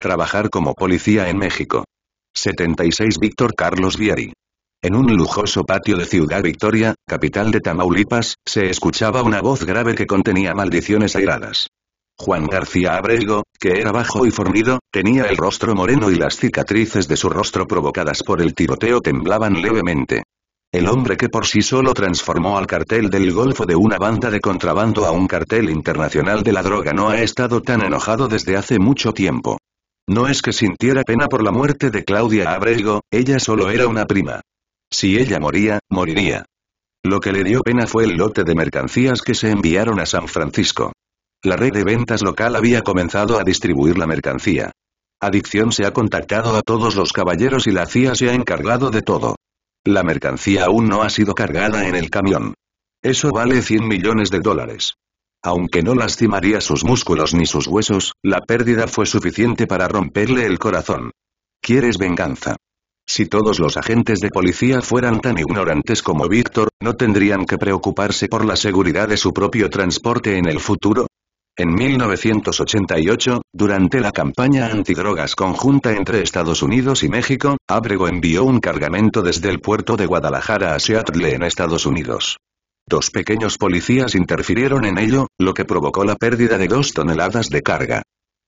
Trabajar como policía en México. 76 Víctor Carlos Vieri. En un lujoso patio de Ciudad Victoria, capital de Tamaulipas, se escuchaba una voz grave que contenía maldiciones airadas. Juan García Abrego, que era bajo y fornido, tenía el rostro moreno y las cicatrices de su rostro provocadas por el tiroteo temblaban levemente. El hombre que por sí solo transformó al cartel del Golfo de una banda de contrabando a un cartel internacional de la droga no ha estado tan enojado desde hace mucho tiempo. No es que sintiera pena por la muerte de Claudia Abrego, ella solo era una prima. Si ella moría, moriría. Lo que le dio pena fue el lote de mercancías que se enviaron a San Francisco. La red de ventas local había comenzado a distribuir la mercancía. Adicción se ha contactado a todos los caballeros y la CIA se ha encargado de todo. La mercancía aún no ha sido cargada en el camión. Eso vale 100 millones de dólares. Aunque no lastimaría sus músculos ni sus huesos, la pérdida fue suficiente para romperle el corazón. ¿Quieres venganza? Si todos los agentes de policía fueran tan ignorantes como Víctor, ¿no tendrían que preocuparse por la seguridad de su propio transporte en el futuro? En 1988, durante la campaña antidrogas conjunta entre Estados Unidos y México, Abrego envió un cargamento desde el puerto de Guadalajara a Seattle en Estados Unidos. Dos pequeños policías interfirieron en ello, lo que provocó la pérdida de dos toneladas de carga.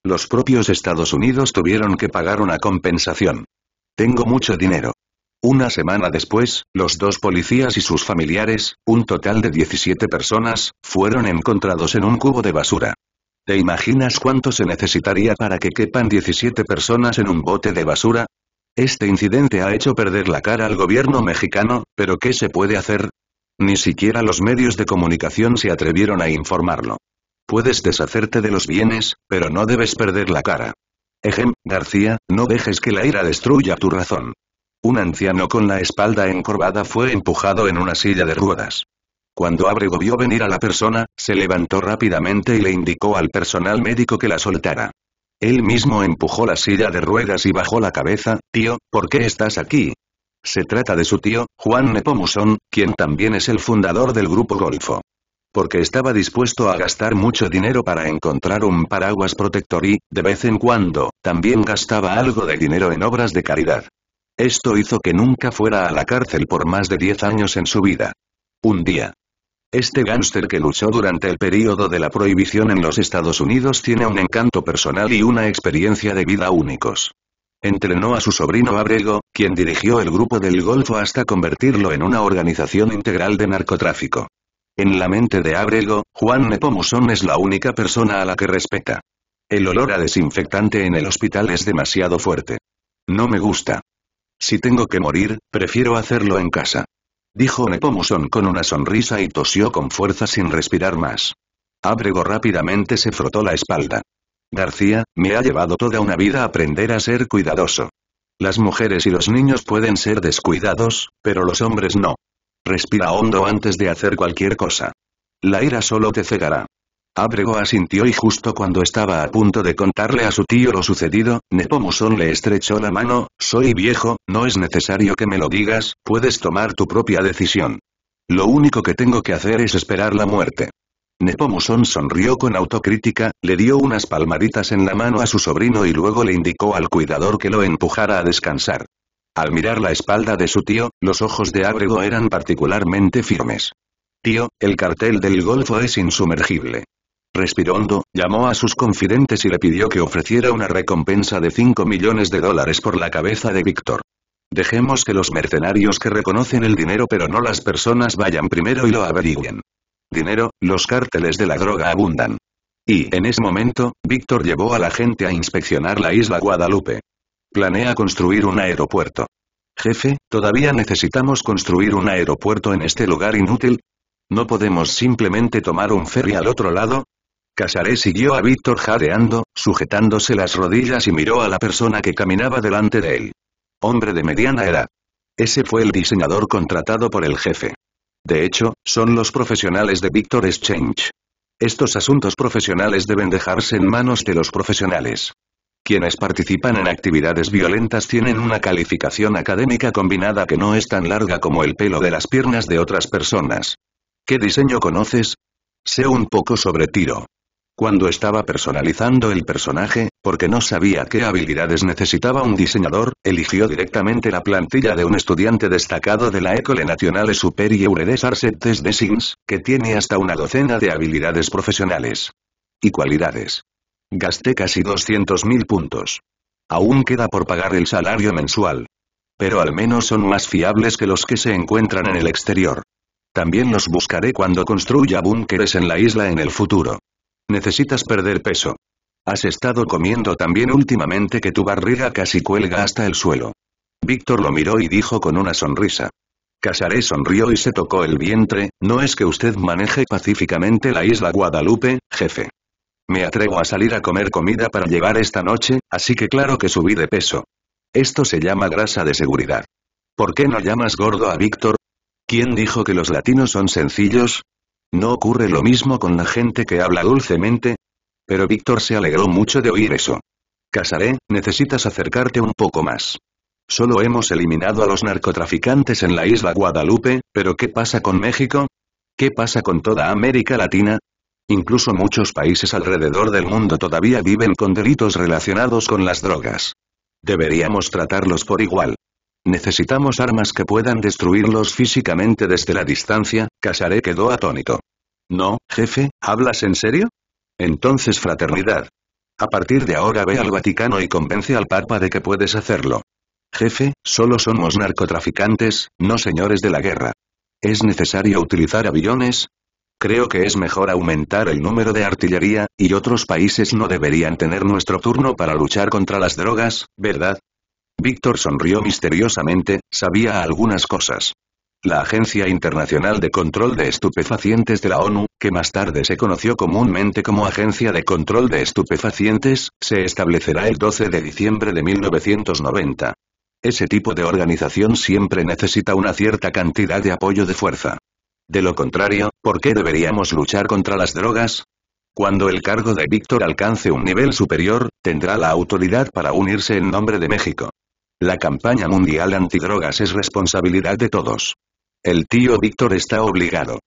Los propios Estados Unidos tuvieron que pagar una compensación. Tengo mucho dinero. Una semana después, los dos policías y sus familiares, un total de 17 personas, fueron encontrados en un cubo de basura. ¿Te imaginas cuánto se necesitaría para que quepan 17 personas en un bote de basura? Este incidente ha hecho perder la cara al gobierno mexicano, pero ¿qué se puede hacer? Ni siquiera los medios de comunicación se atrevieron a informarlo. Puedes deshacerte de los bienes, pero no debes perder la cara. Ejem, García, no dejes que la ira destruya tu razón. Un anciano con la espalda encorvada fue empujado en una silla de ruedas. Cuando Abrego vio venir a la persona, se levantó rápidamente y le indicó al personal médico que la soltara. Él mismo empujó la silla de ruedas y bajó la cabeza, tío, ¿por qué estás aquí? Se trata de su tío, Juan Nepomucen, quien también es el fundador del Grupo Golfo. Porque estaba dispuesto a gastar mucho dinero para encontrar un paraguas protector y, de vez en cuando, también gastaba algo de dinero en obras de caridad. Esto hizo que nunca fuera a la cárcel por más de 10 años en su vida. Un día. Este gánster que luchó durante el período de la prohibición en los Estados Unidos tiene un encanto personal y una experiencia de vida únicos. Entrenó a su sobrino Abrego, quien dirigió el Grupo del Golfo hasta convertirlo en una organización integral de narcotráfico. En la mente de Abrego, Juan Nepomusón es la única persona a la que respeta. El olor a desinfectante en el hospital es demasiado fuerte. No me gusta. Si tengo que morir, prefiero hacerlo en casa. Dijo Nepomusón con una sonrisa y tosió con fuerza sin respirar más. Abrego rápidamente se frotó la espalda. García, me ha llevado toda una vida a aprender a ser cuidadoso. Las mujeres y los niños pueden ser descuidados, pero los hombres no. Respira hondo antes de hacer cualquier cosa. La ira solo te cegará. Abrego asintió y justo cuando estaba a punto de contarle a su tío lo sucedido, Nepomusón le estrechó la mano, soy viejo, no es necesario que me lo digas, puedes tomar tu propia decisión. Lo único que tengo que hacer es esperar la muerte. Nepomusón sonrió con autocrítica, le dio unas palmaditas en la mano a su sobrino y luego le indicó al cuidador que lo empujara a descansar. Al mirar la espalda de su tío, los ojos de Ábrego eran particularmente firmes. Tío, el cartel del Golfo es insumergible. Respirondo, llamó a sus confidentes y le pidió que ofreciera una recompensa de 5 millones de dólares por la cabeza de Víctor. Dejemos que los mercenarios que reconocen el dinero pero no las personas vayan primero y lo averigüen dinero, los cárteles de la droga abundan. Y en ese momento, Víctor llevó a la gente a inspeccionar la isla Guadalupe. Planea construir un aeropuerto. Jefe, ¿todavía necesitamos construir un aeropuerto en este lugar inútil? ¿No podemos simplemente tomar un ferry al otro lado? Casaré siguió a Víctor jadeando, sujetándose las rodillas y miró a la persona que caminaba delante de él. Hombre de mediana edad. Ese fue el diseñador contratado por el jefe. De hecho, son los profesionales de Victor Exchange. Estos asuntos profesionales deben dejarse en manos de los profesionales. Quienes participan en actividades violentas tienen una calificación académica combinada que no es tan larga como el pelo de las piernas de otras personas. ¿Qué diseño conoces? Sé un poco sobre tiro. Cuando estaba personalizando el personaje, porque no sabía qué habilidades necesitaba un diseñador, eligió directamente la plantilla de un estudiante destacado de la École Nationale Supérieure des Arts et des que tiene hasta una docena de habilidades profesionales. Y cualidades. Gasté casi 200.000 puntos. Aún queda por pagar el salario mensual. Pero al menos son más fiables que los que se encuentran en el exterior. También los buscaré cuando construya búnkeres en la isla en el futuro. Necesitas perder peso. Has estado comiendo tan bien últimamente que tu barriga casi cuelga hasta el suelo. Víctor lo miró y dijo con una sonrisa. Casaré sonrió y se tocó el vientre, no es que usted maneje pacíficamente la isla Guadalupe, jefe. Me atrevo a salir a comer comida para llevar esta noche, así que claro que subí de peso. Esto se llama grasa de seguridad. ¿Por qué no llamas gordo a Víctor? ¿Quién dijo que los latinos son sencillos? ¿No ocurre lo mismo con la gente que habla dulcemente? Pero Víctor se alegró mucho de oír eso. Casaré, necesitas acercarte un poco más. Solo hemos eliminado a los narcotraficantes en la isla Guadalupe, pero ¿qué pasa con México? ¿Qué pasa con toda América Latina? Incluso muchos países alrededor del mundo todavía viven con delitos relacionados con las drogas. Deberíamos tratarlos por igual. Necesitamos armas que puedan destruirlos físicamente desde la distancia, Casaré quedó atónito. No, jefe, ¿hablas en serio? Entonces fraternidad. A partir de ahora ve al Vaticano y convence al Papa de que puedes hacerlo. Jefe, solo somos narcotraficantes, no señores de la guerra. ¿Es necesario utilizar aviones? Creo que es mejor aumentar el número de artillería, y otros países no deberían tener nuestro turno para luchar contra las drogas, ¿verdad? Víctor sonrió misteriosamente, sabía algunas cosas. La Agencia Internacional de Control de Estupefacientes de la ONU, que más tarde se conoció comúnmente como Agencia de Control de Estupefacientes, se establecerá el 12 de diciembre de 1990. Ese tipo de organización siempre necesita una cierta cantidad de apoyo de fuerza. De lo contrario, ¿por qué deberíamos luchar contra las drogas? Cuando el cargo de Víctor alcance un nivel superior, tendrá la autoridad para unirse en nombre de México. La campaña mundial antidrogas es responsabilidad de todos. El tío Víctor está obligado.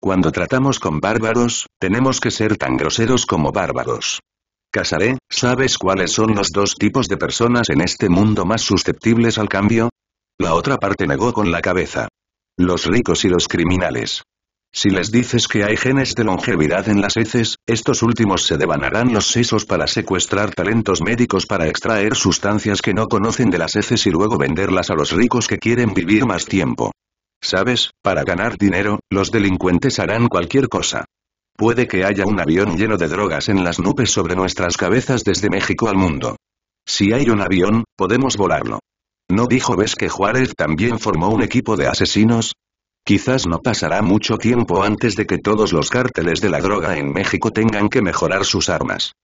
Cuando tratamos con bárbaros, tenemos que ser tan groseros como bárbaros. Casaré, ¿sabes cuáles son los dos tipos de personas en este mundo más susceptibles al cambio? La otra parte negó con la cabeza. Los ricos y los criminales. Si les dices que hay genes de longevidad en las heces, estos últimos se devanarán los sesos para secuestrar talentos médicos para extraer sustancias que no conocen de las heces y luego venderlas a los ricos que quieren vivir más tiempo. ¿Sabes? Para ganar dinero, los delincuentes harán cualquier cosa. Puede que haya un avión lleno de drogas en las nubes sobre nuestras cabezas desde México al mundo. Si hay un avión, podemos volarlo. ¿No dijo ves que Juárez también formó un equipo de asesinos? Quizás no pasará mucho tiempo antes de que todos los cárteles de la droga en México tengan que mejorar sus armas.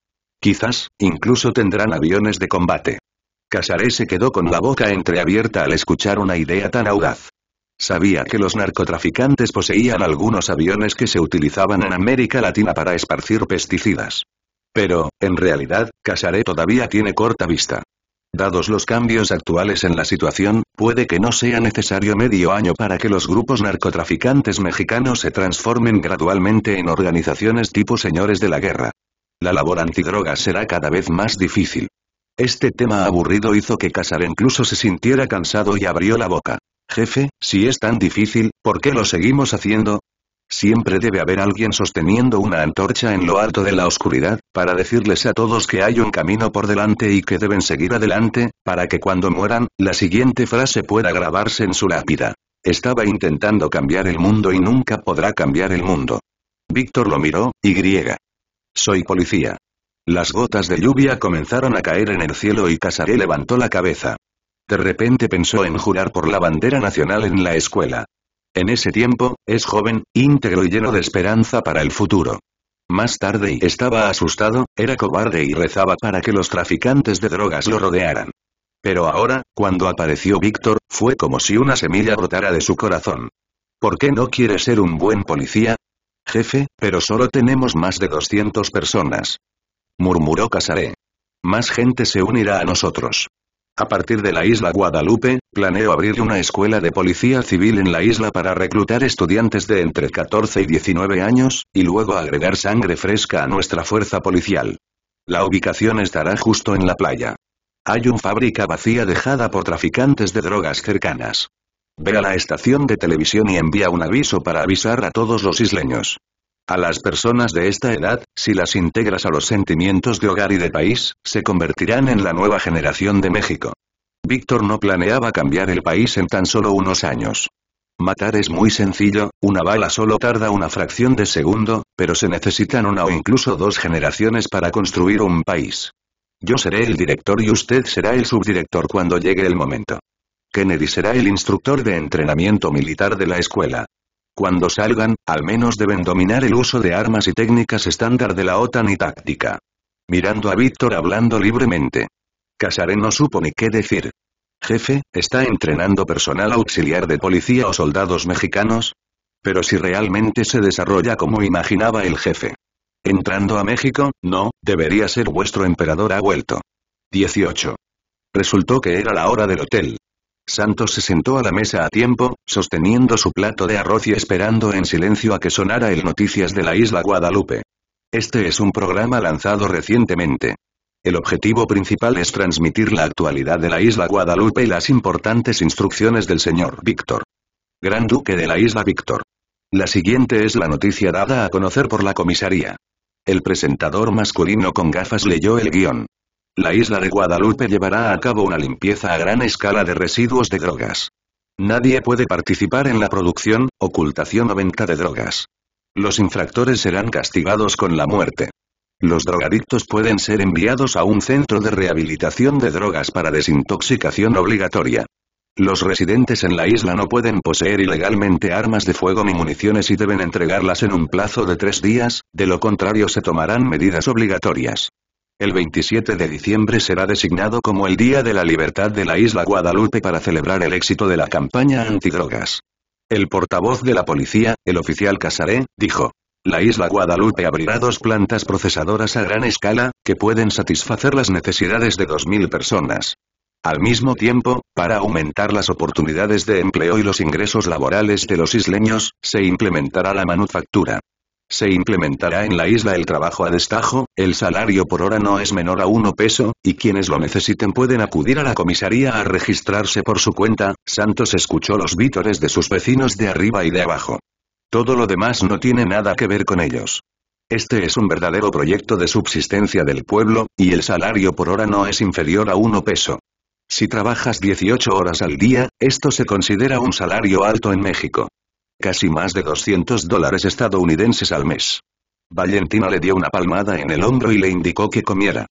Quizás, incluso tendrán aviones de combate. Casaré se quedó con la boca entreabierta al escuchar una idea tan audaz. Sabía que los narcotraficantes poseían algunos aviones que se utilizaban en América Latina para esparcir pesticidas. Pero, en realidad, Casaré todavía tiene corta vista. Dados los cambios actuales en la situación, Puede que no sea necesario medio año para que los grupos narcotraficantes mexicanos se transformen gradualmente en organizaciones tipo señores de la guerra. La labor antidroga será cada vez más difícil. Este tema aburrido hizo que Casar incluso se sintiera cansado y abrió la boca. Jefe, si es tan difícil, ¿por qué lo seguimos haciendo? Siempre debe haber alguien sosteniendo una antorcha en lo alto de la oscuridad, para decirles a todos que hay un camino por delante y que deben seguir adelante, para que cuando mueran, la siguiente frase pueda grabarse en su lápida. Estaba intentando cambiar el mundo y nunca podrá cambiar el mundo. Víctor lo miró, y griega. Soy policía. Las gotas de lluvia comenzaron a caer en el cielo y Casaré levantó la cabeza. De repente pensó en jurar por la bandera nacional en la escuela. En ese tiempo, es joven, íntegro y lleno de esperanza para el futuro. Más tarde estaba asustado, era cobarde y rezaba para que los traficantes de drogas lo rodearan. Pero ahora, cuando apareció Víctor, fue como si una semilla brotara de su corazón. ¿Por qué no quiere ser un buen policía? Jefe, pero solo tenemos más de 200 personas. Murmuró Casaré. Más gente se unirá a nosotros. A partir de la isla Guadalupe, planeo abrir una escuela de policía civil en la isla para reclutar estudiantes de entre 14 y 19 años, y luego agregar sangre fresca a nuestra fuerza policial. La ubicación estará justo en la playa. Hay una fábrica vacía dejada por traficantes de drogas cercanas. Ve a la estación de televisión y envía un aviso para avisar a todos los isleños. A las personas de esta edad, si las integras a los sentimientos de hogar y de país, se convertirán en la nueva generación de México. Víctor no planeaba cambiar el país en tan solo unos años. Matar es muy sencillo, una bala solo tarda una fracción de segundo, pero se necesitan una o incluso dos generaciones para construir un país. Yo seré el director y usted será el subdirector cuando llegue el momento. Kennedy será el instructor de entrenamiento militar de la escuela. Cuando salgan, al menos deben dominar el uso de armas y técnicas estándar de la OTAN y táctica. Mirando a Víctor hablando libremente. Casaré no supo ni qué decir. Jefe, ¿está entrenando personal auxiliar de policía o soldados mexicanos? Pero si realmente se desarrolla como imaginaba el jefe. Entrando a México, no, debería ser vuestro emperador ha vuelto. 18. Resultó que era la hora del hotel. Santos se sentó a la mesa a tiempo, sosteniendo su plato de arroz y esperando en silencio a que sonara el Noticias de la Isla Guadalupe. Este es un programa lanzado recientemente. El objetivo principal es transmitir la actualidad de la Isla Guadalupe y las importantes instrucciones del señor Víctor. Gran Duque de la Isla Víctor. La siguiente es la noticia dada a conocer por la comisaría. El presentador masculino con gafas leyó el guión. La isla de Guadalupe llevará a cabo una limpieza a gran escala de residuos de drogas. Nadie puede participar en la producción, ocultación o venta de drogas. Los infractores serán castigados con la muerte. Los drogadictos pueden ser enviados a un centro de rehabilitación de drogas para desintoxicación obligatoria. Los residentes en la isla no pueden poseer ilegalmente armas de fuego ni municiones y deben entregarlas en un plazo de tres días, de lo contrario se tomarán medidas obligatorias. El 27 de diciembre será designado como el Día de la Libertad de la Isla Guadalupe para celebrar el éxito de la campaña antidrogas. El portavoz de la policía, el oficial Casaré, dijo. La isla Guadalupe abrirá dos plantas procesadoras a gran escala, que pueden satisfacer las necesidades de 2.000 personas. Al mismo tiempo, para aumentar las oportunidades de empleo y los ingresos laborales de los isleños, se implementará la manufactura. Se implementará en la isla el trabajo a destajo, el salario por hora no es menor a uno peso, y quienes lo necesiten pueden acudir a la comisaría a registrarse por su cuenta. Santos escuchó los vítores de sus vecinos de arriba y de abajo. Todo lo demás no tiene nada que ver con ellos. Este es un verdadero proyecto de subsistencia del pueblo, y el salario por hora no es inferior a 1 peso. Si trabajas 18 horas al día, esto se considera un salario alto en México casi más de 200 dólares estadounidenses al mes. Valentina le dio una palmada en el hombro y le indicó que comiera.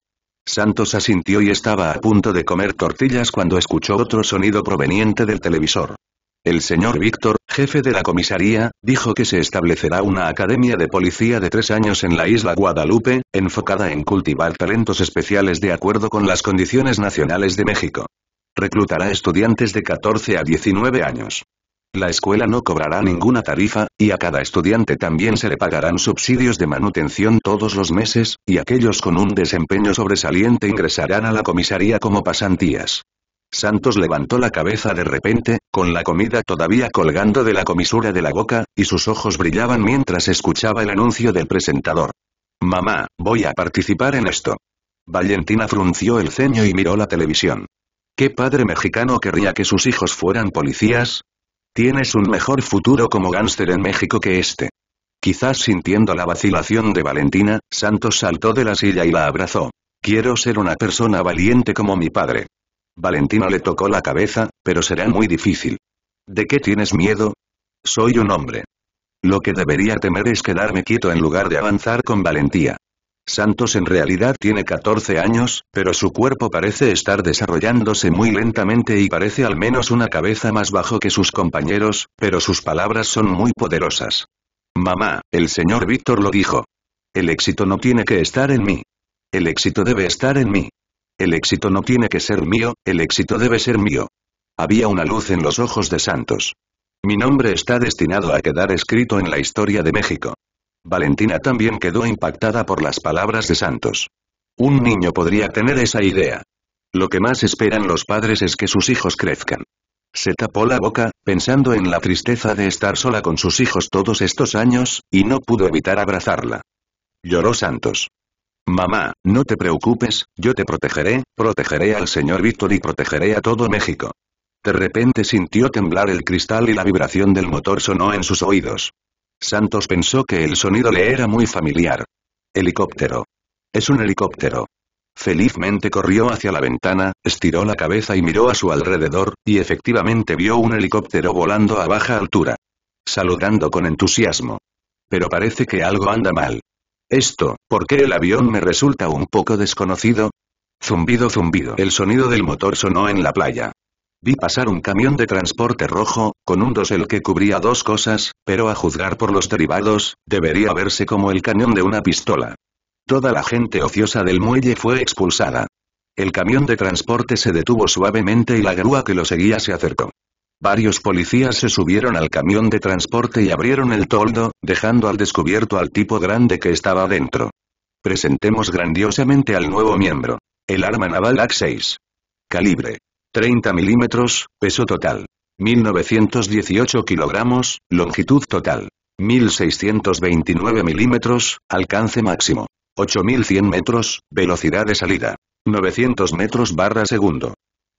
Santos asintió y estaba a punto de comer tortillas cuando escuchó otro sonido proveniente del televisor. El señor Víctor, jefe de la comisaría, dijo que se establecerá una academia de policía de tres años en la isla Guadalupe, enfocada en cultivar talentos especiales de acuerdo con las condiciones nacionales de México. Reclutará estudiantes de 14 a 19 años. La escuela no cobrará ninguna tarifa, y a cada estudiante también se le pagarán subsidios de manutención todos los meses, y aquellos con un desempeño sobresaliente ingresarán a la comisaría como pasantías. Santos levantó la cabeza de repente, con la comida todavía colgando de la comisura de la boca, y sus ojos brillaban mientras escuchaba el anuncio del presentador. Mamá, voy a participar en esto. Valentina frunció el ceño y miró la televisión. ¿Qué padre mexicano querría que sus hijos fueran policías? Tienes un mejor futuro como gánster en México que este. Quizás sintiendo la vacilación de Valentina, Santos saltó de la silla y la abrazó. Quiero ser una persona valiente como mi padre. Valentina le tocó la cabeza, pero será muy difícil. ¿De qué tienes miedo? Soy un hombre. Lo que debería temer es quedarme quieto en lugar de avanzar con valentía. Santos en realidad tiene 14 años, pero su cuerpo parece estar desarrollándose muy lentamente y parece al menos una cabeza más bajo que sus compañeros, pero sus palabras son muy poderosas. Mamá, el señor Víctor lo dijo. El éxito no tiene que estar en mí. El éxito debe estar en mí. El éxito no tiene que ser mío, el éxito debe ser mío. Había una luz en los ojos de Santos. Mi nombre está destinado a quedar escrito en la historia de México. Valentina también quedó impactada por las palabras de Santos. Un niño podría tener esa idea. Lo que más esperan los padres es que sus hijos crezcan. Se tapó la boca, pensando en la tristeza de estar sola con sus hijos todos estos años, y no pudo evitar abrazarla. Lloró Santos. Mamá, no te preocupes, yo te protegeré, protegeré al señor Víctor y protegeré a todo México. De repente sintió temblar el cristal y la vibración del motor sonó en sus oídos. Santos pensó que el sonido le era muy familiar. Helicóptero. Es un helicóptero. Felizmente corrió hacia la ventana, estiró la cabeza y miró a su alrededor, y efectivamente vio un helicóptero volando a baja altura. Saludando con entusiasmo. Pero parece que algo anda mal. Esto, ¿por qué el avión me resulta un poco desconocido? Zumbido zumbido. El sonido del motor sonó en la playa. Vi pasar un camión de transporte rojo, con un dosel que cubría dos cosas, pero a juzgar por los derivados, debería verse como el cañón de una pistola. Toda la gente ociosa del muelle fue expulsada. El camión de transporte se detuvo suavemente y la grúa que lo seguía se acercó. Varios policías se subieron al camión de transporte y abrieron el toldo, dejando al descubierto al tipo grande que estaba dentro. Presentemos grandiosamente al nuevo miembro. El arma naval Ax 6 Calibre 30 milímetros, peso total. 1918 kilogramos, longitud total. 1629 milímetros, alcance máximo. 8100 metros, velocidad de salida. 900 metros barra segundo.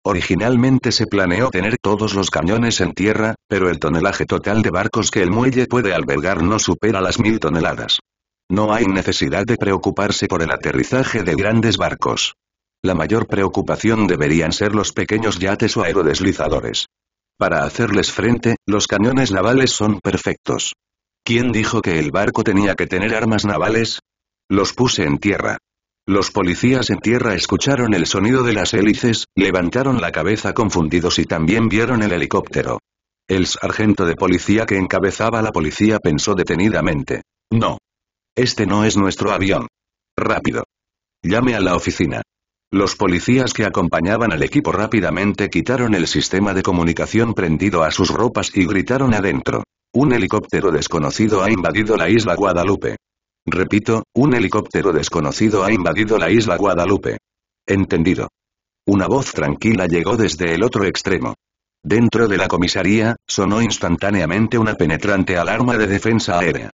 Originalmente se planeó tener todos los cañones en tierra, pero el tonelaje total de barcos que el muelle puede albergar no supera las 1000 toneladas. No hay necesidad de preocuparse por el aterrizaje de grandes barcos la mayor preocupación deberían ser los pequeños yates o aerodeslizadores. Para hacerles frente, los cañones navales son perfectos. ¿Quién dijo que el barco tenía que tener armas navales? Los puse en tierra. Los policías en tierra escucharon el sonido de las hélices, levantaron la cabeza confundidos y también vieron el helicóptero. El sargento de policía que encabezaba la policía pensó detenidamente. No. Este no es nuestro avión. Rápido. Llame a la oficina. Los policías que acompañaban al equipo rápidamente quitaron el sistema de comunicación prendido a sus ropas y gritaron adentro. Un helicóptero desconocido ha invadido la isla Guadalupe. Repito, un helicóptero desconocido ha invadido la isla Guadalupe. Entendido. Una voz tranquila llegó desde el otro extremo. Dentro de la comisaría, sonó instantáneamente una penetrante alarma de defensa aérea.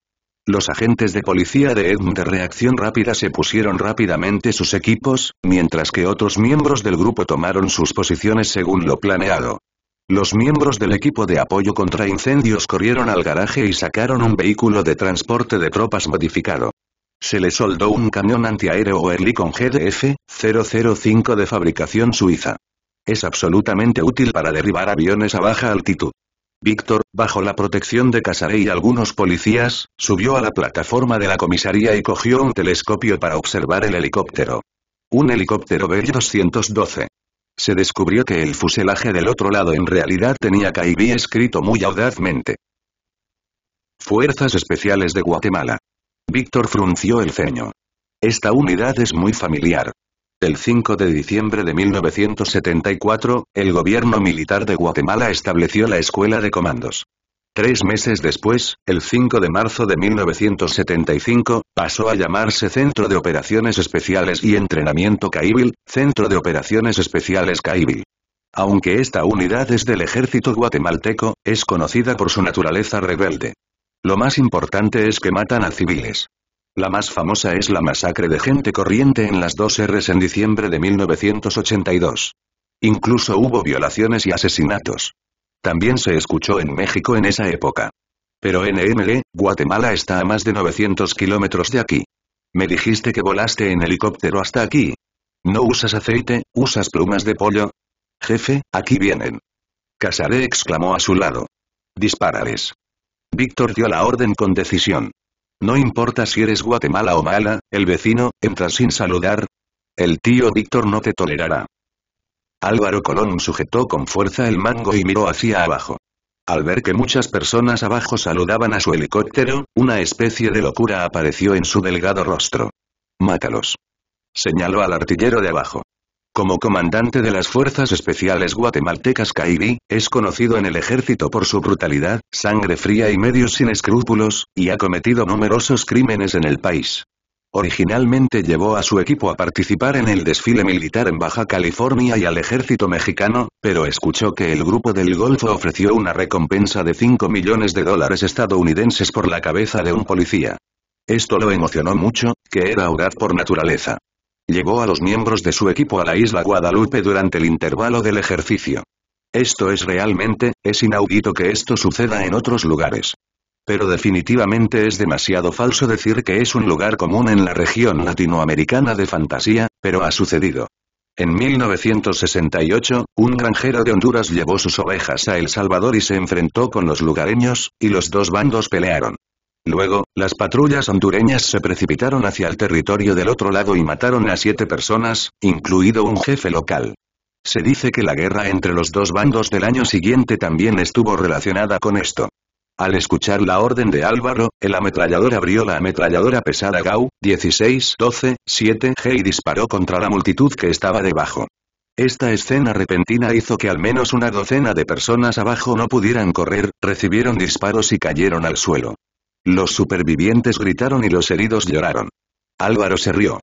Los agentes de policía de EDM de reacción rápida se pusieron rápidamente sus equipos, mientras que otros miembros del grupo tomaron sus posiciones según lo planeado. Los miembros del equipo de apoyo contra incendios corrieron al garaje y sacaron un vehículo de transporte de tropas modificado. Se le soldó un camión antiaéreo Early con GDF 005 de fabricación suiza. Es absolutamente útil para derribar aviones a baja altitud. Víctor, bajo la protección de Casaré y algunos policías, subió a la plataforma de la comisaría y cogió un telescopio para observar el helicóptero. Un helicóptero Bell 212. Se descubrió que el fuselaje del otro lado en realidad tenía Caibí escrito muy audazmente. Fuerzas Especiales de Guatemala. Víctor frunció el ceño. Esta unidad es muy familiar. El 5 de diciembre de 1974, el gobierno militar de Guatemala estableció la Escuela de Comandos. Tres meses después, el 5 de marzo de 1975, pasó a llamarse Centro de Operaciones Especiales y Entrenamiento Caibil, Centro de Operaciones Especiales Caibil. Aunque esta unidad es del ejército guatemalteco, es conocida por su naturaleza rebelde. Lo más importante es que matan a civiles. La más famosa es la masacre de gente corriente en las dos R's en diciembre de 1982. Incluso hubo violaciones y asesinatos. También se escuchó en México en esa época. Pero NML, Guatemala está a más de 900 kilómetros de aquí. Me dijiste que volaste en helicóptero hasta aquí. ¿No usas aceite, usas plumas de pollo? Jefe, aquí vienen. Casaré exclamó a su lado. Dispárales. Víctor dio la orden con decisión. No importa si eres Guatemala o Mala, el vecino, entra sin saludar. El tío Víctor no te tolerará. Álvaro Colón sujetó con fuerza el mango y miró hacia abajo. Al ver que muchas personas abajo saludaban a su helicóptero, una especie de locura apareció en su delgado rostro. Mátalos. Señaló al artillero de abajo. Como comandante de las Fuerzas Especiales Guatemaltecas Kairi, es conocido en el ejército por su brutalidad, sangre fría y medios sin escrúpulos, y ha cometido numerosos crímenes en el país. Originalmente llevó a su equipo a participar en el desfile militar en Baja California y al ejército mexicano, pero escuchó que el grupo del Golfo ofreció una recompensa de 5 millones de dólares estadounidenses por la cabeza de un policía. Esto lo emocionó mucho, que era audaz por naturaleza. Llevó a los miembros de su equipo a la isla Guadalupe durante el intervalo del ejercicio. Esto es realmente, es inaudito que esto suceda en otros lugares. Pero definitivamente es demasiado falso decir que es un lugar común en la región latinoamericana de fantasía, pero ha sucedido. En 1968, un granjero de Honduras llevó sus ovejas a El Salvador y se enfrentó con los lugareños, y los dos bandos pelearon. Luego, las patrullas hondureñas se precipitaron hacia el territorio del otro lado y mataron a siete personas, incluido un jefe local. Se dice que la guerra entre los dos bandos del año siguiente también estuvo relacionada con esto. Al escuchar la orden de Álvaro, el ametrallador abrió la ametralladora pesada GAU 16-12-7G y disparó contra la multitud que estaba debajo. Esta escena repentina hizo que al menos una docena de personas abajo no pudieran correr, recibieron disparos y cayeron al suelo. Los supervivientes gritaron y los heridos lloraron. Álvaro se rió.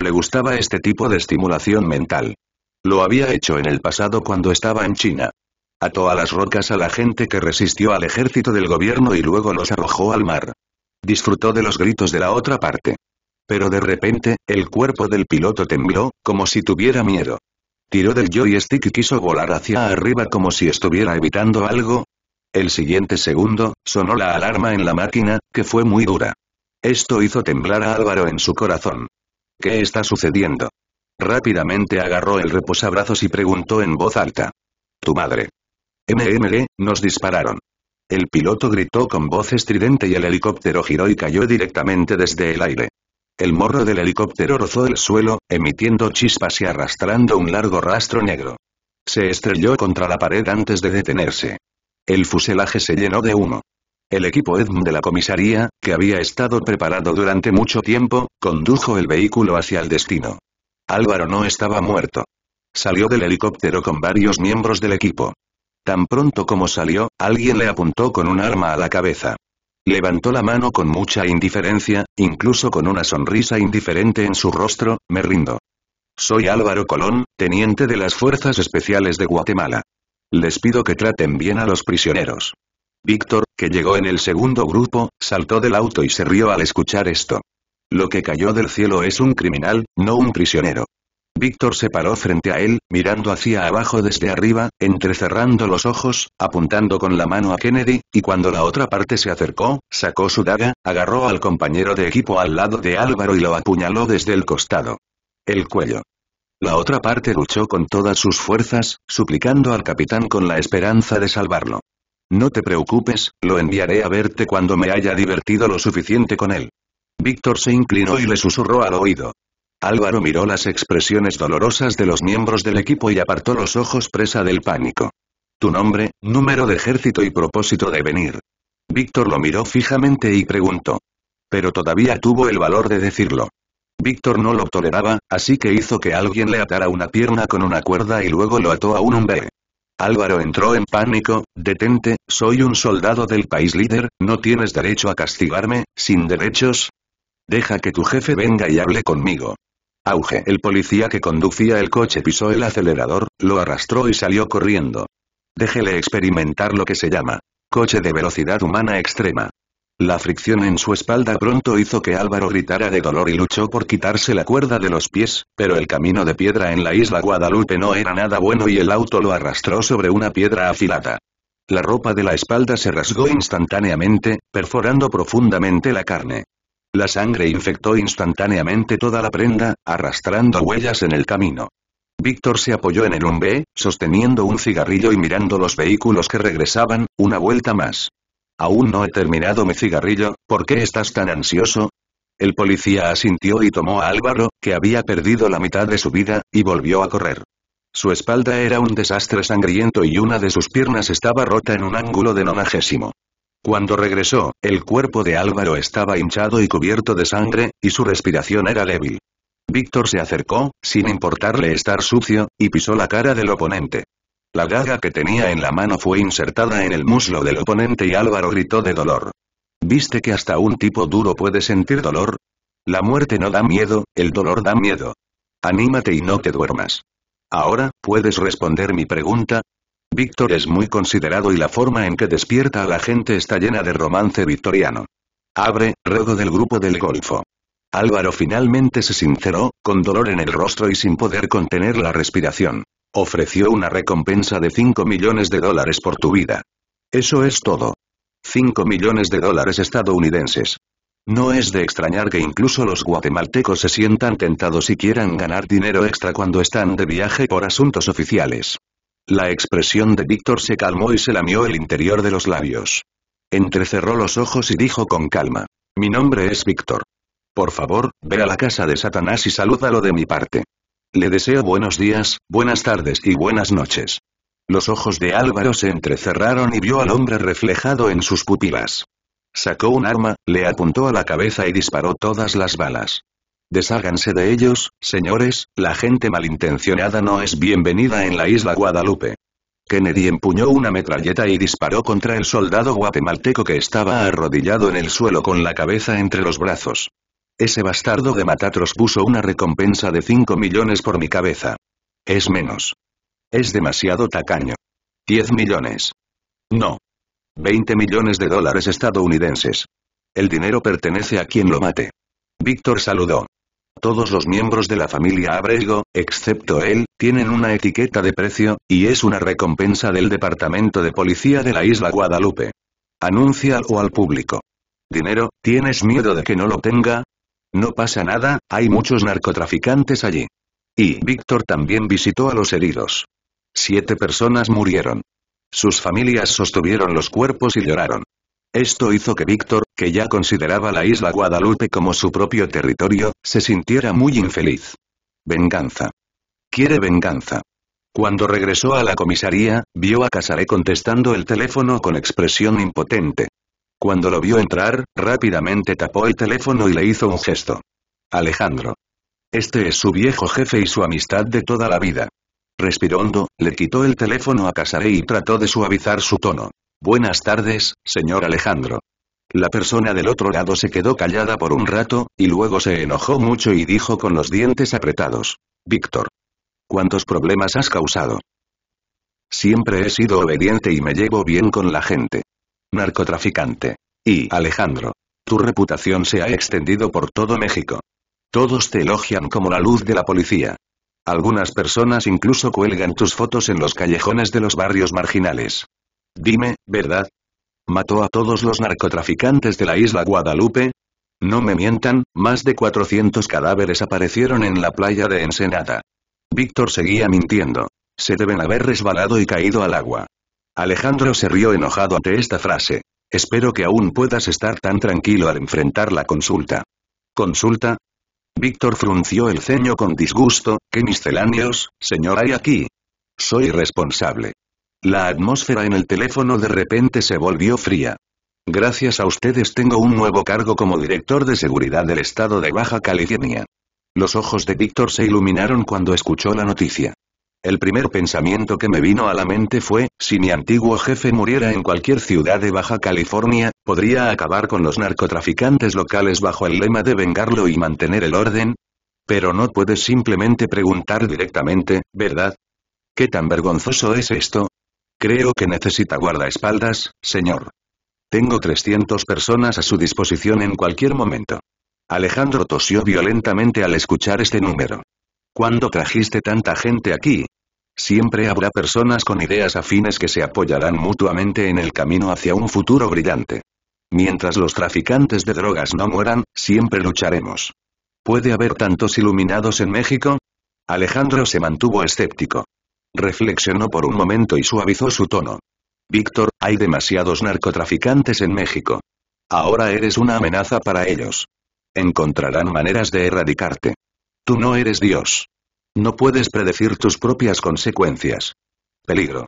Le gustaba este tipo de estimulación mental. Lo había hecho en el pasado cuando estaba en China. Ató a las rocas a la gente que resistió al ejército del gobierno y luego los arrojó al mar. Disfrutó de los gritos de la otra parte. Pero de repente, el cuerpo del piloto tembló, como si tuviera miedo. Tiró del joystick y quiso volar hacia arriba como si estuviera evitando algo, el siguiente segundo, sonó la alarma en la máquina, que fue muy dura. Esto hizo temblar a Álvaro en su corazón. ¿Qué está sucediendo? Rápidamente agarró el reposabrazos y preguntó en voz alta. Tu madre. MMG, nos dispararon. El piloto gritó con voz estridente y el helicóptero giró y cayó directamente desde el aire. El morro del helicóptero rozó el suelo, emitiendo chispas y arrastrando un largo rastro negro. Se estrelló contra la pared antes de detenerse. El fuselaje se llenó de humo. El equipo EDM de la comisaría, que había estado preparado durante mucho tiempo, condujo el vehículo hacia el destino. Álvaro no estaba muerto. Salió del helicóptero con varios miembros del equipo. Tan pronto como salió, alguien le apuntó con un arma a la cabeza. Levantó la mano con mucha indiferencia, incluso con una sonrisa indiferente en su rostro, me rindo. Soy Álvaro Colón, teniente de las Fuerzas Especiales de Guatemala. Les pido que traten bien a los prisioneros. Víctor, que llegó en el segundo grupo, saltó del auto y se rió al escuchar esto. Lo que cayó del cielo es un criminal, no un prisionero. Víctor se paró frente a él, mirando hacia abajo desde arriba, entrecerrando los ojos, apuntando con la mano a Kennedy, y cuando la otra parte se acercó, sacó su daga, agarró al compañero de equipo al lado de Álvaro y lo apuñaló desde el costado. El cuello. La otra parte luchó con todas sus fuerzas, suplicando al capitán con la esperanza de salvarlo. No te preocupes, lo enviaré a verte cuando me haya divertido lo suficiente con él. Víctor se inclinó y le susurró al oído. Álvaro miró las expresiones dolorosas de los miembros del equipo y apartó los ojos presa del pánico. Tu nombre, número de ejército y propósito de venir. Víctor lo miró fijamente y preguntó. Pero todavía tuvo el valor de decirlo. Víctor no lo toleraba, así que hizo que alguien le atara una pierna con una cuerda y luego lo ató a un hombre. Álvaro entró en pánico, detente, soy un soldado del país líder, no tienes derecho a castigarme, sin derechos. Deja que tu jefe venga y hable conmigo. Auge. El policía que conducía el coche pisó el acelerador, lo arrastró y salió corriendo. Déjele experimentar lo que se llama coche de velocidad humana extrema. La fricción en su espalda pronto hizo que Álvaro gritara de dolor y luchó por quitarse la cuerda de los pies, pero el camino de piedra en la isla Guadalupe no era nada bueno y el auto lo arrastró sobre una piedra afilada. La ropa de la espalda se rasgó instantáneamente, perforando profundamente la carne. La sangre infectó instantáneamente toda la prenda, arrastrando huellas en el camino. Víctor se apoyó en el umbé, sosteniendo un cigarrillo y mirando los vehículos que regresaban, una vuelta más. Aún no he terminado mi cigarrillo, ¿por qué estás tan ansioso? El policía asintió y tomó a Álvaro, que había perdido la mitad de su vida, y volvió a correr. Su espalda era un desastre sangriento y una de sus piernas estaba rota en un ángulo de nonagésimo. Cuando regresó, el cuerpo de Álvaro estaba hinchado y cubierto de sangre, y su respiración era débil. Víctor se acercó, sin importarle estar sucio, y pisó la cara del oponente. La gaga que tenía en la mano fue insertada en el muslo del oponente y Álvaro gritó de dolor. ¿Viste que hasta un tipo duro puede sentir dolor? La muerte no da miedo, el dolor da miedo. Anímate y no te duermas. Ahora, ¿puedes responder mi pregunta? Víctor es muy considerado y la forma en que despierta a la gente está llena de romance victoriano. Abre, ruego del grupo del Golfo. Álvaro finalmente se sinceró, con dolor en el rostro y sin poder contener la respiración. Ofreció una recompensa de 5 millones de dólares por tu vida. Eso es todo. 5 millones de dólares estadounidenses. No es de extrañar que incluso los guatemaltecos se sientan tentados y quieran ganar dinero extra cuando están de viaje por asuntos oficiales. La expresión de Víctor se calmó y se lamió el interior de los labios. Entrecerró los ojos y dijo con calma. Mi nombre es Víctor. Por favor, ve a la casa de Satanás y salúdalo de mi parte. Le deseo buenos días, buenas tardes y buenas noches. Los ojos de Álvaro se entrecerraron y vio al hombre reflejado en sus pupilas. Sacó un arma, le apuntó a la cabeza y disparó todas las balas. Desháganse de ellos, señores, la gente malintencionada no es bienvenida en la isla Guadalupe. Kennedy empuñó una metralleta y disparó contra el soldado guatemalteco que estaba arrodillado en el suelo con la cabeza entre los brazos. Ese bastardo de Matatros puso una recompensa de 5 millones por mi cabeza. Es menos. Es demasiado tacaño. 10 millones. No. 20 millones de dólares estadounidenses. El dinero pertenece a quien lo mate. Víctor saludó. Todos los miembros de la familia Abrego, excepto él, tienen una etiqueta de precio, y es una recompensa del Departamento de Policía de la Isla Guadalupe. Anuncia o al público. Dinero, ¿tienes miedo de que no lo tenga? No pasa nada, hay muchos narcotraficantes allí. Y Víctor también visitó a los heridos. Siete personas murieron. Sus familias sostuvieron los cuerpos y lloraron. Esto hizo que Víctor, que ya consideraba la isla Guadalupe como su propio territorio, se sintiera muy infeliz. Venganza. Quiere venganza. Cuando regresó a la comisaría, vio a Casaré contestando el teléfono con expresión impotente. Cuando lo vio entrar, rápidamente tapó el teléfono y le hizo un gesto. Alejandro. Este es su viejo jefe y su amistad de toda la vida. Respirando, le quitó el teléfono a Casaré y trató de suavizar su tono. Buenas tardes, señor Alejandro. La persona del otro lado se quedó callada por un rato, y luego se enojó mucho y dijo con los dientes apretados. Víctor. ¿Cuántos problemas has causado? Siempre he sido obediente y me llevo bien con la gente narcotraficante. Y, Alejandro, tu reputación se ha extendido por todo México. Todos te elogian como la luz de la policía. Algunas personas incluso cuelgan tus fotos en los callejones de los barrios marginales. Dime, ¿verdad? ¿Mató a todos los narcotraficantes de la isla Guadalupe? No me mientan, más de 400 cadáveres aparecieron en la playa de Ensenada. Víctor seguía mintiendo. Se deben haber resbalado y caído al agua. Alejandro se rió enojado ante esta frase. Espero que aún puedas estar tan tranquilo al enfrentar la consulta. ¿Consulta? Víctor frunció el ceño con disgusto, ¿qué misceláneos, señor hay aquí? Soy responsable. La atmósfera en el teléfono de repente se volvió fría. Gracias a ustedes tengo un nuevo cargo como director de seguridad del estado de Baja California. Los ojos de Víctor se iluminaron cuando escuchó la noticia. El primer pensamiento que me vino a la mente fue, si mi antiguo jefe muriera en cualquier ciudad de Baja California, podría acabar con los narcotraficantes locales bajo el lema de vengarlo y mantener el orden. Pero no puedes simplemente preguntar directamente, ¿verdad? ¿Qué tan vergonzoso es esto? Creo que necesita guardaespaldas, señor. Tengo 300 personas a su disposición en cualquier momento. Alejandro tosió violentamente al escuchar este número. ¿Cuándo trajiste tanta gente aquí? Siempre habrá personas con ideas afines que se apoyarán mutuamente en el camino hacia un futuro brillante. Mientras los traficantes de drogas no mueran, siempre lucharemos. ¿Puede haber tantos iluminados en México? Alejandro se mantuvo escéptico. Reflexionó por un momento y suavizó su tono. Víctor, hay demasiados narcotraficantes en México. Ahora eres una amenaza para ellos. Encontrarán maneras de erradicarte. Tú no eres Dios. No puedes predecir tus propias consecuencias. Peligro.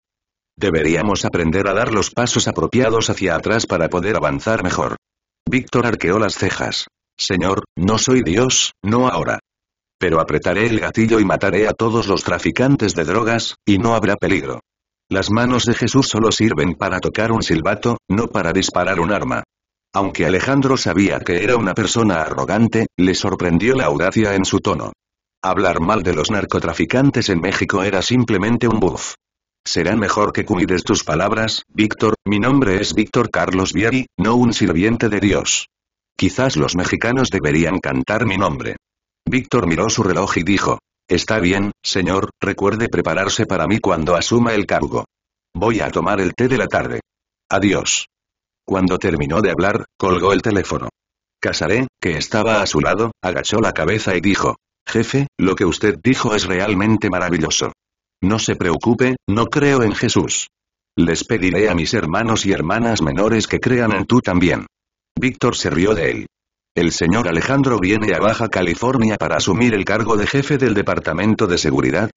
Deberíamos aprender a dar los pasos apropiados hacia atrás para poder avanzar mejor. Víctor arqueó las cejas. Señor, no soy Dios, no ahora. Pero apretaré el gatillo y mataré a todos los traficantes de drogas, y no habrá peligro. Las manos de Jesús solo sirven para tocar un silbato, no para disparar un arma. Aunque Alejandro sabía que era una persona arrogante, le sorprendió la audacia en su tono. Hablar mal de los narcotraficantes en México era simplemente un buff. Será mejor que cuides tus palabras, Víctor, mi nombre es Víctor Carlos Vieri, no un sirviente de Dios. Quizás los mexicanos deberían cantar mi nombre. Víctor miró su reloj y dijo, Está bien, señor, recuerde prepararse para mí cuando asuma el cargo. Voy a tomar el té de la tarde. Adiós. Cuando terminó de hablar, colgó el teléfono. Casaré, que estaba a su lado, agachó la cabeza y dijo, Jefe, lo que usted dijo es realmente maravilloso. No se preocupe, no creo en Jesús. Les pediré a mis hermanos y hermanas menores que crean en tú también. Víctor se rió de él. El señor Alejandro viene a Baja California para asumir el cargo de jefe del Departamento de Seguridad.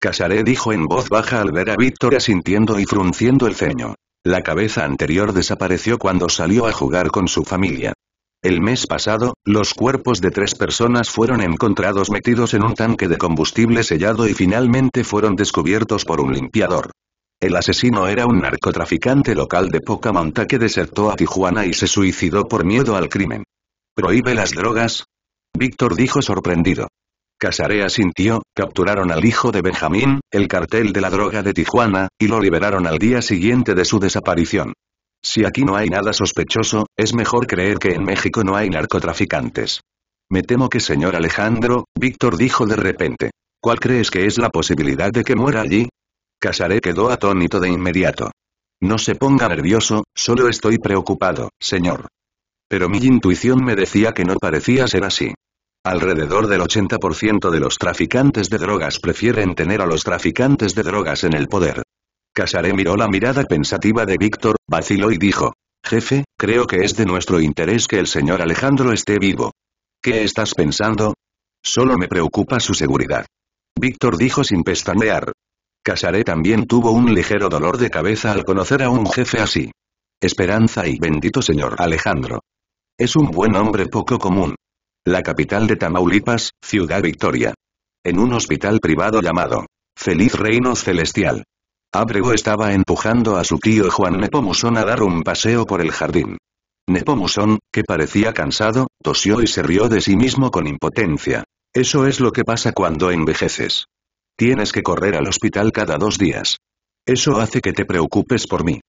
Casaré dijo en voz baja al ver a Víctor asintiendo y frunciendo el ceño. La cabeza anterior desapareció cuando salió a jugar con su familia. El mes pasado, los cuerpos de tres personas fueron encontrados metidos en un tanque de combustible sellado y finalmente fueron descubiertos por un limpiador. El asesino era un narcotraficante local de poca monta que desertó a Tijuana y se suicidó por miedo al crimen. ¿Prohíbe las drogas? Víctor dijo sorprendido. Casarea sintió, capturaron al hijo de Benjamín, el cartel de la droga de Tijuana, y lo liberaron al día siguiente de su desaparición. Si aquí no hay nada sospechoso, es mejor creer que en México no hay narcotraficantes. Me temo que señor Alejandro, Víctor dijo de repente. ¿Cuál crees que es la posibilidad de que muera allí? Casaré quedó atónito de inmediato. No se ponga nervioso, solo estoy preocupado, señor. Pero mi intuición me decía que no parecía ser así. Alrededor del 80% de los traficantes de drogas prefieren tener a los traficantes de drogas en el poder. Casaré miró la mirada pensativa de Víctor, vaciló y dijo. Jefe, creo que es de nuestro interés que el señor Alejandro esté vivo. ¿Qué estás pensando? Solo me preocupa su seguridad. Víctor dijo sin pestañear. Casaré también tuvo un ligero dolor de cabeza al conocer a un jefe así. Esperanza y bendito señor Alejandro. Es un buen hombre poco común. La capital de Tamaulipas, Ciudad Victoria. En un hospital privado llamado Feliz Reino Celestial. Abrego estaba empujando a su tío Juan Nepomusón a dar un paseo por el jardín. Nepomusón, que parecía cansado, tosió y se rió de sí mismo con impotencia. Eso es lo que pasa cuando envejeces. Tienes que correr al hospital cada dos días. Eso hace que te preocupes por mí.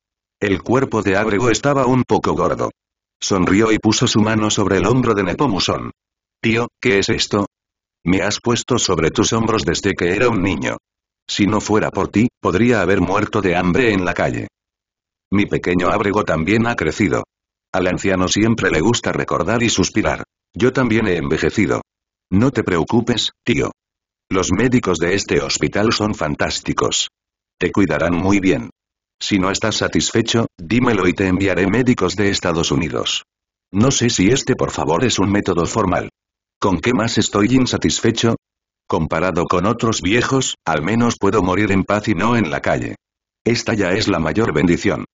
El cuerpo de Abrego estaba un poco gordo. Sonrió y puso su mano sobre el hombro de Nepomusón. Tío, ¿qué es esto? Me has puesto sobre tus hombros desde que era un niño. Si no fuera por ti, podría haber muerto de hambre en la calle. Mi pequeño ábrego también ha crecido. Al anciano siempre le gusta recordar y suspirar. Yo también he envejecido. No te preocupes, tío. Los médicos de este hospital son fantásticos. Te cuidarán muy bien. Si no estás satisfecho, dímelo y te enviaré médicos de Estados Unidos. No sé si este por favor es un método formal. ¿Con qué más estoy insatisfecho? Comparado con otros viejos, al menos puedo morir en paz y no en la calle. Esta ya es la mayor bendición.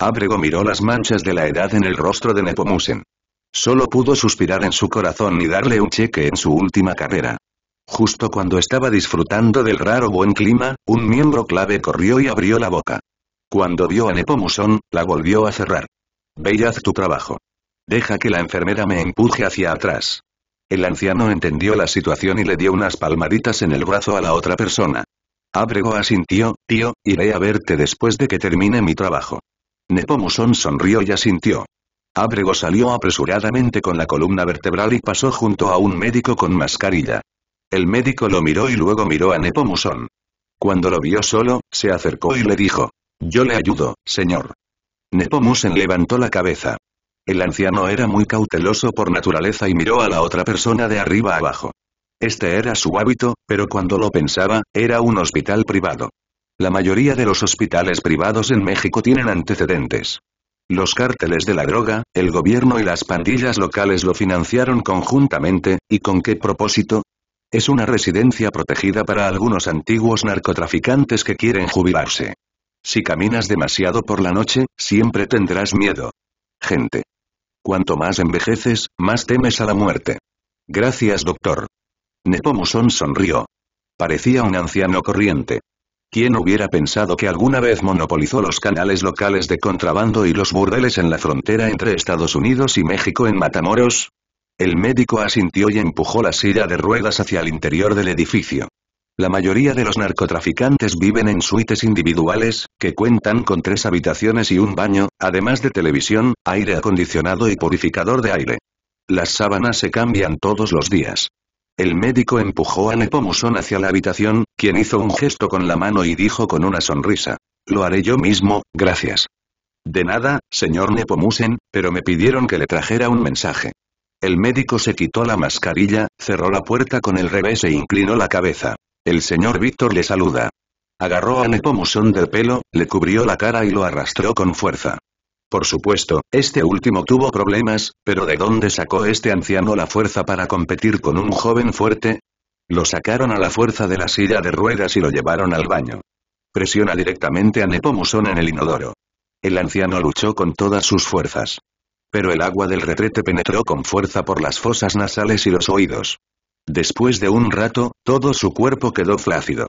Abrego miró las manchas de la edad en el rostro de Nepomusen. Solo pudo suspirar en su corazón y darle un cheque en su última carrera. Justo cuando estaba disfrutando del raro buen clima, un miembro clave corrió y abrió la boca. Cuando vio a Nepomucen, la volvió a cerrar. haz tu trabajo. Deja que la enfermera me empuje hacia atrás. El anciano entendió la situación y le dio unas palmaditas en el brazo a la otra persona. Abrego asintió, tío, iré a verte después de que termine mi trabajo. Nepomuson sonrió y asintió. Abrego salió apresuradamente con la columna vertebral y pasó junto a un médico con mascarilla. El médico lo miró y luego miró a Nepomuson. Cuando lo vio solo, se acercó y le dijo. Yo le ayudo, señor. Nepomusen levantó la cabeza. El anciano era muy cauteloso por naturaleza y miró a la otra persona de arriba abajo. Este era su hábito, pero cuando lo pensaba, era un hospital privado. La mayoría de los hospitales privados en México tienen antecedentes. Los cárteles de la droga, el gobierno y las pandillas locales lo financiaron conjuntamente, ¿y con qué propósito? Es una residencia protegida para algunos antiguos narcotraficantes que quieren jubilarse. Si caminas demasiado por la noche, siempre tendrás miedo gente. Cuanto más envejeces, más temes a la muerte. Gracias, doctor. Nepomuson sonrió. Parecía un anciano corriente. ¿Quién hubiera pensado que alguna vez monopolizó los canales locales de contrabando y los burdeles en la frontera entre Estados Unidos y México en Matamoros? El médico asintió y empujó la silla de ruedas hacia el interior del edificio. La mayoría de los narcotraficantes viven en suites individuales, que cuentan con tres habitaciones y un baño, además de televisión, aire acondicionado y purificador de aire. Las sábanas se cambian todos los días. El médico empujó a Nepomuson hacia la habitación, quien hizo un gesto con la mano y dijo con una sonrisa. Lo haré yo mismo, gracias. De nada, señor Nepomusen, pero me pidieron que le trajera un mensaje. El médico se quitó la mascarilla, cerró la puerta con el revés e inclinó la cabeza. El señor Víctor le saluda. Agarró a nepomusón del pelo, le cubrió la cara y lo arrastró con fuerza. Por supuesto, este último tuvo problemas, pero ¿de dónde sacó este anciano la fuerza para competir con un joven fuerte? Lo sacaron a la fuerza de la silla de ruedas y lo llevaron al baño. Presiona directamente a Nepomusón en el inodoro. El anciano luchó con todas sus fuerzas. Pero el agua del retrete penetró con fuerza por las fosas nasales y los oídos. Después de un rato, todo su cuerpo quedó flácido.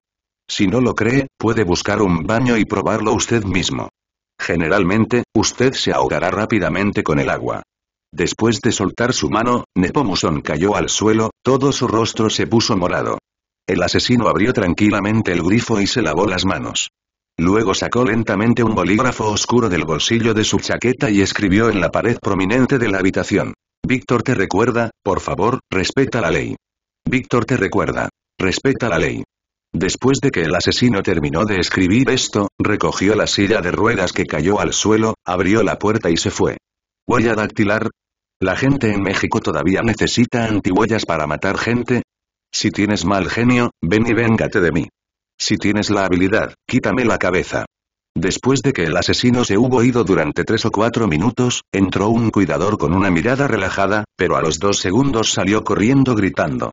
Si no lo cree, puede buscar un baño y probarlo usted mismo. Generalmente, usted se ahogará rápidamente con el agua. Después de soltar su mano, Nepomuson cayó al suelo, todo su rostro se puso morado. El asesino abrió tranquilamente el grifo y se lavó las manos. Luego sacó lentamente un bolígrafo oscuro del bolsillo de su chaqueta y escribió en la pared prominente de la habitación. Víctor te recuerda, por favor, respeta la ley. Víctor te recuerda. Respeta la ley. Después de que el asesino terminó de escribir esto, recogió la silla de ruedas que cayó al suelo, abrió la puerta y se fue. ¿Huella dactilar? ¿La gente en México todavía necesita antihuellas para matar gente? Si tienes mal genio, ven y véngate de mí. Si tienes la habilidad, quítame la cabeza. Después de que el asesino se hubo ido durante tres o cuatro minutos, entró un cuidador con una mirada relajada, pero a los dos segundos salió corriendo gritando.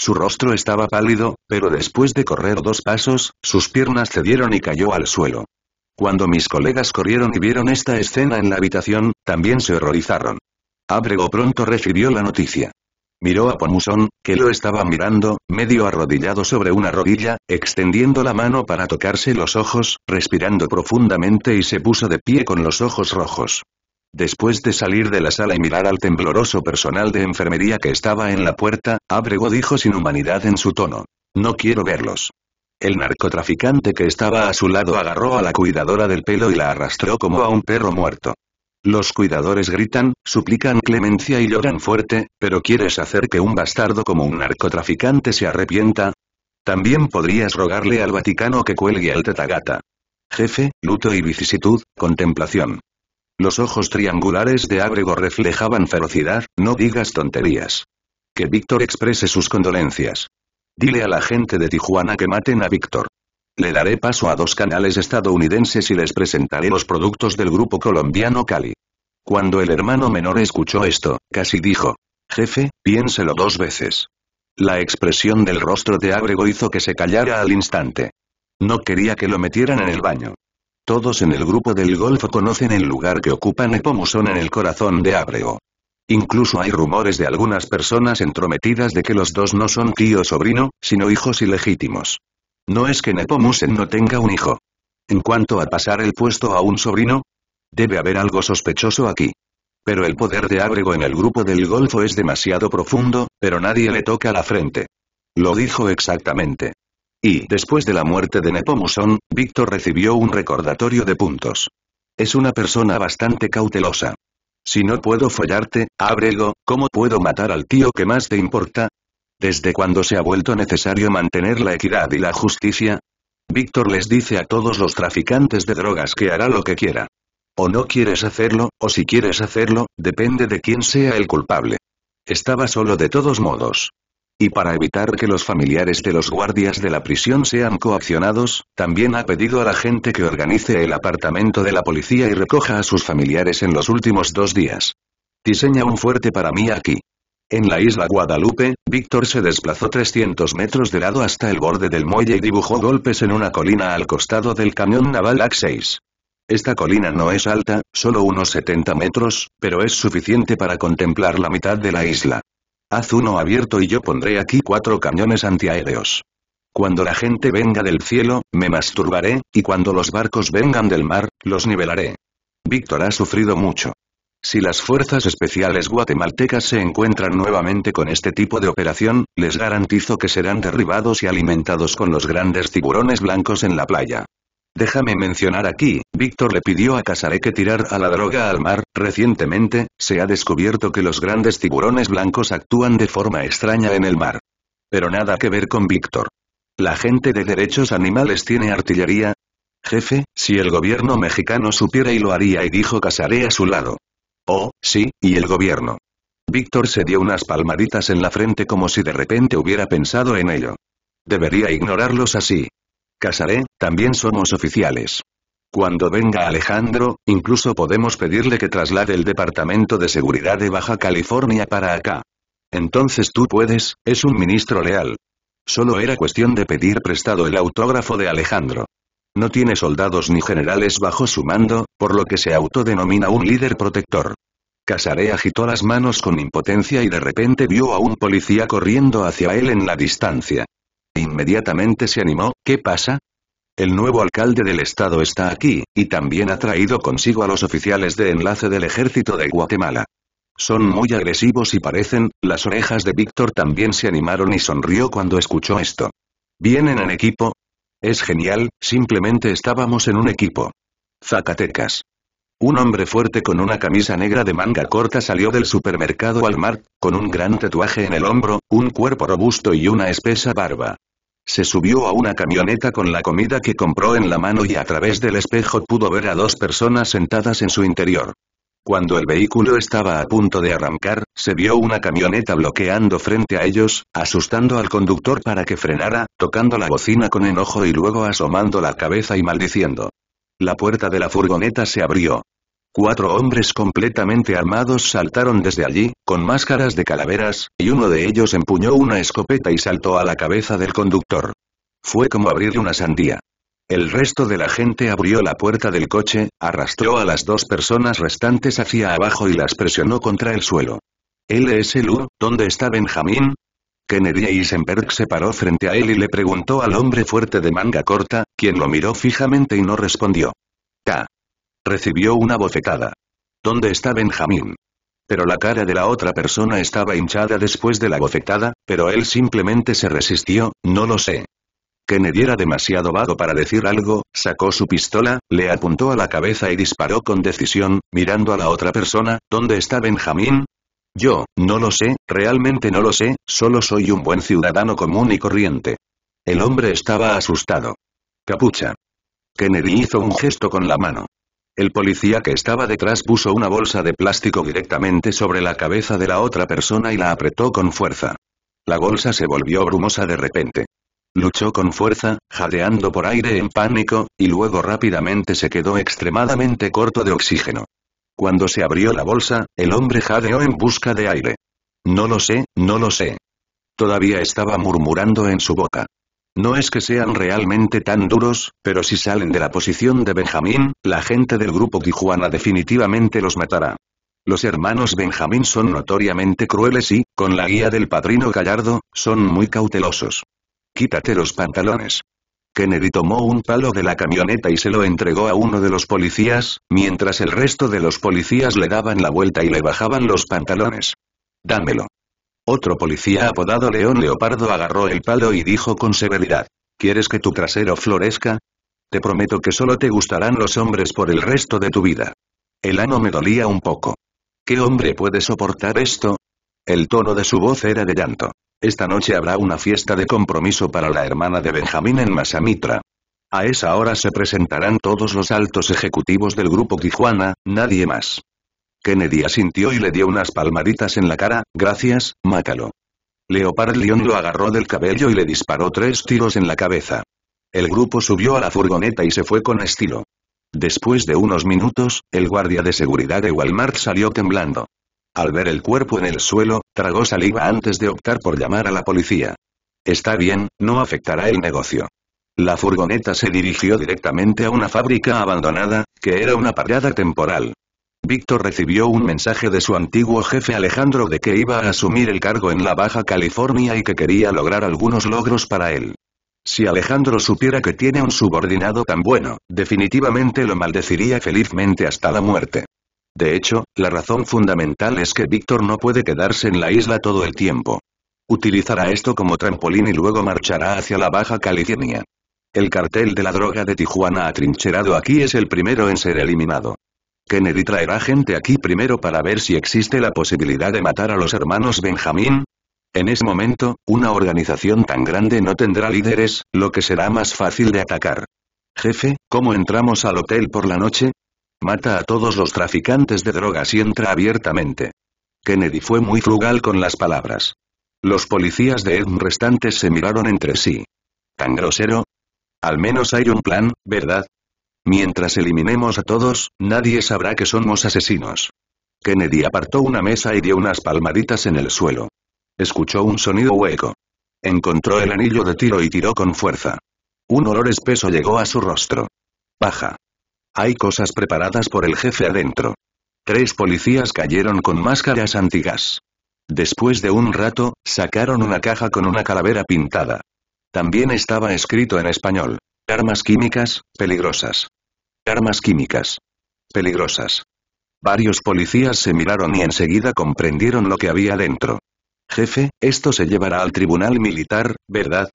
Su rostro estaba pálido, pero después de correr dos pasos, sus piernas cedieron y cayó al suelo. Cuando mis colegas corrieron y vieron esta escena en la habitación, también se horrorizaron. Abrego pronto recibió la noticia. Miró a Pomusón, que lo estaba mirando, medio arrodillado sobre una rodilla, extendiendo la mano para tocarse los ojos, respirando profundamente y se puso de pie con los ojos rojos. Después de salir de la sala y mirar al tembloroso personal de enfermería que estaba en la puerta, Abrego dijo sin humanidad en su tono. No quiero verlos. El narcotraficante que estaba a su lado agarró a la cuidadora del pelo y la arrastró como a un perro muerto. Los cuidadores gritan, suplican clemencia y lloran fuerte, pero ¿quieres hacer que un bastardo como un narcotraficante se arrepienta? También podrías rogarle al Vaticano que cuelgue al Tetagata. Jefe, luto y vicisitud, contemplación. Los ojos triangulares de Ábrego reflejaban ferocidad, no digas tonterías. Que Víctor exprese sus condolencias. Dile a la gente de Tijuana que maten a Víctor. Le daré paso a dos canales estadounidenses y les presentaré los productos del grupo colombiano Cali. Cuando el hermano menor escuchó esto, casi dijo, Jefe, piénselo dos veces. La expresión del rostro de Ábrego hizo que se callara al instante. No quería que lo metieran en el baño. Todos en el grupo del Golfo conocen el lugar que ocupa Nepomuson en el corazón de Abrego. Incluso hay rumores de algunas personas entrometidas de que los dos no son tío sobrino, sino hijos ilegítimos. No es que Nepomusen no tenga un hijo. En cuanto a pasar el puesto a un sobrino, debe haber algo sospechoso aquí. Pero el poder de Abrego en el grupo del Golfo es demasiado profundo, pero nadie le toca la frente. Lo dijo exactamente. Y, después de la muerte de nepomuson Víctor recibió un recordatorio de puntos. Es una persona bastante cautelosa. Si no puedo follarte, Abrego, ¿cómo puedo matar al tío que más te importa? ¿Desde cuándo se ha vuelto necesario mantener la equidad y la justicia? Víctor les dice a todos los traficantes de drogas que hará lo que quiera. O no quieres hacerlo, o si quieres hacerlo, depende de quién sea el culpable. Estaba solo de todos modos y para evitar que los familiares de los guardias de la prisión sean coaccionados, también ha pedido a la gente que organice el apartamento de la policía y recoja a sus familiares en los últimos dos días. Diseña un fuerte para mí aquí. En la isla Guadalupe, Víctor se desplazó 300 metros de lado hasta el borde del muelle y dibujó golpes en una colina al costado del camión naval ax 6 Esta colina no es alta, solo unos 70 metros, pero es suficiente para contemplar la mitad de la isla. Haz uno abierto y yo pondré aquí cuatro cañones antiaéreos. Cuando la gente venga del cielo, me masturbaré, y cuando los barcos vengan del mar, los nivelaré. Víctor ha sufrido mucho. Si las fuerzas especiales guatemaltecas se encuentran nuevamente con este tipo de operación, les garantizo que serán derribados y alimentados con los grandes tiburones blancos en la playa. Déjame mencionar aquí, Víctor le pidió a Casaré que tirar a la droga al mar, recientemente, se ha descubierto que los grandes tiburones blancos actúan de forma extraña en el mar. Pero nada que ver con Víctor. ¿La gente de derechos animales tiene artillería? Jefe, si el gobierno mexicano supiera y lo haría y dijo Casaré a su lado. Oh, sí, y el gobierno. Víctor se dio unas palmaditas en la frente como si de repente hubiera pensado en ello. Debería ignorarlos así, Casaré, también somos oficiales. Cuando venga Alejandro, incluso podemos pedirle que traslade el Departamento de Seguridad de Baja California para acá. Entonces tú puedes, es un ministro leal. Solo era cuestión de pedir prestado el autógrafo de Alejandro. No tiene soldados ni generales bajo su mando, por lo que se autodenomina un líder protector. Casaré agitó las manos con impotencia y de repente vio a un policía corriendo hacia él en la distancia. Inmediatamente se animó, ¿qué pasa? El nuevo alcalde del estado está aquí, y también ha traído consigo a los oficiales de enlace del ejército de Guatemala. Son muy agresivos y parecen, las orejas de Víctor también se animaron y sonrió cuando escuchó esto. ¿Vienen en equipo? Es genial, simplemente estábamos en un equipo. Zacatecas. Un hombre fuerte con una camisa negra de manga corta salió del supermercado al mar, con un gran tatuaje en el hombro, un cuerpo robusto y una espesa barba. Se subió a una camioneta con la comida que compró en la mano y a través del espejo pudo ver a dos personas sentadas en su interior. Cuando el vehículo estaba a punto de arrancar, se vio una camioneta bloqueando frente a ellos, asustando al conductor para que frenara, tocando la bocina con enojo y luego asomando la cabeza y maldiciendo. La puerta de la furgoneta se abrió. Cuatro hombres completamente armados saltaron desde allí, con máscaras de calaveras, y uno de ellos empuñó una escopeta y saltó a la cabeza del conductor. Fue como abrir una sandía. El resto de la gente abrió la puerta del coche, arrastró a las dos personas restantes hacia abajo y las presionó contra el suelo. U, ¿dónde está Benjamín? Kennedy Eisenberg se paró frente a él y le preguntó al hombre fuerte de manga corta, quien lo miró fijamente y no respondió. K. Recibió una bofetada. ¿Dónde está Benjamín? Pero la cara de la otra persona estaba hinchada después de la bofetada, pero él simplemente se resistió, no lo sé. Kennedy era demasiado vago para decir algo, sacó su pistola, le apuntó a la cabeza y disparó con decisión, mirando a la otra persona, ¿dónde está Benjamín? Yo, no lo sé, realmente no lo sé, solo soy un buen ciudadano común y corriente. El hombre estaba asustado. Capucha. Kennedy hizo un gesto con la mano. El policía que estaba detrás puso una bolsa de plástico directamente sobre la cabeza de la otra persona y la apretó con fuerza. La bolsa se volvió brumosa de repente. Luchó con fuerza, jadeando por aire en pánico, y luego rápidamente se quedó extremadamente corto de oxígeno. Cuando se abrió la bolsa, el hombre jadeó en busca de aire. No lo sé, no lo sé. Todavía estaba murmurando en su boca. No es que sean realmente tan duros, pero si salen de la posición de Benjamín, la gente del grupo Tijuana definitivamente los matará. Los hermanos Benjamín son notoriamente crueles y, con la guía del padrino Gallardo, son muy cautelosos. Quítate los pantalones. Kennedy tomó un palo de la camioneta y se lo entregó a uno de los policías, mientras el resto de los policías le daban la vuelta y le bajaban los pantalones. Dámelo. Otro policía apodado León Leopardo agarró el palo y dijo con severidad. ¿Quieres que tu trasero florezca? Te prometo que solo te gustarán los hombres por el resto de tu vida. El ano me dolía un poco. ¿Qué hombre puede soportar esto? El tono de su voz era de llanto. Esta noche habrá una fiesta de compromiso para la hermana de Benjamín en Masamitra. A esa hora se presentarán todos los altos ejecutivos del Grupo Tijuana, nadie más. Kennedy asintió y le dio unas palmaditas en la cara, gracias, Mácalo. Leopard León lo agarró del cabello y le disparó tres tiros en la cabeza. El grupo subió a la furgoneta y se fue con estilo. Después de unos minutos, el guardia de seguridad de Walmart salió temblando. Al ver el cuerpo en el suelo, tragó saliva antes de optar por llamar a la policía. Está bien, no afectará el negocio. La furgoneta se dirigió directamente a una fábrica abandonada, que era una parada temporal. Víctor recibió un mensaje de su antiguo jefe Alejandro de que iba a asumir el cargo en la Baja California y que quería lograr algunos logros para él. Si Alejandro supiera que tiene un subordinado tan bueno, definitivamente lo maldeciría felizmente hasta la muerte. De hecho, la razón fundamental es que Víctor no puede quedarse en la isla todo el tiempo. Utilizará esto como trampolín y luego marchará hacia la Baja California. El cartel de la droga de Tijuana atrincherado aquí es el primero en ser eliminado. Kennedy traerá gente aquí primero para ver si existe la posibilidad de matar a los hermanos Benjamin. En ese momento, una organización tan grande no tendrá líderes, lo que será más fácil de atacar. Jefe, ¿cómo entramos al hotel por la noche? Mata a todos los traficantes de drogas y entra abiertamente. Kennedy fue muy frugal con las palabras. Los policías de Edm restantes se miraron entre sí. ¿Tan grosero? Al menos hay un plan, ¿verdad? Mientras eliminemos a todos, nadie sabrá que somos asesinos. Kennedy apartó una mesa y dio unas palmaditas en el suelo. Escuchó un sonido hueco. Encontró el anillo de tiro y tiró con fuerza. Un olor espeso llegó a su rostro. Baja. Hay cosas preparadas por el jefe adentro. Tres policías cayeron con máscaras antigas. Después de un rato, sacaron una caja con una calavera pintada. También estaba escrito en español. Armas químicas, peligrosas. Armas químicas. Peligrosas. Varios policías se miraron y enseguida comprendieron lo que había dentro. Jefe, esto se llevará al tribunal militar, ¿verdad?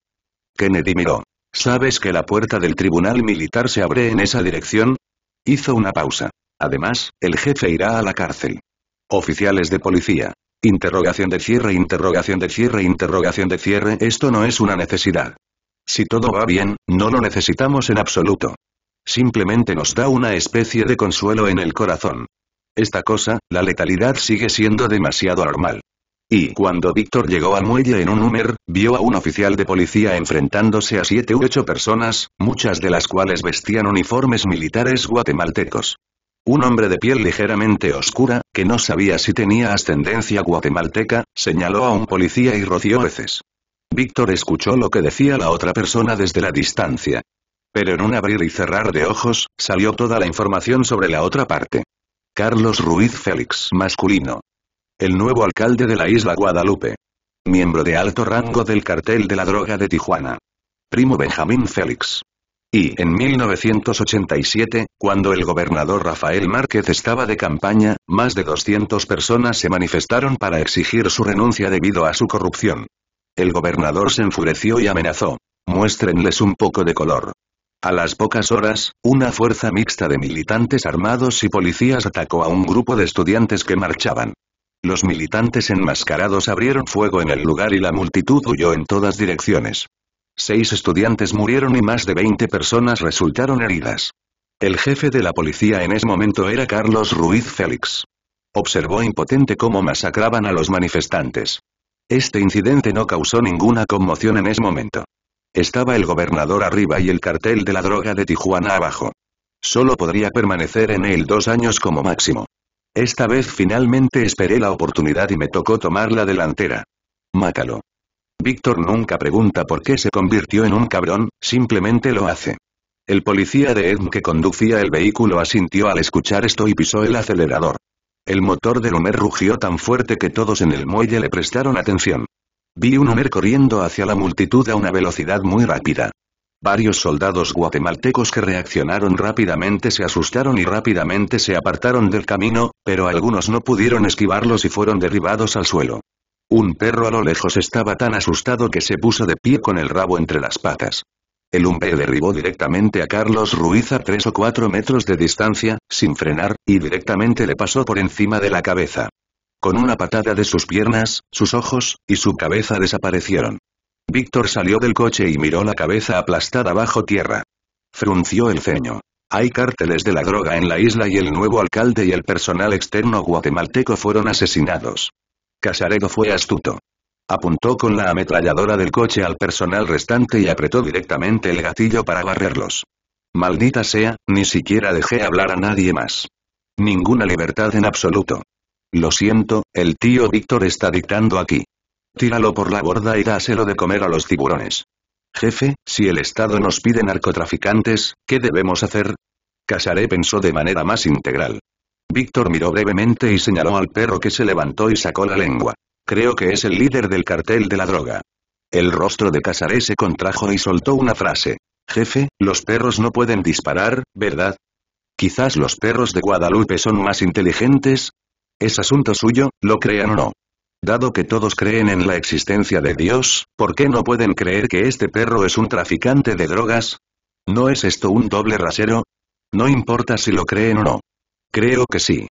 Kennedy miró. ¿Sabes que la puerta del tribunal militar se abre en esa dirección? Hizo una pausa. Además, el jefe irá a la cárcel. Oficiales de policía. Interrogación de cierre, interrogación de cierre, interrogación de cierre, esto no es una necesidad. Si todo va bien, no lo necesitamos en absoluto. Simplemente nos da una especie de consuelo en el corazón. Esta cosa, la letalidad sigue siendo demasiado normal. Y cuando Víctor llegó a muelle en un humer vio a un oficial de policía enfrentándose a siete u ocho personas, muchas de las cuales vestían uniformes militares guatemaltecos. Un hombre de piel ligeramente oscura, que no sabía si tenía ascendencia guatemalteca, señaló a un policía y roció heces. Víctor escuchó lo que decía la otra persona desde la distancia. Pero en un abrir y cerrar de ojos, salió toda la información sobre la otra parte. Carlos Ruiz Félix, masculino. El nuevo alcalde de la isla Guadalupe. Miembro de alto rango del cartel de la droga de Tijuana. Primo Benjamín Félix. Y, en 1987, cuando el gobernador Rafael Márquez estaba de campaña, más de 200 personas se manifestaron para exigir su renuncia debido a su corrupción. El gobernador se enfureció y amenazó. Muéstrenles un poco de color. A las pocas horas, una fuerza mixta de militantes armados y policías atacó a un grupo de estudiantes que marchaban. Los militantes enmascarados abrieron fuego en el lugar y la multitud huyó en todas direcciones. Seis estudiantes murieron y más de 20 personas resultaron heridas. El jefe de la policía en ese momento era Carlos Ruiz Félix. Observó impotente cómo masacraban a los manifestantes. Este incidente no causó ninguna conmoción en ese momento. Estaba el gobernador arriba y el cartel de la droga de Tijuana abajo. Solo podría permanecer en él dos años como máximo. Esta vez finalmente esperé la oportunidad y me tocó tomar la delantera. Mácalo. Víctor nunca pregunta por qué se convirtió en un cabrón, simplemente lo hace. El policía de Edm que conducía el vehículo asintió al escuchar esto y pisó el acelerador. El motor del Lumer rugió tan fuerte que todos en el muelle le prestaron atención. Vi un hombre corriendo hacia la multitud a una velocidad muy rápida. Varios soldados guatemaltecos que reaccionaron rápidamente se asustaron y rápidamente se apartaron del camino, pero algunos no pudieron esquivarlos y fueron derribados al suelo. Un perro a lo lejos estaba tan asustado que se puso de pie con el rabo entre las patas. El hombre derribó directamente a Carlos Ruiz a tres o cuatro metros de distancia, sin frenar, y directamente le pasó por encima de la cabeza. Con una patada de sus piernas, sus ojos, y su cabeza desaparecieron. Víctor salió del coche y miró la cabeza aplastada bajo tierra. Frunció el ceño. Hay cárteles de la droga en la isla y el nuevo alcalde y el personal externo guatemalteco fueron asesinados. Casaredo fue astuto. Apuntó con la ametralladora del coche al personal restante y apretó directamente el gatillo para barrerlos. Maldita sea, ni siquiera dejé hablar a nadie más. Ninguna libertad en absoluto. Lo siento, el tío Víctor está dictando aquí. Tíralo por la borda y dáselo de comer a los tiburones. Jefe, si el Estado nos pide narcotraficantes, ¿qué debemos hacer? Casaré pensó de manera más integral. Víctor miró brevemente y señaló al perro que se levantó y sacó la lengua. Creo que es el líder del cartel de la droga. El rostro de Casaré se contrajo y soltó una frase. Jefe, los perros no pueden disparar, ¿verdad? Quizás los perros de Guadalupe son más inteligentes, es asunto suyo, lo crean o no. Dado que todos creen en la existencia de Dios, ¿por qué no pueden creer que este perro es un traficante de drogas? ¿No es esto un doble rasero? No importa si lo creen o no. Creo que sí.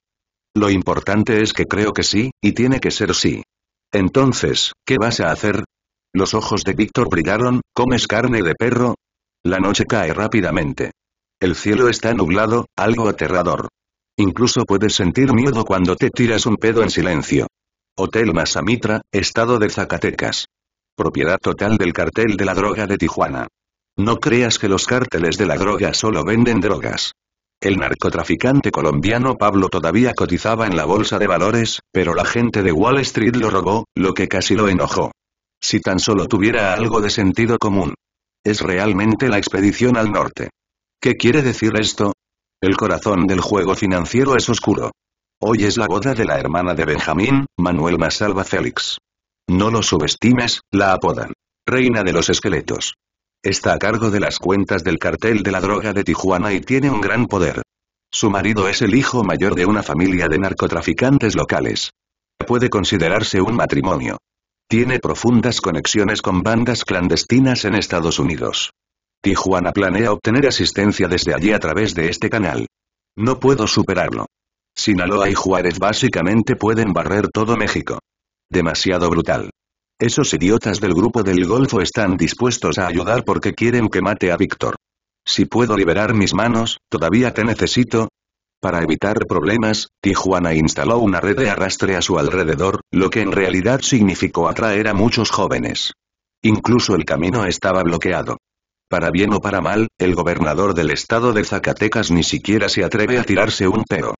Lo importante es que creo que sí, y tiene que ser sí. Entonces, ¿qué vas a hacer? Los ojos de Víctor brillaron, ¿comes carne de perro? La noche cae rápidamente. El cielo está nublado, algo aterrador. Incluso puedes sentir miedo cuando te tiras un pedo en silencio. Hotel Masamitra, Estado de Zacatecas. Propiedad total del cartel de la droga de Tijuana. No creas que los cárteles de la droga solo venden drogas. El narcotraficante colombiano Pablo todavía cotizaba en la bolsa de valores, pero la gente de Wall Street lo robó, lo que casi lo enojó. Si tan solo tuviera algo de sentido común. Es realmente la expedición al norte. ¿Qué quiere decir esto? El corazón del juego financiero es oscuro. Hoy es la boda de la hermana de Benjamín, Manuel Masalva Félix. No lo subestimes, la apodan. Reina de los esqueletos. Está a cargo de las cuentas del cartel de la droga de Tijuana y tiene un gran poder. Su marido es el hijo mayor de una familia de narcotraficantes locales. Puede considerarse un matrimonio. Tiene profundas conexiones con bandas clandestinas en Estados Unidos. Tijuana planea obtener asistencia desde allí a través de este canal. No puedo superarlo. Sinaloa y Juárez básicamente pueden barrer todo México. Demasiado brutal. Esos idiotas del grupo del Golfo están dispuestos a ayudar porque quieren que mate a Víctor. Si puedo liberar mis manos, todavía te necesito. Para evitar problemas, Tijuana instaló una red de arrastre a su alrededor, lo que en realidad significó atraer a muchos jóvenes. Incluso el camino estaba bloqueado. Para bien o para mal, el gobernador del estado de Zacatecas ni siquiera se atreve a tirarse un pedo.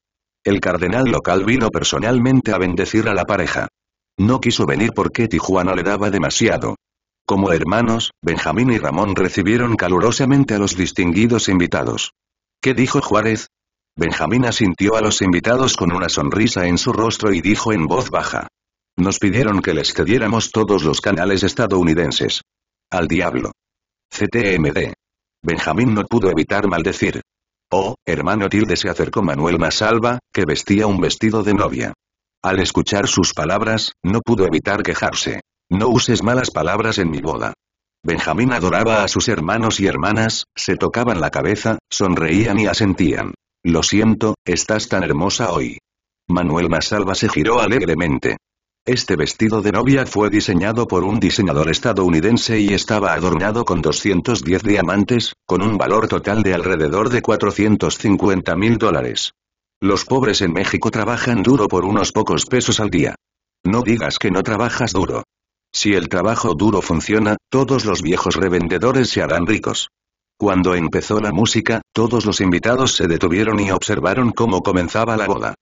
El cardenal local vino personalmente a bendecir a la pareja. No quiso venir porque Tijuana le daba demasiado. Como hermanos, Benjamín y Ramón recibieron calurosamente a los distinguidos invitados. ¿Qué dijo Juárez? Benjamín asintió a los invitados con una sonrisa en su rostro y dijo en voz baja. Nos pidieron que les cediéramos todos los canales estadounidenses. Al diablo. CTMD. Benjamín no pudo evitar maldecir. Oh, hermano Tilde se acercó Manuel Masalva, que vestía un vestido de novia. Al escuchar sus palabras, no pudo evitar quejarse. No uses malas palabras en mi boda. Benjamín adoraba a sus hermanos y hermanas, se tocaban la cabeza, sonreían y asentían. Lo siento, estás tan hermosa hoy. Manuel Masalva se giró alegremente. Este vestido de novia fue diseñado por un diseñador estadounidense y estaba adornado con 210 diamantes, con un valor total de alrededor de 450 mil dólares. Los pobres en México trabajan duro por unos pocos pesos al día. No digas que no trabajas duro. Si el trabajo duro funciona, todos los viejos revendedores se harán ricos. Cuando empezó la música, todos los invitados se detuvieron y observaron cómo comenzaba la boda.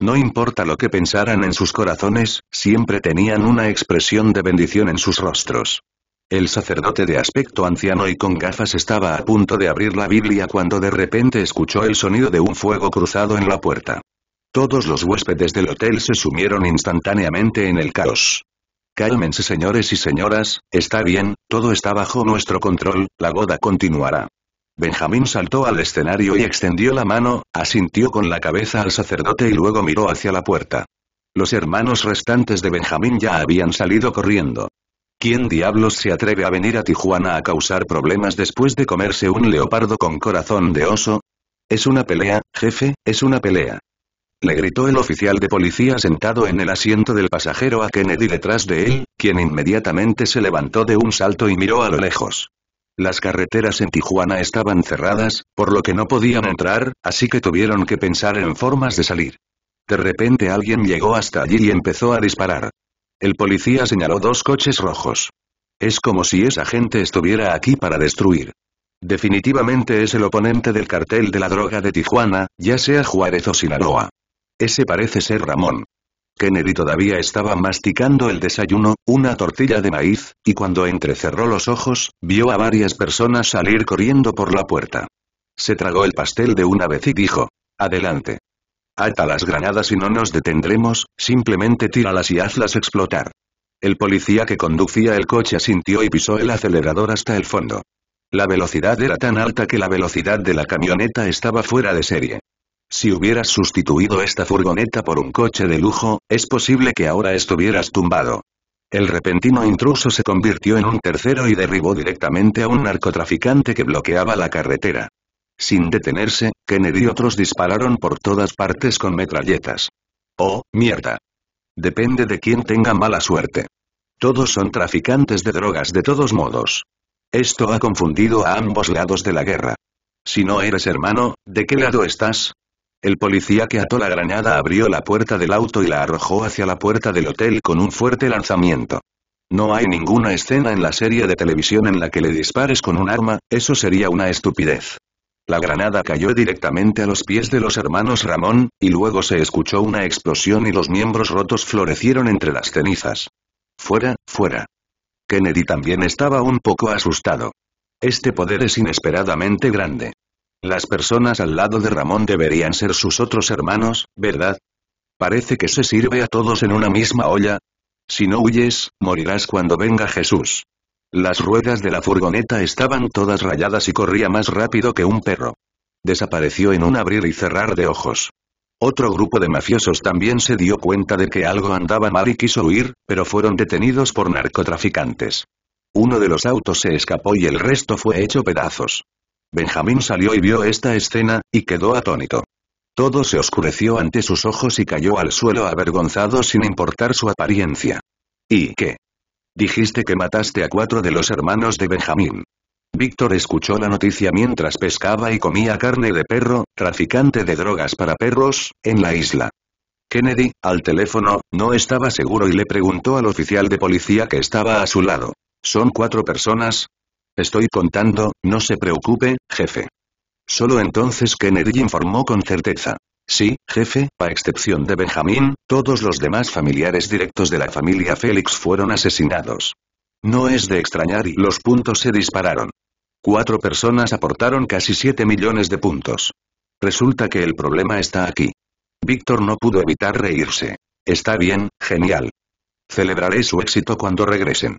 No importa lo que pensaran en sus corazones, siempre tenían una expresión de bendición en sus rostros. El sacerdote de aspecto anciano y con gafas estaba a punto de abrir la Biblia cuando de repente escuchó el sonido de un fuego cruzado en la puerta. Todos los huéspedes del hotel se sumieron instantáneamente en el caos. Cálmense señores y señoras, está bien, todo está bajo nuestro control, la boda continuará. Benjamín saltó al escenario y extendió la mano, asintió con la cabeza al sacerdote y luego miró hacia la puerta. Los hermanos restantes de Benjamín ya habían salido corriendo. ¿Quién diablos se atreve a venir a Tijuana a causar problemas después de comerse un leopardo con corazón de oso? Es una pelea, jefe, es una pelea. Le gritó el oficial de policía sentado en el asiento del pasajero a Kennedy detrás de él, quien inmediatamente se levantó de un salto y miró a lo lejos. Las carreteras en Tijuana estaban cerradas, por lo que no podían entrar, así que tuvieron que pensar en formas de salir. De repente alguien llegó hasta allí y empezó a disparar. El policía señaló dos coches rojos. Es como si esa gente estuviera aquí para destruir. Definitivamente es el oponente del cartel de la droga de Tijuana, ya sea Juárez o Sinaloa. Ese parece ser Ramón. Kennedy todavía estaba masticando el desayuno, una tortilla de maíz, y cuando entrecerró los ojos, vio a varias personas salir corriendo por la puerta. Se tragó el pastel de una vez y dijo, adelante. Ata las granadas y no nos detendremos, simplemente tíralas y hazlas explotar. El policía que conducía el coche asintió y pisó el acelerador hasta el fondo. La velocidad era tan alta que la velocidad de la camioneta estaba fuera de serie. Si hubieras sustituido esta furgoneta por un coche de lujo, es posible que ahora estuvieras tumbado. El repentino intruso se convirtió en un tercero y derribó directamente a un narcotraficante que bloqueaba la carretera. Sin detenerse, Kennedy y otros dispararon por todas partes con metralletas. ¡Oh, mierda! Depende de quién tenga mala suerte. Todos son traficantes de drogas de todos modos. Esto ha confundido a ambos lados de la guerra. Si no eres hermano, ¿de qué lado estás? El policía que ató la granada abrió la puerta del auto y la arrojó hacia la puerta del hotel con un fuerte lanzamiento. No hay ninguna escena en la serie de televisión en la que le dispares con un arma, eso sería una estupidez. La granada cayó directamente a los pies de los hermanos Ramón, y luego se escuchó una explosión y los miembros rotos florecieron entre las cenizas. Fuera, fuera. Kennedy también estaba un poco asustado. Este poder es inesperadamente grande. Las personas al lado de Ramón deberían ser sus otros hermanos, ¿verdad? Parece que se sirve a todos en una misma olla. Si no huyes, morirás cuando venga Jesús. Las ruedas de la furgoneta estaban todas rayadas y corría más rápido que un perro. Desapareció en un abrir y cerrar de ojos. Otro grupo de mafiosos también se dio cuenta de que algo andaba mal y quiso huir, pero fueron detenidos por narcotraficantes. Uno de los autos se escapó y el resto fue hecho pedazos. Benjamín salió y vio esta escena, y quedó atónito. Todo se oscureció ante sus ojos y cayó al suelo avergonzado sin importar su apariencia. ¿Y qué? Dijiste que mataste a cuatro de los hermanos de Benjamín. Víctor escuchó la noticia mientras pescaba y comía carne de perro, traficante de drogas para perros, en la isla. Kennedy, al teléfono, no estaba seguro y le preguntó al oficial de policía que estaba a su lado. Son cuatro personas, Estoy contando, no se preocupe, jefe. Solo entonces Kennedy informó con certeza. Sí, jefe, a excepción de Benjamín, todos los demás familiares directos de la familia Félix fueron asesinados. No es de extrañar y los puntos se dispararon. Cuatro personas aportaron casi siete millones de puntos. Resulta que el problema está aquí. Víctor no pudo evitar reírse. Está bien, genial. Celebraré su éxito cuando regresen.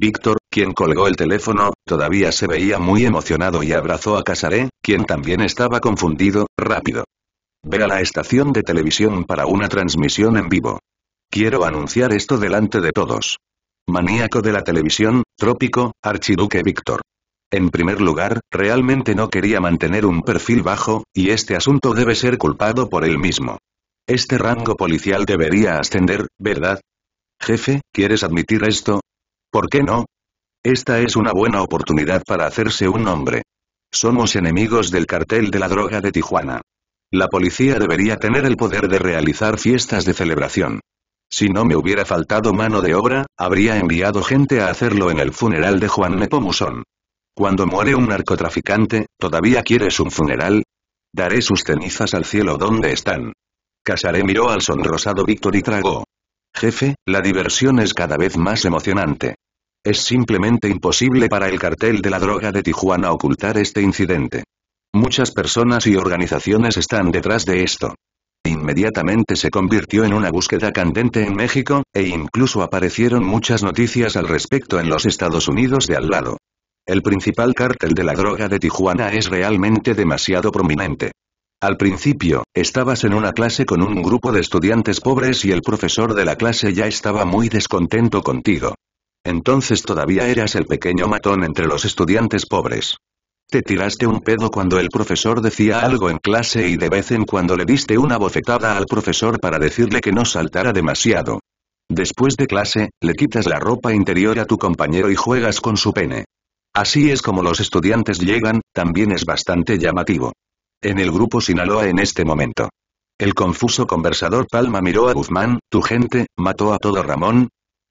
Víctor, quien colgó el teléfono, todavía se veía muy emocionado y abrazó a Casaré, quien también estaba confundido, rápido. Ve a la estación de televisión para una transmisión en vivo. Quiero anunciar esto delante de todos. Maníaco de la televisión, trópico, archiduque Víctor. En primer lugar, realmente no quería mantener un perfil bajo, y este asunto debe ser culpado por él mismo. Este rango policial debería ascender, ¿verdad? Jefe, ¿quieres admitir esto? ¿Por qué no? Esta es una buena oportunidad para hacerse un nombre. Somos enemigos del cartel de la droga de Tijuana. La policía debería tener el poder de realizar fiestas de celebración. Si no me hubiera faltado mano de obra, habría enviado gente a hacerlo en el funeral de Juan Nepomucón. Cuando muere un narcotraficante, ¿todavía quieres un funeral? Daré sus cenizas al cielo donde están. Casaré miró al sonrosado Víctor y tragó. Jefe, la diversión es cada vez más emocionante. Es simplemente imposible para el cartel de la droga de Tijuana ocultar este incidente. Muchas personas y organizaciones están detrás de esto. Inmediatamente se convirtió en una búsqueda candente en México, e incluso aparecieron muchas noticias al respecto en los Estados Unidos de al lado. El principal cartel de la droga de Tijuana es realmente demasiado prominente. Al principio, estabas en una clase con un grupo de estudiantes pobres y el profesor de la clase ya estaba muy descontento contigo. Entonces todavía eras el pequeño matón entre los estudiantes pobres. Te tiraste un pedo cuando el profesor decía algo en clase y de vez en cuando le diste una bofetada al profesor para decirle que no saltara demasiado. Después de clase, le quitas la ropa interior a tu compañero y juegas con su pene. Así es como los estudiantes llegan, también es bastante llamativo. En el grupo Sinaloa en este momento. El confuso conversador Palma miró a Guzmán, tu gente, mató a todo Ramón,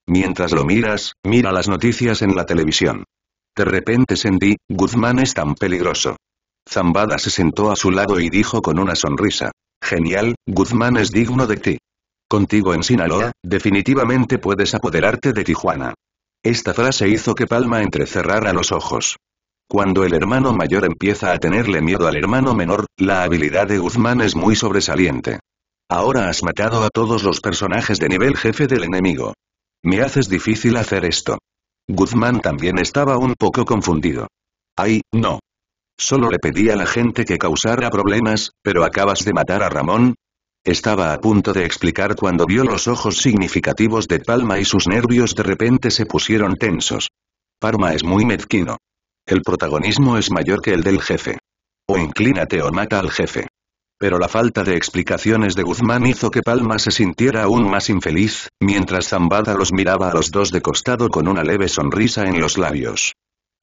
Mientras lo miras, mira las noticias en la televisión. De repente sentí, Guzmán es tan peligroso. Zambada se sentó a su lado y dijo con una sonrisa. Genial, Guzmán es digno de ti. Contigo en Sinaloa, definitivamente puedes apoderarte de Tijuana. Esta frase hizo que Palma entrecerrara los ojos. Cuando el hermano mayor empieza a tenerle miedo al hermano menor, la habilidad de Guzmán es muy sobresaliente. Ahora has matado a todos los personajes de nivel jefe del enemigo. Me haces difícil hacer esto. Guzmán también estaba un poco confundido. Ay, no. Solo le pedí a la gente que causara problemas, pero acabas de matar a Ramón. Estaba a punto de explicar cuando vio los ojos significativos de Palma y sus nervios de repente se pusieron tensos. Parma es muy mezquino. El protagonismo es mayor que el del jefe. O inclínate o mata al jefe. Pero la falta de explicaciones de Guzmán hizo que Palma se sintiera aún más infeliz, mientras Zambada los miraba a los dos de costado con una leve sonrisa en los labios.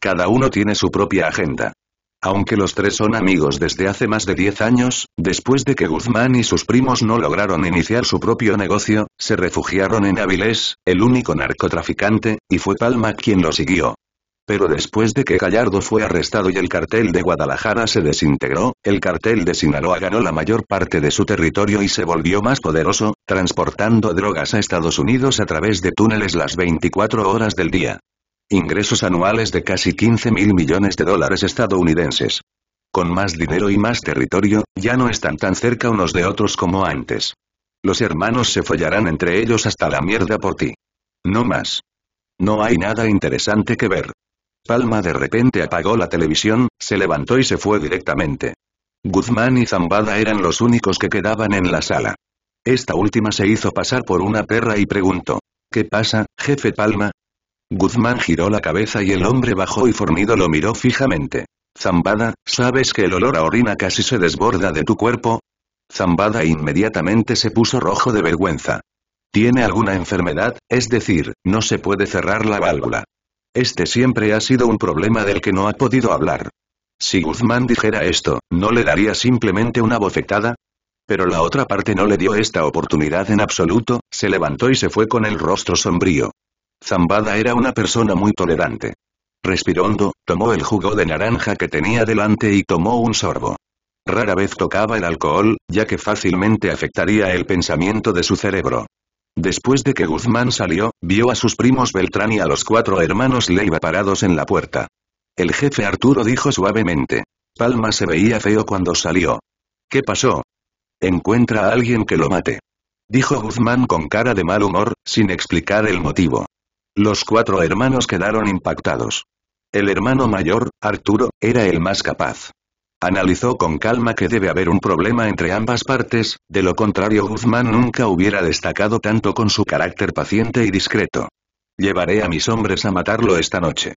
Cada uno tiene su propia agenda. Aunque los tres son amigos desde hace más de 10 años, después de que Guzmán y sus primos no lograron iniciar su propio negocio, se refugiaron en Avilés, el único narcotraficante, y fue Palma quien lo siguió. Pero después de que Gallardo fue arrestado y el cartel de Guadalajara se desintegró, el cartel de Sinaloa ganó la mayor parte de su territorio y se volvió más poderoso, transportando drogas a Estados Unidos a través de túneles las 24 horas del día. Ingresos anuales de casi 15 mil millones de dólares estadounidenses. Con más dinero y más territorio, ya no están tan cerca unos de otros como antes. Los hermanos se follarán entre ellos hasta la mierda por ti. No más. No hay nada interesante que ver. Palma de repente apagó la televisión, se levantó y se fue directamente. Guzmán y Zambada eran los únicos que quedaban en la sala. Esta última se hizo pasar por una perra y preguntó. ¿Qué pasa, jefe Palma? Guzmán giró la cabeza y el hombre bajó y fornido lo miró fijamente. Zambada, ¿sabes que el olor a orina casi se desborda de tu cuerpo? Zambada inmediatamente se puso rojo de vergüenza. Tiene alguna enfermedad, es decir, no se puede cerrar la válvula. Este siempre ha sido un problema del que no ha podido hablar. Si Guzmán dijera esto, ¿no le daría simplemente una bofetada? Pero la otra parte no le dio esta oportunidad en absoluto, se levantó y se fue con el rostro sombrío. Zambada era una persona muy tolerante. Respiró hondo, tomó el jugo de naranja que tenía delante y tomó un sorbo. Rara vez tocaba el alcohol, ya que fácilmente afectaría el pensamiento de su cerebro. Después de que Guzmán salió, vio a sus primos Beltrán y a los cuatro hermanos Leiva parados en la puerta. El jefe Arturo dijo suavemente. Palma se veía feo cuando salió. ¿Qué pasó? Encuentra a alguien que lo mate. Dijo Guzmán con cara de mal humor, sin explicar el motivo. Los cuatro hermanos quedaron impactados. El hermano mayor, Arturo, era el más capaz. Analizó con calma que debe haber un problema entre ambas partes, de lo contrario Guzmán nunca hubiera destacado tanto con su carácter paciente y discreto. Llevaré a mis hombres a matarlo esta noche.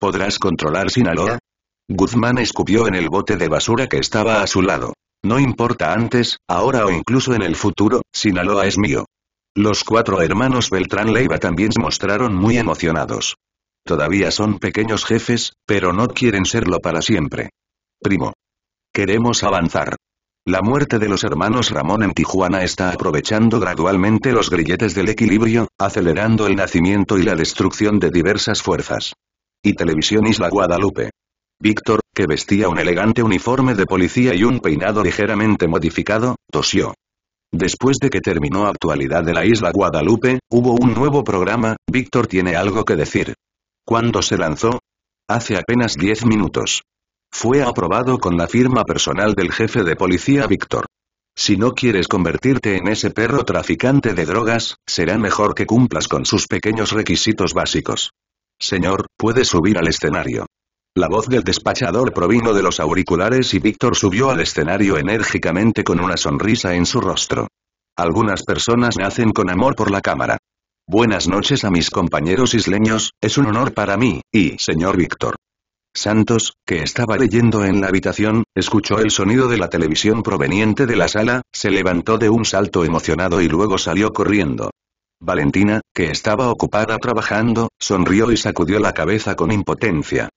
¿Podrás controlar Sinaloa? Guzmán escupió en el bote de basura que estaba a su lado. No importa antes, ahora o incluso en el futuro, Sinaloa es mío. Los cuatro hermanos Beltrán Leiva también se mostraron muy emocionados. Todavía son pequeños jefes, pero no quieren serlo para siempre. Primo, Queremos avanzar. La muerte de los hermanos Ramón en Tijuana está aprovechando gradualmente los grilletes del equilibrio, acelerando el nacimiento y la destrucción de diversas fuerzas. Y Televisión Isla Guadalupe. Víctor, que vestía un elegante uniforme de policía y un peinado ligeramente modificado, tosió. Después de que terminó Actualidad de la Isla Guadalupe, hubo un nuevo programa, Víctor tiene algo que decir. ¿Cuándo se lanzó? Hace apenas 10 minutos. Fue aprobado con la firma personal del jefe de policía Víctor. Si no quieres convertirte en ese perro traficante de drogas, será mejor que cumplas con sus pequeños requisitos básicos. Señor, puede subir al escenario. La voz del despachador provino de los auriculares y Víctor subió al escenario enérgicamente con una sonrisa en su rostro. Algunas personas nacen con amor por la cámara. Buenas noches a mis compañeros isleños, es un honor para mí, y señor Víctor, Santos, que estaba leyendo en la habitación, escuchó el sonido de la televisión proveniente de la sala, se levantó de un salto emocionado y luego salió corriendo. Valentina, que estaba ocupada trabajando, sonrió y sacudió la cabeza con impotencia.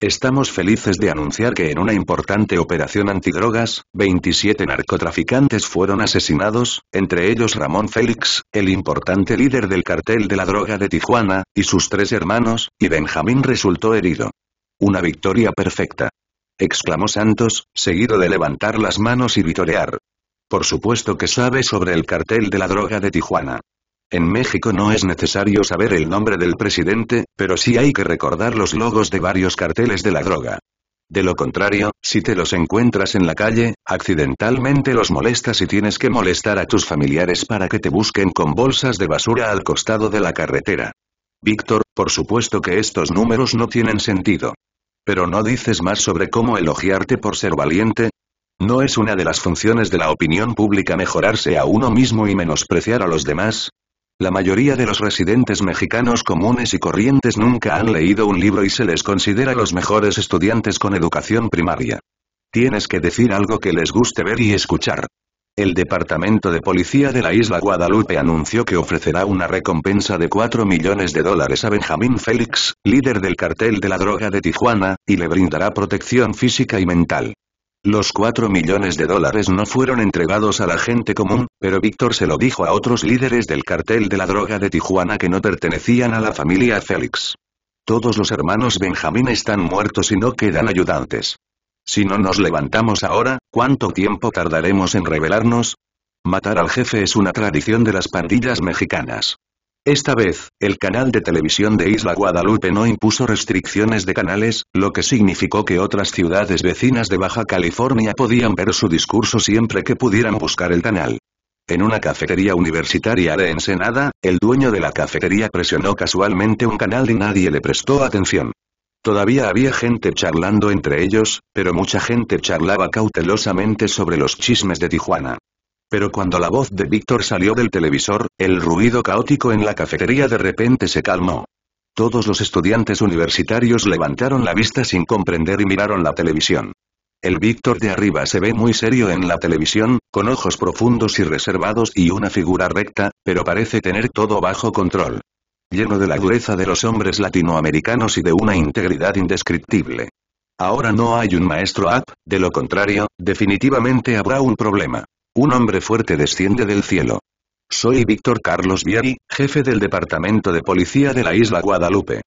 Estamos felices de anunciar que en una importante operación antidrogas, 27 narcotraficantes fueron asesinados, entre ellos Ramón Félix, el importante líder del cartel de la droga de Tijuana, y sus tres hermanos, y Benjamín resultó herido. Una victoria perfecta. exclamó Santos, seguido de levantar las manos y vitorear. Por supuesto que sabe sobre el cartel de la droga de Tijuana. En México no es necesario saber el nombre del presidente, pero sí hay que recordar los logos de varios carteles de la droga. De lo contrario, si te los encuentras en la calle, accidentalmente los molestas y tienes que molestar a tus familiares para que te busquen con bolsas de basura al costado de la carretera. Víctor, por supuesto que estos números no tienen sentido. Pero no dices más sobre cómo elogiarte por ser valiente. ¿No es una de las funciones de la opinión pública mejorarse a uno mismo y menospreciar a los demás? La mayoría de los residentes mexicanos comunes y corrientes nunca han leído un libro y se les considera los mejores estudiantes con educación primaria. Tienes que decir algo que les guste ver y escuchar. El Departamento de Policía de la Isla Guadalupe anunció que ofrecerá una recompensa de 4 millones de dólares a Benjamín Félix, líder del cartel de la droga de Tijuana, y le brindará protección física y mental. Los 4 millones de dólares no fueron entregados a la gente común, pero Víctor se lo dijo a otros líderes del cartel de la droga de Tijuana que no pertenecían a la familia Félix. Todos los hermanos Benjamín están muertos y no quedan ayudantes. Si no nos levantamos ahora, ¿cuánto tiempo tardaremos en rebelarnos? Matar al jefe es una tradición de las pandillas mexicanas. Esta vez, el canal de televisión de Isla Guadalupe no impuso restricciones de canales, lo que significó que otras ciudades vecinas de Baja California podían ver su discurso siempre que pudieran buscar el canal. En una cafetería universitaria de Ensenada, el dueño de la cafetería presionó casualmente un canal y nadie le prestó atención. Todavía había gente charlando entre ellos, pero mucha gente charlaba cautelosamente sobre los chismes de Tijuana. Pero cuando la voz de Víctor salió del televisor, el ruido caótico en la cafetería de repente se calmó. Todos los estudiantes universitarios levantaron la vista sin comprender y miraron la televisión. El Víctor de arriba se ve muy serio en la televisión, con ojos profundos y reservados y una figura recta, pero parece tener todo bajo control lleno de la dureza de los hombres latinoamericanos y de una integridad indescriptible. Ahora no hay un maestro app, de lo contrario, definitivamente habrá un problema. Un hombre fuerte desciende del cielo. Soy Víctor Carlos Vieri, jefe del Departamento de Policía de la Isla Guadalupe.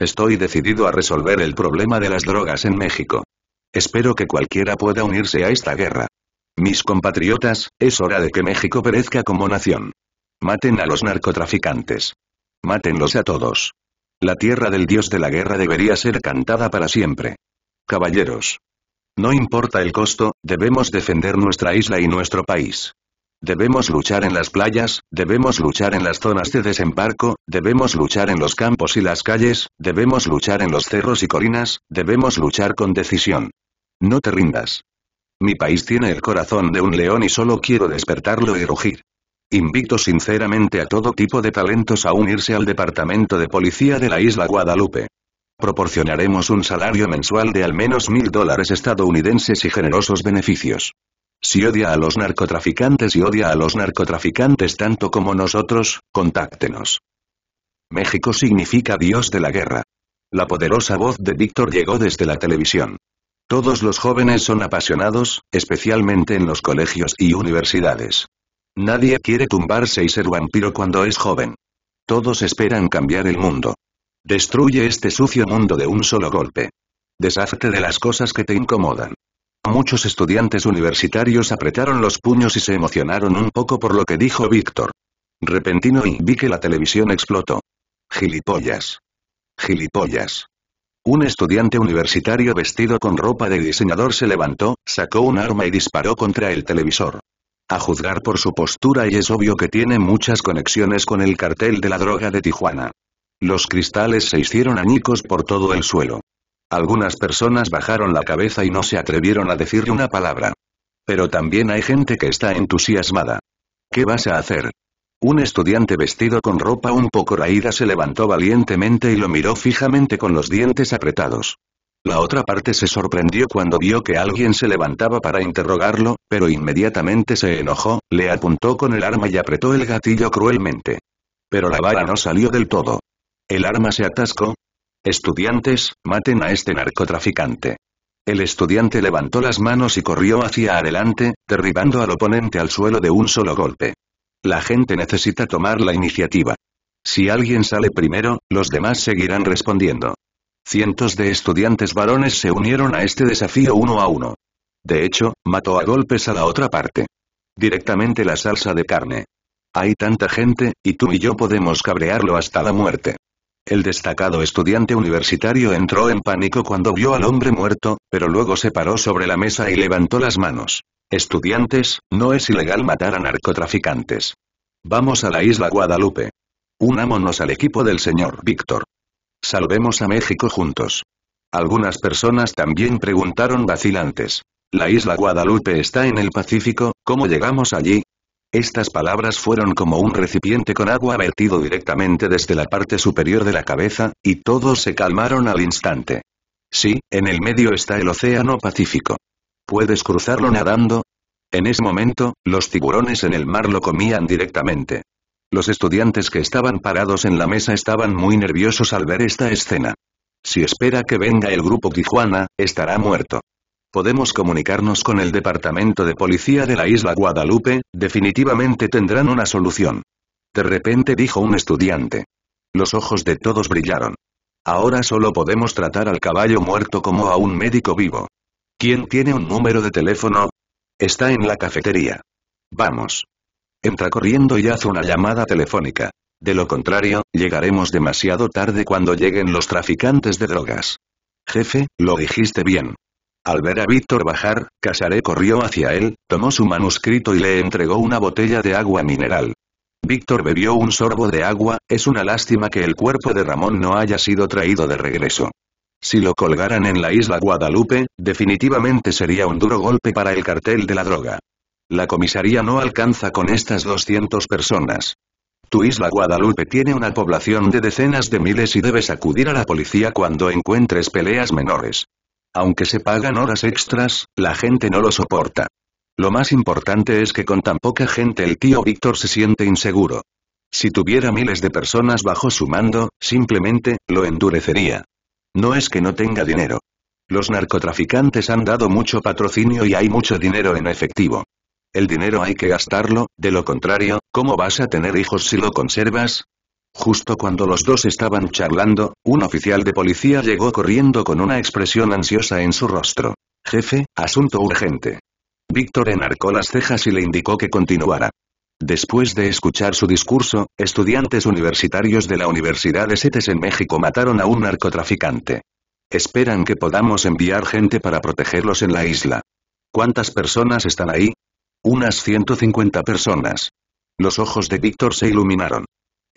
Estoy decidido a resolver el problema de las drogas en México. Espero que cualquiera pueda unirse a esta guerra. Mis compatriotas, es hora de que México perezca como nación. Maten a los narcotraficantes. Mátenlos a todos. La tierra del dios de la guerra debería ser cantada para siempre. Caballeros. No importa el costo, debemos defender nuestra isla y nuestro país. Debemos luchar en las playas, debemos luchar en las zonas de desembarco, debemos luchar en los campos y las calles, debemos luchar en los cerros y colinas, debemos luchar con decisión. No te rindas. Mi país tiene el corazón de un león y solo quiero despertarlo y rugir. Invito sinceramente a todo tipo de talentos a unirse al Departamento de Policía de la Isla Guadalupe. Proporcionaremos un salario mensual de al menos mil dólares estadounidenses y generosos beneficios. Si odia a los narcotraficantes y odia a los narcotraficantes tanto como nosotros, contáctenos. México significa Dios de la guerra. La poderosa voz de Víctor llegó desde la televisión. Todos los jóvenes son apasionados, especialmente en los colegios y universidades. Nadie quiere tumbarse y ser vampiro cuando es joven. Todos esperan cambiar el mundo. Destruye este sucio mundo de un solo golpe. Deshazte de las cosas que te incomodan. Muchos estudiantes universitarios apretaron los puños y se emocionaron un poco por lo que dijo Víctor. Repentino y vi que la televisión explotó. Gilipollas. Gilipollas. Un estudiante universitario vestido con ropa de diseñador se levantó, sacó un arma y disparó contra el televisor. A juzgar por su postura y es obvio que tiene muchas conexiones con el cartel de la droga de Tijuana. Los cristales se hicieron añicos por todo el suelo. Algunas personas bajaron la cabeza y no se atrevieron a decirle una palabra. Pero también hay gente que está entusiasmada. ¿Qué vas a hacer? Un estudiante vestido con ropa un poco raída se levantó valientemente y lo miró fijamente con los dientes apretados. La otra parte se sorprendió cuando vio que alguien se levantaba para interrogarlo, pero inmediatamente se enojó, le apuntó con el arma y apretó el gatillo cruelmente. Pero la bala no salió del todo. El arma se atascó. Estudiantes, maten a este narcotraficante. El estudiante levantó las manos y corrió hacia adelante, derribando al oponente al suelo de un solo golpe. La gente necesita tomar la iniciativa. Si alguien sale primero, los demás seguirán respondiendo. Cientos de estudiantes varones se unieron a este desafío uno a uno. De hecho, mató a golpes a la otra parte. Directamente la salsa de carne. Hay tanta gente, y tú y yo podemos cabrearlo hasta la muerte. El destacado estudiante universitario entró en pánico cuando vio al hombre muerto, pero luego se paró sobre la mesa y levantó las manos. Estudiantes, no es ilegal matar a narcotraficantes. Vamos a la isla Guadalupe. Unámonos al equipo del señor Víctor. Salvemos a México juntos. Algunas personas también preguntaron vacilantes. La isla Guadalupe está en el Pacífico, ¿cómo llegamos allí? Estas palabras fueron como un recipiente con agua vertido directamente desde la parte superior de la cabeza, y todos se calmaron al instante. Sí, en el medio está el Océano Pacífico. ¿Puedes cruzarlo nadando? En ese momento, los tiburones en el mar lo comían directamente. Los estudiantes que estaban parados en la mesa estaban muy nerviosos al ver esta escena. Si espera que venga el grupo Tijuana, estará muerto. Podemos comunicarnos con el departamento de policía de la isla Guadalupe, definitivamente tendrán una solución. De repente dijo un estudiante. Los ojos de todos brillaron. Ahora solo podemos tratar al caballo muerto como a un médico vivo. ¿Quién tiene un número de teléfono? Está en la cafetería. Vamos. Entra corriendo y haz una llamada telefónica. De lo contrario, llegaremos demasiado tarde cuando lleguen los traficantes de drogas. Jefe, lo dijiste bien. Al ver a Víctor bajar, Casaré corrió hacia él, tomó su manuscrito y le entregó una botella de agua mineral. Víctor bebió un sorbo de agua, es una lástima que el cuerpo de Ramón no haya sido traído de regreso. Si lo colgaran en la isla Guadalupe, definitivamente sería un duro golpe para el cartel de la droga. La comisaría no alcanza con estas 200 personas. Tu isla Guadalupe tiene una población de decenas de miles y debes acudir a la policía cuando encuentres peleas menores. Aunque se pagan horas extras, la gente no lo soporta. Lo más importante es que con tan poca gente el tío Víctor se siente inseguro. Si tuviera miles de personas bajo su mando, simplemente, lo endurecería. No es que no tenga dinero. Los narcotraficantes han dado mucho patrocinio y hay mucho dinero en efectivo. El dinero hay que gastarlo, de lo contrario, ¿cómo vas a tener hijos si lo conservas? Justo cuando los dos estaban charlando, un oficial de policía llegó corriendo con una expresión ansiosa en su rostro. Jefe, asunto urgente. Víctor enarcó las cejas y le indicó que continuara. Después de escuchar su discurso, estudiantes universitarios de la Universidad de Setes en México mataron a un narcotraficante. Esperan que podamos enviar gente para protegerlos en la isla. ¿Cuántas personas están ahí? Unas 150 personas. Los ojos de Víctor se iluminaron.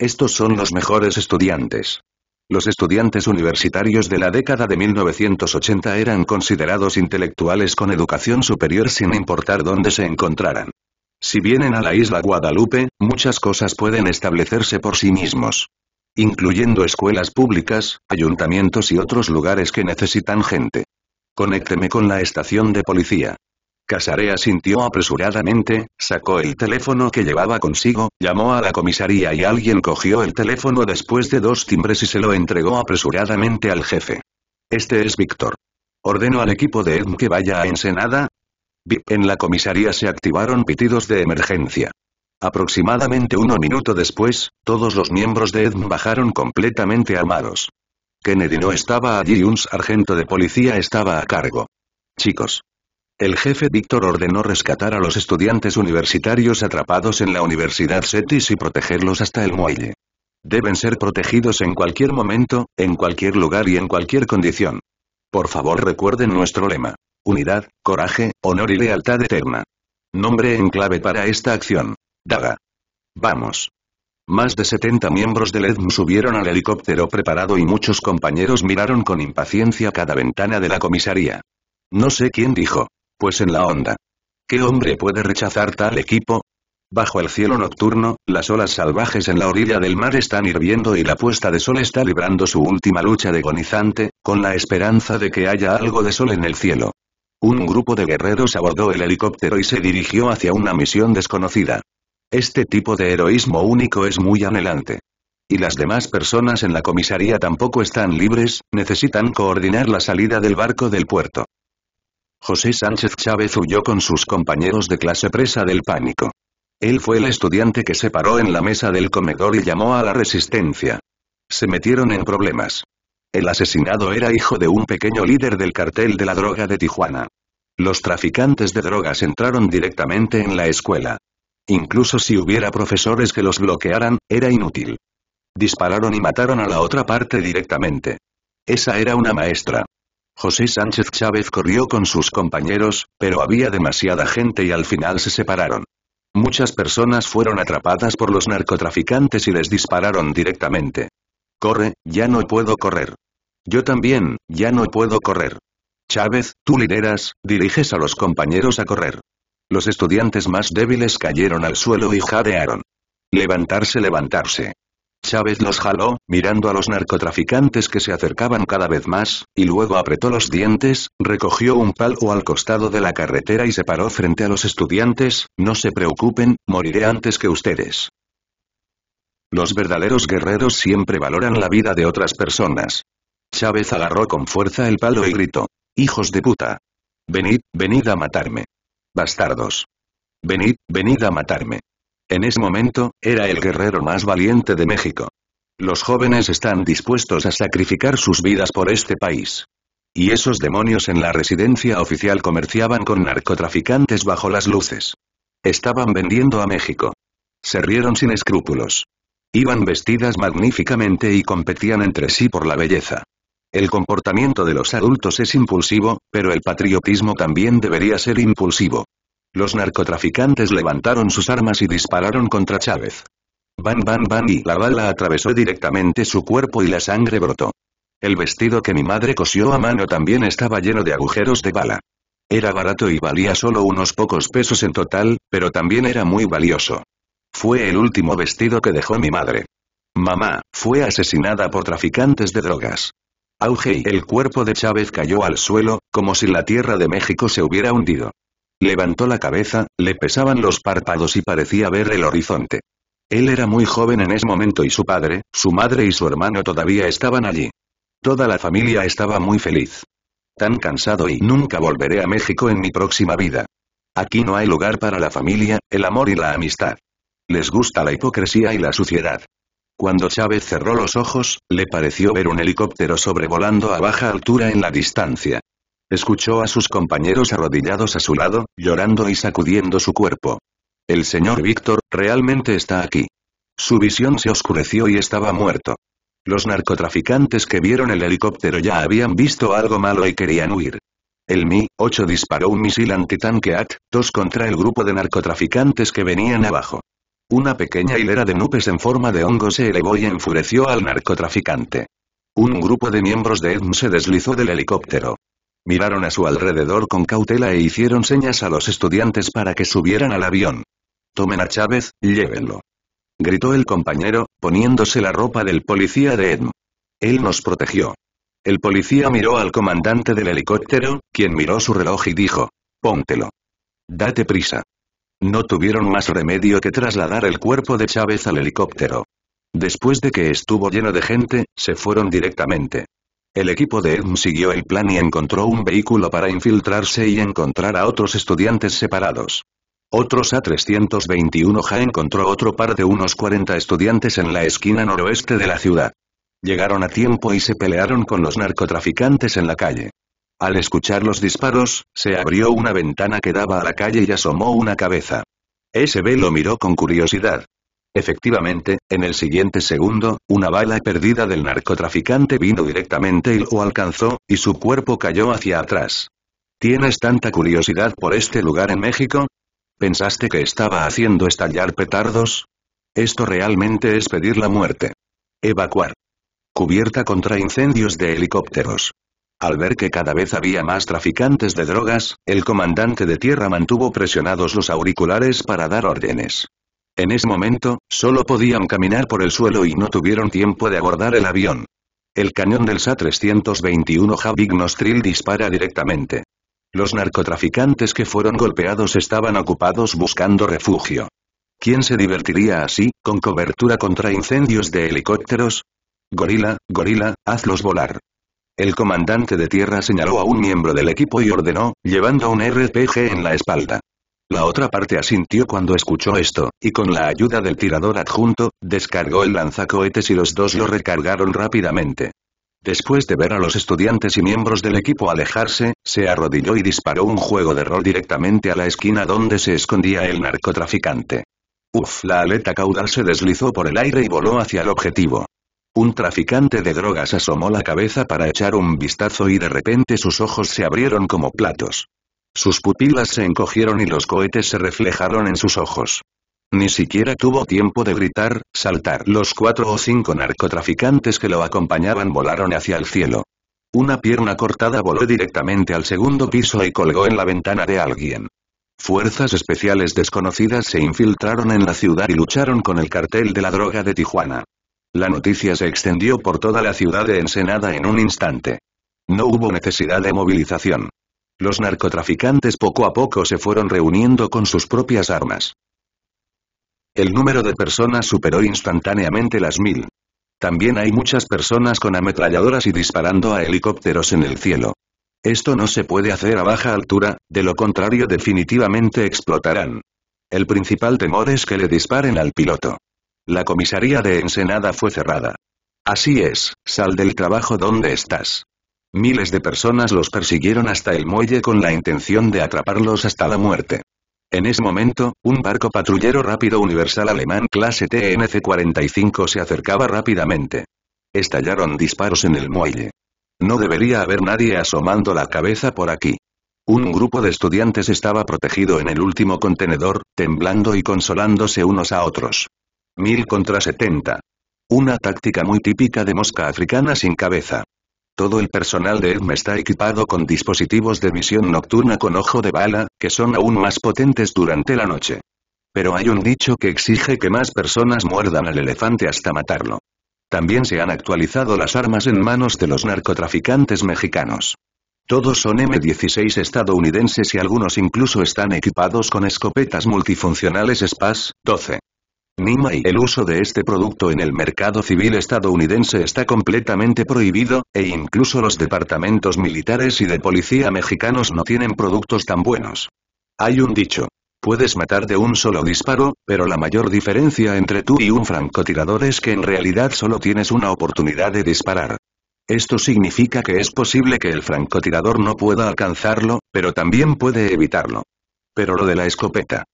Estos son los mejores estudiantes. Los estudiantes universitarios de la década de 1980 eran considerados intelectuales con educación superior sin importar dónde se encontraran. Si vienen a la isla Guadalupe, muchas cosas pueden establecerse por sí mismos. Incluyendo escuelas públicas, ayuntamientos y otros lugares que necesitan gente. Conécteme con la estación de policía. Casarea sintió apresuradamente, sacó el teléfono que llevaba consigo, llamó a la comisaría y alguien cogió el teléfono después de dos timbres y se lo entregó apresuradamente al jefe. Este es Víctor. Ordeno al equipo de EDM que vaya a Ensenada. En la comisaría se activaron pitidos de emergencia. Aproximadamente uno minuto después, todos los miembros de EDM bajaron completamente armados. Kennedy no estaba allí y un sargento de policía estaba a cargo. Chicos, el jefe Víctor ordenó rescatar a los estudiantes universitarios atrapados en la Universidad Setis y protegerlos hasta el muelle. Deben ser protegidos en cualquier momento, en cualquier lugar y en cualquier condición. Por favor recuerden nuestro lema. Unidad, coraje, honor y lealtad eterna. Nombre en clave para esta acción. Daga. Vamos. Más de 70 miembros del EDM subieron al helicóptero preparado y muchos compañeros miraron con impaciencia cada ventana de la comisaría. No sé quién dijo, pues en la onda. ¿Qué hombre puede rechazar tal equipo? Bajo el cielo nocturno, las olas salvajes en la orilla del mar están hirviendo y la puesta de sol está librando su última lucha agonizante, con la esperanza de que haya algo de sol en el cielo. Un grupo de guerreros abordó el helicóptero y se dirigió hacia una misión desconocida. Este tipo de heroísmo único es muy anhelante. Y las demás personas en la comisaría tampoco están libres, necesitan coordinar la salida del barco del puerto. José Sánchez Chávez huyó con sus compañeros de clase presa del pánico. Él fue el estudiante que se paró en la mesa del comedor y llamó a la resistencia. Se metieron en problemas. El asesinado era hijo de un pequeño líder del cartel de la droga de Tijuana. Los traficantes de drogas entraron directamente en la escuela. Incluso si hubiera profesores que los bloquearan, era inútil. Dispararon y mataron a la otra parte directamente. Esa era una maestra. José Sánchez Chávez corrió con sus compañeros, pero había demasiada gente y al final se separaron. Muchas personas fueron atrapadas por los narcotraficantes y les dispararon directamente. Corre, ya no puedo correr. Yo también, ya no puedo correr. Chávez, tú lideras, diriges a los compañeros a correr. Los estudiantes más débiles cayeron al suelo y jadearon. Levantarse, levantarse. Chávez los jaló, mirando a los narcotraficantes que se acercaban cada vez más, y luego apretó los dientes, recogió un palo al costado de la carretera y se paró frente a los estudiantes, no se preocupen, moriré antes que ustedes. Los verdaderos guerreros siempre valoran la vida de otras personas. Chávez agarró con fuerza el palo y gritó. Hijos de puta. Venid, venid a matarme. Bastardos. Venid, venid a matarme. En ese momento, era el guerrero más valiente de México. Los jóvenes están dispuestos a sacrificar sus vidas por este país. Y esos demonios en la residencia oficial comerciaban con narcotraficantes bajo las luces. Estaban vendiendo a México. Se rieron sin escrúpulos. Iban vestidas magníficamente y competían entre sí por la belleza. El comportamiento de los adultos es impulsivo, pero el patriotismo también debería ser impulsivo. Los narcotraficantes levantaron sus armas y dispararon contra Chávez. Bam, ban bam y la bala atravesó directamente su cuerpo y la sangre brotó. El vestido que mi madre cosió a mano también estaba lleno de agujeros de bala. Era barato y valía solo unos pocos pesos en total, pero también era muy valioso. Fue el último vestido que dejó mi madre. Mamá, fue asesinada por traficantes de drogas. Auge y el cuerpo de Chávez cayó al suelo, como si la tierra de México se hubiera hundido. Levantó la cabeza, le pesaban los párpados y parecía ver el horizonte. Él era muy joven en ese momento y su padre, su madre y su hermano todavía estaban allí. Toda la familia estaba muy feliz. Tan cansado y nunca volveré a México en mi próxima vida. Aquí no hay lugar para la familia, el amor y la amistad. Les gusta la hipocresía y la suciedad. Cuando Chávez cerró los ojos, le pareció ver un helicóptero sobrevolando a baja altura en la distancia. Escuchó a sus compañeros arrodillados a su lado, llorando y sacudiendo su cuerpo. El señor Víctor, realmente está aquí. Su visión se oscureció y estaba muerto. Los narcotraficantes que vieron el helicóptero ya habían visto algo malo y querían huir. El Mi-8 disparó un misil antitanque AT-2 contra el grupo de narcotraficantes que venían abajo. Una pequeña hilera de nubes en forma de hongo se elevó y enfureció al narcotraficante. Un grupo de miembros de EDM se deslizó del helicóptero. Miraron a su alrededor con cautela e hicieron señas a los estudiantes para que subieran al avión. Tomen a Chávez, llévenlo. Gritó el compañero, poniéndose la ropa del policía de Edm. Él nos protegió. El policía miró al comandante del helicóptero, quien miró su reloj y dijo, póntelo. Date prisa. No tuvieron más remedio que trasladar el cuerpo de Chávez al helicóptero. Después de que estuvo lleno de gente, se fueron directamente. El equipo de Edm siguió el plan y encontró un vehículo para infiltrarse y encontrar a otros estudiantes separados. Otros A321 Ja encontró otro par de unos 40 estudiantes en la esquina noroeste de la ciudad. Llegaron a tiempo y se pelearon con los narcotraficantes en la calle. Al escuchar los disparos, se abrió una ventana que daba a la calle y asomó una cabeza. SB lo miró con curiosidad. Efectivamente, en el siguiente segundo, una bala perdida del narcotraficante vino directamente y lo alcanzó, y su cuerpo cayó hacia atrás. ¿Tienes tanta curiosidad por este lugar en México? ¿Pensaste que estaba haciendo estallar petardos? Esto realmente es pedir la muerte. Evacuar. Cubierta contra incendios de helicópteros. Al ver que cada vez había más traficantes de drogas, el comandante de tierra mantuvo presionados los auriculares para dar órdenes. En ese momento, solo podían caminar por el suelo y no tuvieron tiempo de abordar el avión. El cañón del SA-321 Javig Nostril dispara directamente. Los narcotraficantes que fueron golpeados estaban ocupados buscando refugio. ¿Quién se divertiría así, con cobertura contra incendios de helicópteros? Gorila, gorila, hazlos volar. El comandante de tierra señaló a un miembro del equipo y ordenó, llevando un RPG en la espalda. La otra parte asintió cuando escuchó esto, y con la ayuda del tirador adjunto, descargó el lanzacohetes y los dos lo recargaron rápidamente. Después de ver a los estudiantes y miembros del equipo alejarse, se arrodilló y disparó un juego de rol directamente a la esquina donde se escondía el narcotraficante. Uf, la aleta caudal se deslizó por el aire y voló hacia el objetivo. Un traficante de drogas asomó la cabeza para echar un vistazo y de repente sus ojos se abrieron como platos. Sus pupilas se encogieron y los cohetes se reflejaron en sus ojos. Ni siquiera tuvo tiempo de gritar, saltar. Los cuatro o cinco narcotraficantes que lo acompañaban volaron hacia el cielo. Una pierna cortada voló directamente al segundo piso y colgó en la ventana de alguien. Fuerzas especiales desconocidas se infiltraron en la ciudad y lucharon con el cartel de la droga de Tijuana. La noticia se extendió por toda la ciudad de Ensenada en un instante. No hubo necesidad de movilización. Los narcotraficantes poco a poco se fueron reuniendo con sus propias armas. El número de personas superó instantáneamente las mil. También hay muchas personas con ametralladoras y disparando a helicópteros en el cielo. Esto no se puede hacer a baja altura, de lo contrario definitivamente explotarán. El principal temor es que le disparen al piloto. La comisaría de Ensenada fue cerrada. Así es, sal del trabajo donde estás. Miles de personas los persiguieron hasta el muelle con la intención de atraparlos hasta la muerte. En ese momento, un barco patrullero rápido universal alemán clase TNC-45 se acercaba rápidamente. Estallaron disparos en el muelle. No debería haber nadie asomando la cabeza por aquí. Un grupo de estudiantes estaba protegido en el último contenedor, temblando y consolándose unos a otros. Mil contra setenta. Una táctica muy típica de mosca africana sin cabeza. Todo el personal de EME está equipado con dispositivos de misión nocturna con ojo de bala, que son aún más potentes durante la noche. Pero hay un dicho que exige que más personas muerdan al elefante hasta matarlo. También se han actualizado las armas en manos de los narcotraficantes mexicanos. Todos son M16 estadounidenses y algunos incluso están equipados con escopetas multifuncionales SPAS-12. Nima y el uso de este producto en el mercado civil estadounidense está completamente prohibido, e incluso los departamentos militares y de policía mexicanos no tienen productos tan buenos. Hay un dicho. Puedes matar de un solo disparo, pero la mayor diferencia entre tú y un francotirador es que en realidad solo tienes una oportunidad de disparar. Esto significa que es posible que el francotirador no pueda alcanzarlo, pero también puede evitarlo. Pero lo de la escopeta.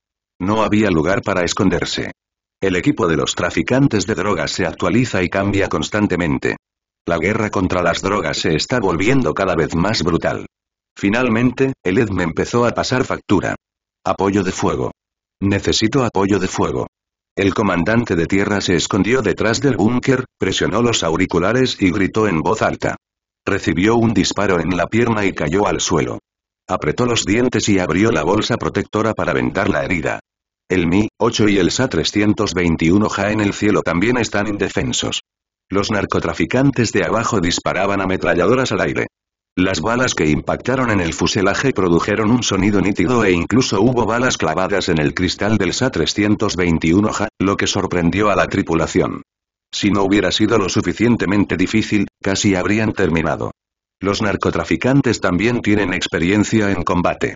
No había lugar para esconderse. El equipo de los traficantes de drogas se actualiza y cambia constantemente. La guerra contra las drogas se está volviendo cada vez más brutal. Finalmente, el me empezó a pasar factura. Apoyo de fuego. Necesito apoyo de fuego. El comandante de tierra se escondió detrás del búnker, presionó los auriculares y gritó en voz alta. Recibió un disparo en la pierna y cayó al suelo. Apretó los dientes y abrió la bolsa protectora para ventar la herida. El Mi-8 y el sa 321 Ja en el cielo también están indefensos. Los narcotraficantes de abajo disparaban ametralladoras al aire. Las balas que impactaron en el fuselaje produjeron un sonido nítido e incluso hubo balas clavadas en el cristal del SA-321J, lo que sorprendió a la tripulación. Si no hubiera sido lo suficientemente difícil, casi habrían terminado. Los narcotraficantes también tienen experiencia en combate.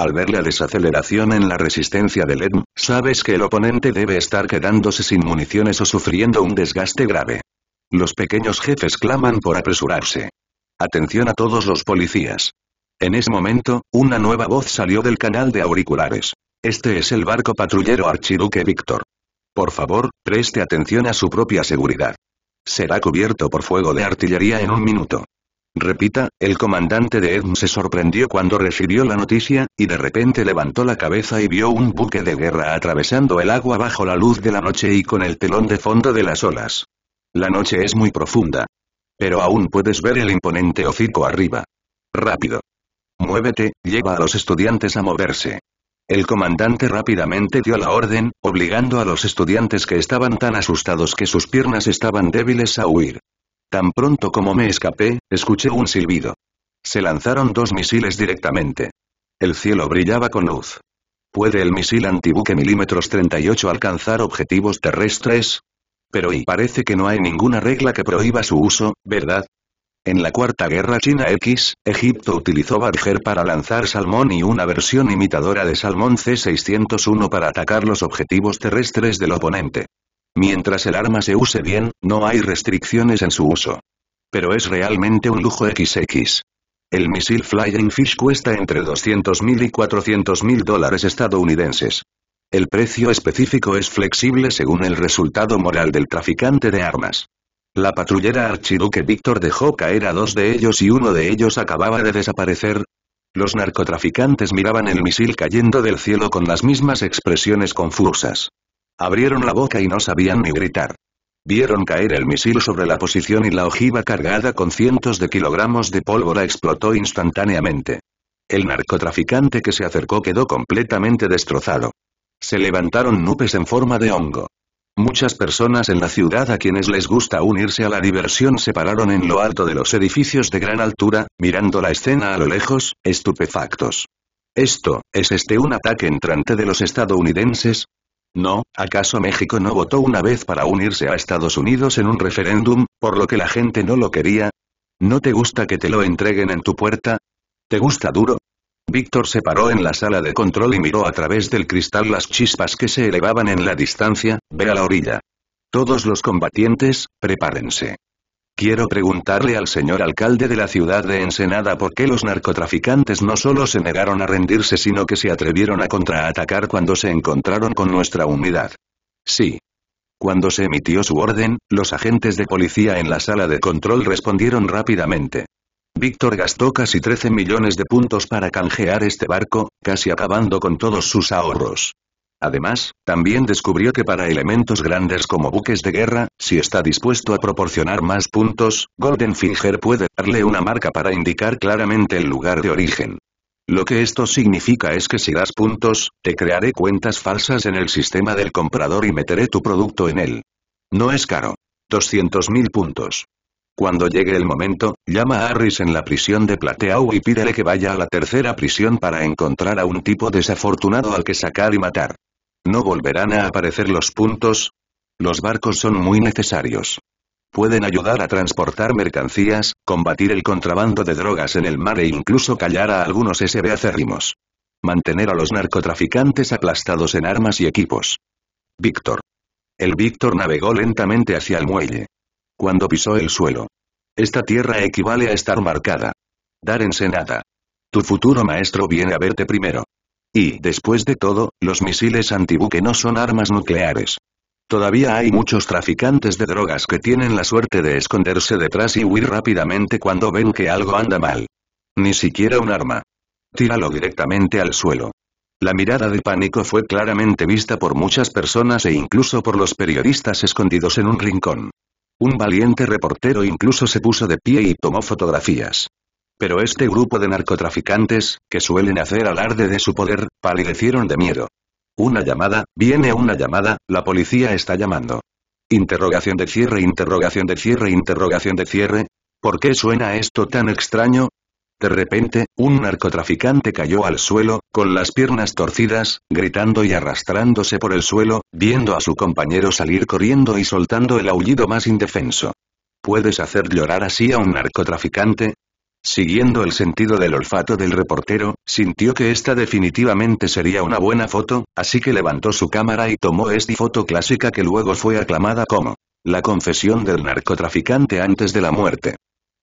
Al ver la desaceleración en la resistencia del EDM, sabes que el oponente debe estar quedándose sin municiones o sufriendo un desgaste grave. Los pequeños jefes claman por apresurarse. Atención a todos los policías. En ese momento, una nueva voz salió del canal de auriculares. Este es el barco patrullero Archiduque Víctor. Por favor, preste atención a su propia seguridad. Será cubierto por fuego de artillería en un minuto. Repita, el comandante de Edm se sorprendió cuando recibió la noticia, y de repente levantó la cabeza y vio un buque de guerra atravesando el agua bajo la luz de la noche y con el telón de fondo de las olas. La noche es muy profunda. Pero aún puedes ver el imponente hocico arriba. Rápido. Muévete, lleva a los estudiantes a moverse. El comandante rápidamente dio la orden, obligando a los estudiantes que estaban tan asustados que sus piernas estaban débiles a huir. Tan pronto como me escapé, escuché un silbido. Se lanzaron dos misiles directamente. El cielo brillaba con luz. ¿Puede el misil antibuque milímetros 38 alcanzar objetivos terrestres? Pero y parece que no hay ninguna regla que prohíba su uso, ¿verdad? En la Cuarta Guerra China X, Egipto utilizó Badger para lanzar Salmón y una versión imitadora de Salmón C-601 para atacar los objetivos terrestres del oponente. Mientras el arma se use bien, no hay restricciones en su uso. Pero es realmente un lujo XX. El misil Flying Fish cuesta entre 200.000 y 400.000 dólares estadounidenses. El precio específico es flexible según el resultado moral del traficante de armas. La patrullera archiduque Víctor dejó caer a dos de ellos y uno de ellos acababa de desaparecer. Los narcotraficantes miraban el misil cayendo del cielo con las mismas expresiones confusas. Abrieron la boca y no sabían ni gritar. Vieron caer el misil sobre la posición y la ojiva cargada con cientos de kilogramos de pólvora explotó instantáneamente. El narcotraficante que se acercó quedó completamente destrozado. Se levantaron nubes en forma de hongo. Muchas personas en la ciudad a quienes les gusta unirse a la diversión se pararon en lo alto de los edificios de gran altura, mirando la escena a lo lejos, estupefactos. ¿Esto, es este un ataque entrante de los estadounidenses? ¿No, acaso México no votó una vez para unirse a Estados Unidos en un referéndum, por lo que la gente no lo quería? ¿No te gusta que te lo entreguen en tu puerta? ¿Te gusta duro? Víctor se paró en la sala de control y miró a través del cristal las chispas que se elevaban en la distancia, ve a la orilla. Todos los combatientes, prepárense. Quiero preguntarle al señor alcalde de la ciudad de Ensenada por qué los narcotraficantes no solo se negaron a rendirse sino que se atrevieron a contraatacar cuando se encontraron con nuestra unidad. Sí. Cuando se emitió su orden, los agentes de policía en la sala de control respondieron rápidamente. Víctor gastó casi 13 millones de puntos para canjear este barco, casi acabando con todos sus ahorros. Además, también descubrió que para elementos grandes como buques de guerra, si está dispuesto a proporcionar más puntos, Golden Finger puede darle una marca para indicar claramente el lugar de origen. Lo que esto significa es que si das puntos, te crearé cuentas falsas en el sistema del comprador y meteré tu producto en él. No es caro. 200.000 puntos. Cuando llegue el momento, llama a Harris en la prisión de Plateau y pídele que vaya a la tercera prisión para encontrar a un tipo desafortunado al que sacar y matar. No volverán a aparecer los puntos. Los barcos son muy necesarios. Pueden ayudar a transportar mercancías, combatir el contrabando de drogas en el mar e incluso callar a algunos SB acérrimos. Mantener a los narcotraficantes aplastados en armas y equipos. Víctor. El Víctor navegó lentamente hacia el muelle. Cuando pisó el suelo. Esta tierra equivale a estar marcada. Dar ensenada. Tu futuro maestro viene a verte primero. Y, después de todo, los misiles antibuque no son armas nucleares. Todavía hay muchos traficantes de drogas que tienen la suerte de esconderse detrás y huir rápidamente cuando ven que algo anda mal. Ni siquiera un arma. Tíralo directamente al suelo. La mirada de pánico fue claramente vista por muchas personas e incluso por los periodistas escondidos en un rincón. Un valiente reportero incluso se puso de pie y tomó fotografías. Pero este grupo de narcotraficantes, que suelen hacer alarde de su poder, palidecieron de miedo. Una llamada, viene una llamada, la policía está llamando. Interrogación de cierre, interrogación de cierre, interrogación de cierre. ¿Por qué suena esto tan extraño? De repente, un narcotraficante cayó al suelo, con las piernas torcidas, gritando y arrastrándose por el suelo, viendo a su compañero salir corriendo y soltando el aullido más indefenso. ¿Puedes hacer llorar así a un narcotraficante? Siguiendo el sentido del olfato del reportero, sintió que esta definitivamente sería una buena foto, así que levantó su cámara y tomó esta foto clásica que luego fue aclamada como la confesión del narcotraficante antes de la muerte.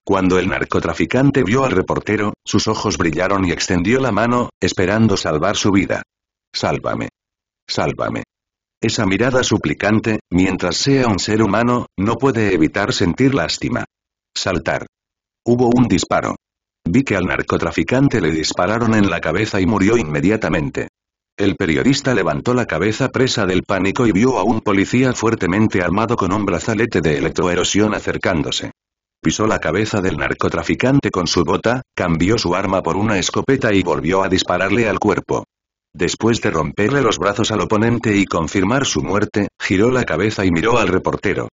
Cuando el narcotraficante vio al reportero, sus ojos brillaron y extendió la mano, esperando salvar su vida. Sálvame. Sálvame. Esa mirada suplicante, mientras sea un ser humano, no puede evitar sentir lástima. Saltar. Hubo un disparo. Vi que al narcotraficante le dispararon en la cabeza y murió inmediatamente. El periodista levantó la cabeza presa del pánico y vio a un policía fuertemente armado con un brazalete de electroerosión acercándose. Pisó la cabeza del narcotraficante con su bota, cambió su arma por una escopeta y volvió a dispararle al cuerpo. Después de romperle los brazos al oponente y confirmar su muerte, giró la cabeza y miró al reportero.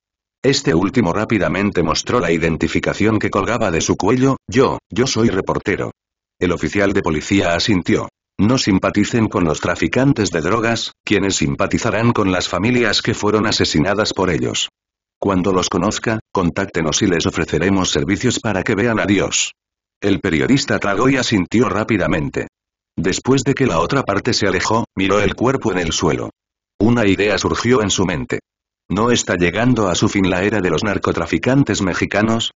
Este último rápidamente mostró la identificación que colgaba de su cuello, yo, yo soy reportero. El oficial de policía asintió. No simpaticen con los traficantes de drogas, quienes simpatizarán con las familias que fueron asesinadas por ellos. Cuando los conozca, contáctenos y les ofreceremos servicios para que vean a Dios. El periodista tragó y asintió rápidamente. Después de que la otra parte se alejó, miró el cuerpo en el suelo. Una idea surgió en su mente. ¿No está llegando a su fin la era de los narcotraficantes mexicanos?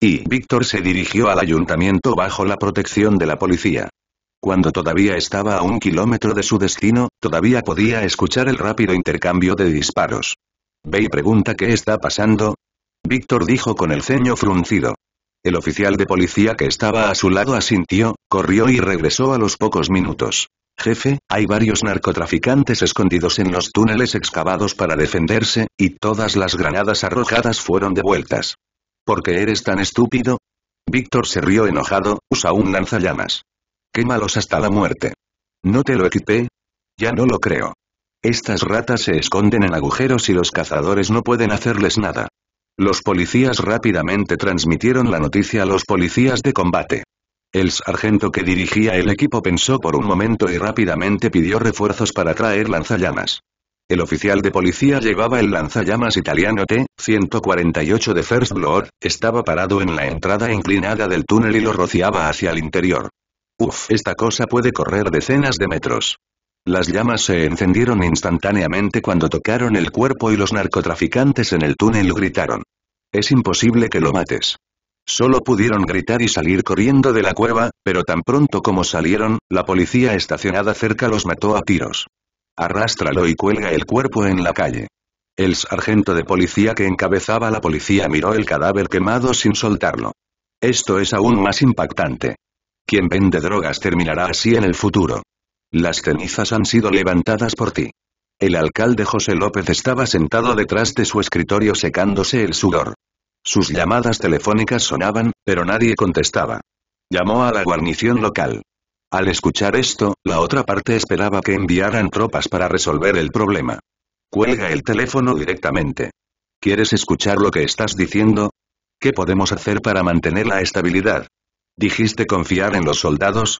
Y Víctor se dirigió al ayuntamiento bajo la protección de la policía. Cuando todavía estaba a un kilómetro de su destino, todavía podía escuchar el rápido intercambio de disparos. y pregunta qué está pasando. Víctor dijo con el ceño fruncido. El oficial de policía que estaba a su lado asintió, corrió y regresó a los pocos minutos. Jefe, hay varios narcotraficantes escondidos en los túneles excavados para defenderse, y todas las granadas arrojadas fueron devueltas. ¿Por qué eres tan estúpido? Víctor se rió enojado, usa un lanzallamas. Quémalos hasta la muerte. ¿No te lo equipé? Ya no lo creo. Estas ratas se esconden en agujeros y los cazadores no pueden hacerles nada. Los policías rápidamente transmitieron la noticia a los policías de combate. El sargento que dirigía el equipo pensó por un momento y rápidamente pidió refuerzos para traer lanzallamas. El oficial de policía llevaba el lanzallamas italiano T-148 de First Blood, estaba parado en la entrada inclinada del túnel y lo rociaba hacia el interior. Uf, esta cosa puede correr decenas de metros. Las llamas se encendieron instantáneamente cuando tocaron el cuerpo y los narcotraficantes en el túnel gritaron. Es imposible que lo mates. Solo pudieron gritar y salir corriendo de la cueva, pero tan pronto como salieron, la policía estacionada cerca los mató a tiros. Arrástralo y cuelga el cuerpo en la calle. El sargento de policía que encabezaba la policía miró el cadáver quemado sin soltarlo. Esto es aún más impactante. Quien vende drogas terminará así en el futuro. Las cenizas han sido levantadas por ti. El alcalde José López estaba sentado detrás de su escritorio secándose el sudor. Sus llamadas telefónicas sonaban, pero nadie contestaba. Llamó a la guarnición local. Al escuchar esto, la otra parte esperaba que enviaran tropas para resolver el problema. Cuelga el teléfono directamente. ¿Quieres escuchar lo que estás diciendo? ¿Qué podemos hacer para mantener la estabilidad? ¿Dijiste confiar en los soldados?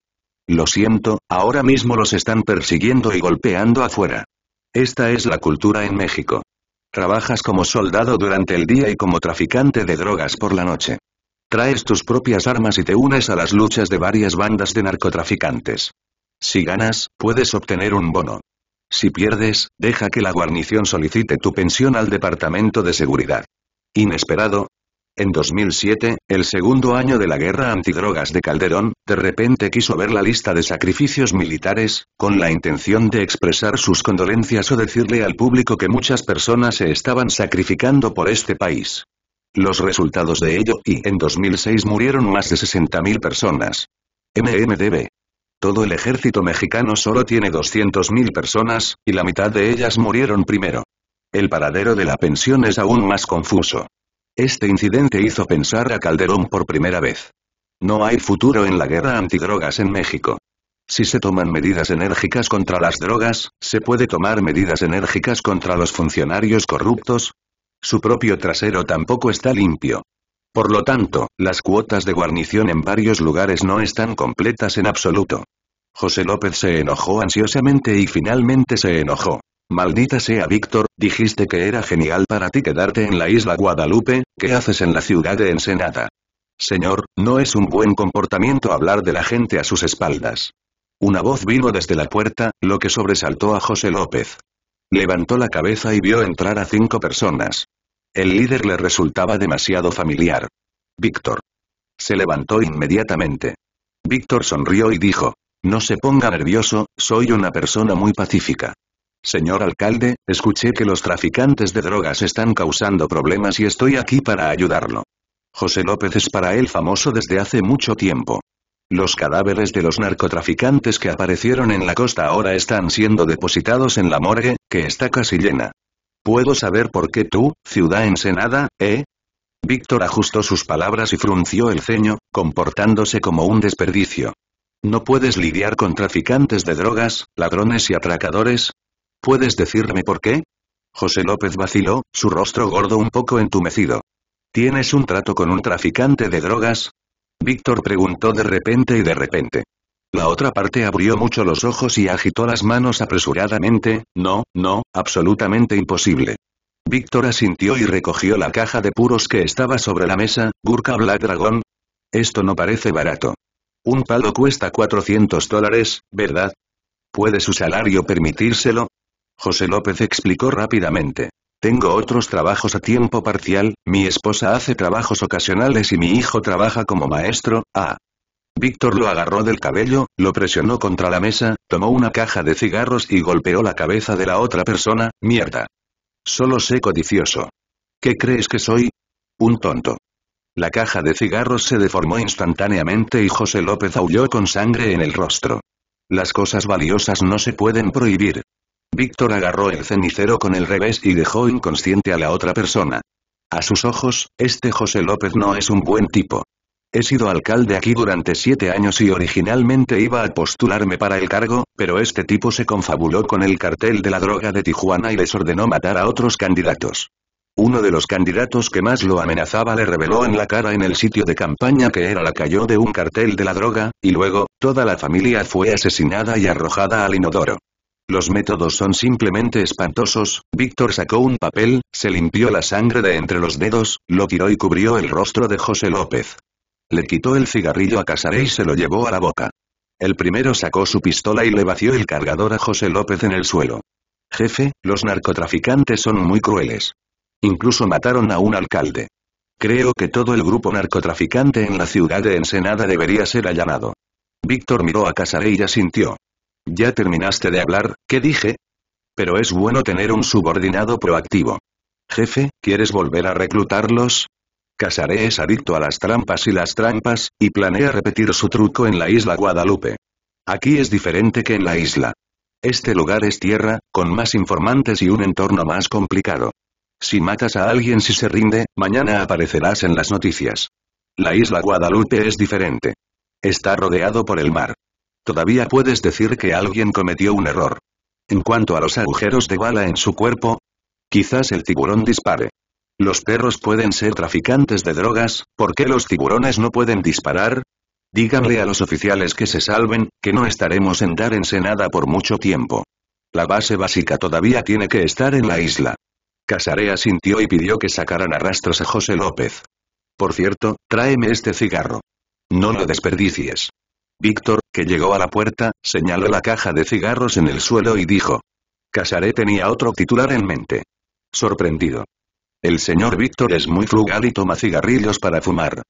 Lo siento, ahora mismo los están persiguiendo y golpeando afuera. Esta es la cultura en México. Trabajas como soldado durante el día y como traficante de drogas por la noche. Traes tus propias armas y te unes a las luchas de varias bandas de narcotraficantes. Si ganas, puedes obtener un bono. Si pierdes, deja que la guarnición solicite tu pensión al Departamento de Seguridad. Inesperado, en 2007, el segundo año de la guerra antidrogas de Calderón, de repente quiso ver la lista de sacrificios militares, con la intención de expresar sus condolencias o decirle al público que muchas personas se estaban sacrificando por este país. Los resultados de ello y en 2006 murieron más de 60.000 personas. MMDB. Todo el ejército mexicano solo tiene 200.000 personas, y la mitad de ellas murieron primero. El paradero de la pensión es aún más confuso. Este incidente hizo pensar a Calderón por primera vez. No hay futuro en la guerra antidrogas en México. Si se toman medidas enérgicas contra las drogas, ¿se puede tomar medidas enérgicas contra los funcionarios corruptos? Su propio trasero tampoco está limpio. Por lo tanto, las cuotas de guarnición en varios lugares no están completas en absoluto. José López se enojó ansiosamente y finalmente se enojó. Maldita sea Víctor, dijiste que era genial para ti quedarte en la isla Guadalupe, ¿qué haces en la ciudad de Ensenada? Señor, no es un buen comportamiento hablar de la gente a sus espaldas. Una voz vino desde la puerta, lo que sobresaltó a José López. Levantó la cabeza y vio entrar a cinco personas. El líder le resultaba demasiado familiar. Víctor. Se levantó inmediatamente. Víctor sonrió y dijo. No se ponga nervioso, soy una persona muy pacífica. Señor alcalde, escuché que los traficantes de drogas están causando problemas y estoy aquí para ayudarlo. José López es para él famoso desde hace mucho tiempo. Los cadáveres de los narcotraficantes que aparecieron en la costa ahora están siendo depositados en la morgue, que está casi llena. ¿Puedo saber por qué tú, ciudad ensenada, eh? Víctor ajustó sus palabras y frunció el ceño, comportándose como un desperdicio. No puedes lidiar con traficantes de drogas, ladrones y atracadores, ¿Puedes decirme por qué? José López vaciló, su rostro gordo un poco entumecido. ¿Tienes un trato con un traficante de drogas? Víctor preguntó de repente y de repente. La otra parte abrió mucho los ojos y agitó las manos apresuradamente, no, no, absolutamente imposible. Víctor asintió y recogió la caja de puros que estaba sobre la mesa, Gurka Black Dragon. Esto no parece barato. Un palo cuesta 400 dólares, ¿verdad? ¿Puede su salario permitírselo? José López explicó rápidamente. Tengo otros trabajos a tiempo parcial, mi esposa hace trabajos ocasionales y mi hijo trabaja como maestro, ah. Víctor lo agarró del cabello, lo presionó contra la mesa, tomó una caja de cigarros y golpeó la cabeza de la otra persona, mierda. Solo sé codicioso. ¿Qué crees que soy? Un tonto. La caja de cigarros se deformó instantáneamente y José López aulló con sangre en el rostro. Las cosas valiosas no se pueden prohibir. Víctor agarró el cenicero con el revés y dejó inconsciente a la otra persona. A sus ojos, este José López no es un buen tipo. He sido alcalde aquí durante siete años y originalmente iba a postularme para el cargo, pero este tipo se confabuló con el cartel de la droga de Tijuana y les ordenó matar a otros candidatos. Uno de los candidatos que más lo amenazaba le reveló en la cara en el sitio de campaña que era la cayó de un cartel de la droga, y luego, toda la familia fue asesinada y arrojada al inodoro. Los métodos son simplemente espantosos, Víctor sacó un papel, se limpió la sangre de entre los dedos, lo tiró y cubrió el rostro de José López. Le quitó el cigarrillo a Casaré y se lo llevó a la boca. El primero sacó su pistola y le vació el cargador a José López en el suelo. Jefe, los narcotraficantes son muy crueles. Incluso mataron a un alcalde. Creo que todo el grupo narcotraficante en la ciudad de Ensenada debería ser allanado. Víctor miró a Casaré y asintió. Ya terminaste de hablar, ¿qué dije? Pero es bueno tener un subordinado proactivo. Jefe, ¿quieres volver a reclutarlos? Casaré es adicto a las trampas y las trampas, y planea repetir su truco en la isla Guadalupe. Aquí es diferente que en la isla. Este lugar es tierra, con más informantes y un entorno más complicado. Si matas a alguien si se rinde, mañana aparecerás en las noticias. La isla Guadalupe es diferente. Está rodeado por el mar. Todavía puedes decir que alguien cometió un error. En cuanto a los agujeros de bala en su cuerpo, quizás el tiburón dispare. Los perros pueden ser traficantes de drogas, ¿por qué los tiburones no pueden disparar? Díganle a los oficiales que se salven, que no estaremos en Dar Ensenada por mucho tiempo. La base básica todavía tiene que estar en la isla. Casarea sintió y pidió que sacaran a rastros a José López. Por cierto, tráeme este cigarro. No lo desperdicies. Víctor, que llegó a la puerta, señaló la caja de cigarros en el suelo y dijo. Casaré tenía otro titular en mente. Sorprendido. El señor Víctor es muy frugal y toma cigarrillos para fumar.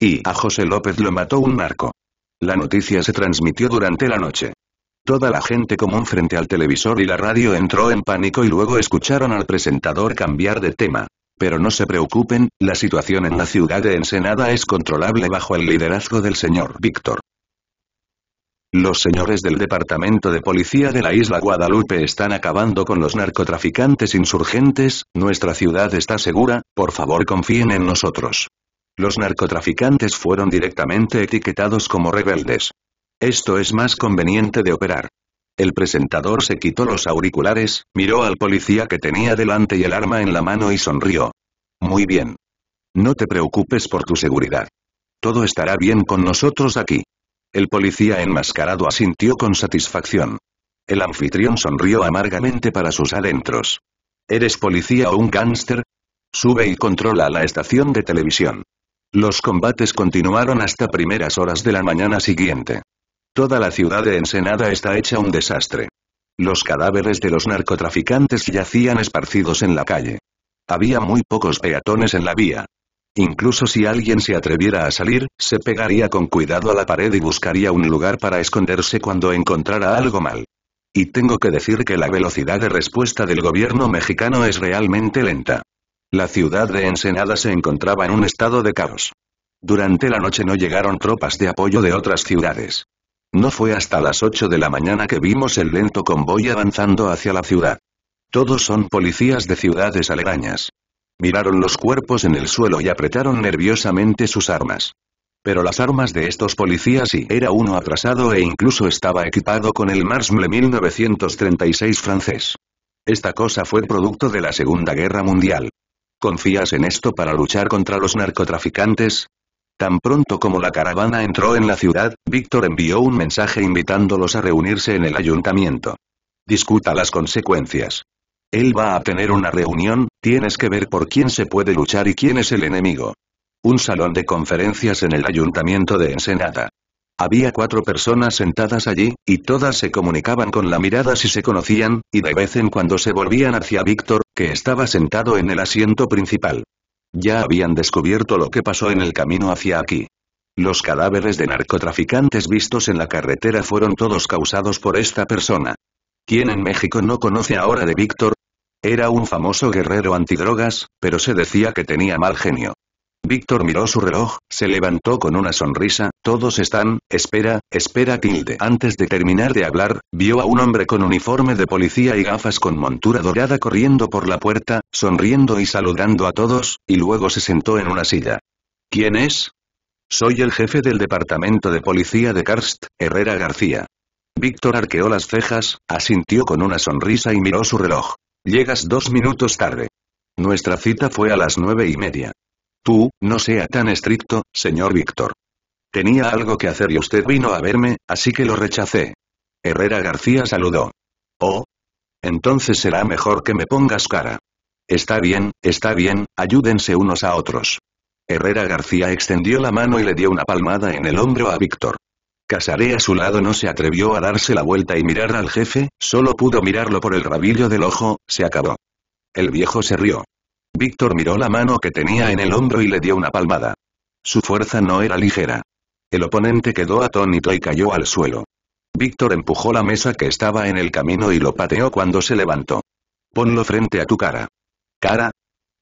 Y a José López lo mató un narco. La noticia se transmitió durante la noche. Toda la gente común frente al televisor y la radio entró en pánico y luego escucharon al presentador cambiar de tema. Pero no se preocupen, la situación en la ciudad de Ensenada es controlable bajo el liderazgo del señor Víctor. Los señores del Departamento de Policía de la isla Guadalupe están acabando con los narcotraficantes insurgentes, nuestra ciudad está segura, por favor confíen en nosotros. Los narcotraficantes fueron directamente etiquetados como rebeldes. Esto es más conveniente de operar. El presentador se quitó los auriculares, miró al policía que tenía delante y el arma en la mano y sonrió. Muy bien. No te preocupes por tu seguridad. Todo estará bien con nosotros aquí. El policía enmascarado asintió con satisfacción. El anfitrión sonrió amargamente para sus adentros. ¿Eres policía o un gángster? Sube y controla la estación de televisión. Los combates continuaron hasta primeras horas de la mañana siguiente. Toda la ciudad de Ensenada está hecha un desastre. Los cadáveres de los narcotraficantes yacían esparcidos en la calle. Había muy pocos peatones en la vía, Incluso si alguien se atreviera a salir, se pegaría con cuidado a la pared y buscaría un lugar para esconderse cuando encontrara algo mal. Y tengo que decir que la velocidad de respuesta del gobierno mexicano es realmente lenta. La ciudad de Ensenada se encontraba en un estado de caos. Durante la noche no llegaron tropas de apoyo de otras ciudades. No fue hasta las 8 de la mañana que vimos el lento convoy avanzando hacia la ciudad. Todos son policías de ciudades aledañas. Miraron los cuerpos en el suelo y apretaron nerviosamente sus armas. Pero las armas de estos policías y era uno atrasado e incluso estaba equipado con el Marsmle 1936 francés. Esta cosa fue producto de la Segunda Guerra Mundial. ¿Confías en esto para luchar contra los narcotraficantes? Tan pronto como la caravana entró en la ciudad, Víctor envió un mensaje invitándolos a reunirse en el ayuntamiento. Discuta las consecuencias. Él va a tener una reunión, tienes que ver por quién se puede luchar y quién es el enemigo. Un salón de conferencias en el ayuntamiento de Ensenada. Había cuatro personas sentadas allí, y todas se comunicaban con la mirada si se conocían, y de vez en cuando se volvían hacia Víctor, que estaba sentado en el asiento principal. Ya habían descubierto lo que pasó en el camino hacia aquí. Los cadáveres de narcotraficantes vistos en la carretera fueron todos causados por esta persona. ¿Quién en México no conoce ahora de Víctor? Era un famoso guerrero antidrogas, pero se decía que tenía mal genio. Víctor miró su reloj, se levantó con una sonrisa, todos están, espera, espera tilde. Antes de terminar de hablar, vio a un hombre con uniforme de policía y gafas con montura dorada corriendo por la puerta, sonriendo y saludando a todos, y luego se sentó en una silla. ¿Quién es? Soy el jefe del departamento de policía de Karst, Herrera García. Víctor arqueó las cejas, asintió con una sonrisa y miró su reloj. Llegas dos minutos tarde. Nuestra cita fue a las nueve y media. Tú, no sea tan estricto, señor Víctor. Tenía algo que hacer y usted vino a verme, así que lo rechacé. Herrera García saludó. Oh. Entonces será mejor que me pongas cara. Está bien, está bien, ayúdense unos a otros. Herrera García extendió la mano y le dio una palmada en el hombro a Víctor. Casaré a su lado no se atrevió a darse la vuelta y mirar al jefe, solo pudo mirarlo por el rabillo del ojo, se acabó. El viejo se rió. Víctor miró la mano que tenía en el hombro y le dio una palmada. Su fuerza no era ligera. El oponente quedó atónito y cayó al suelo. Víctor empujó la mesa que estaba en el camino y lo pateó cuando se levantó. Ponlo frente a tu cara. ¿Cara?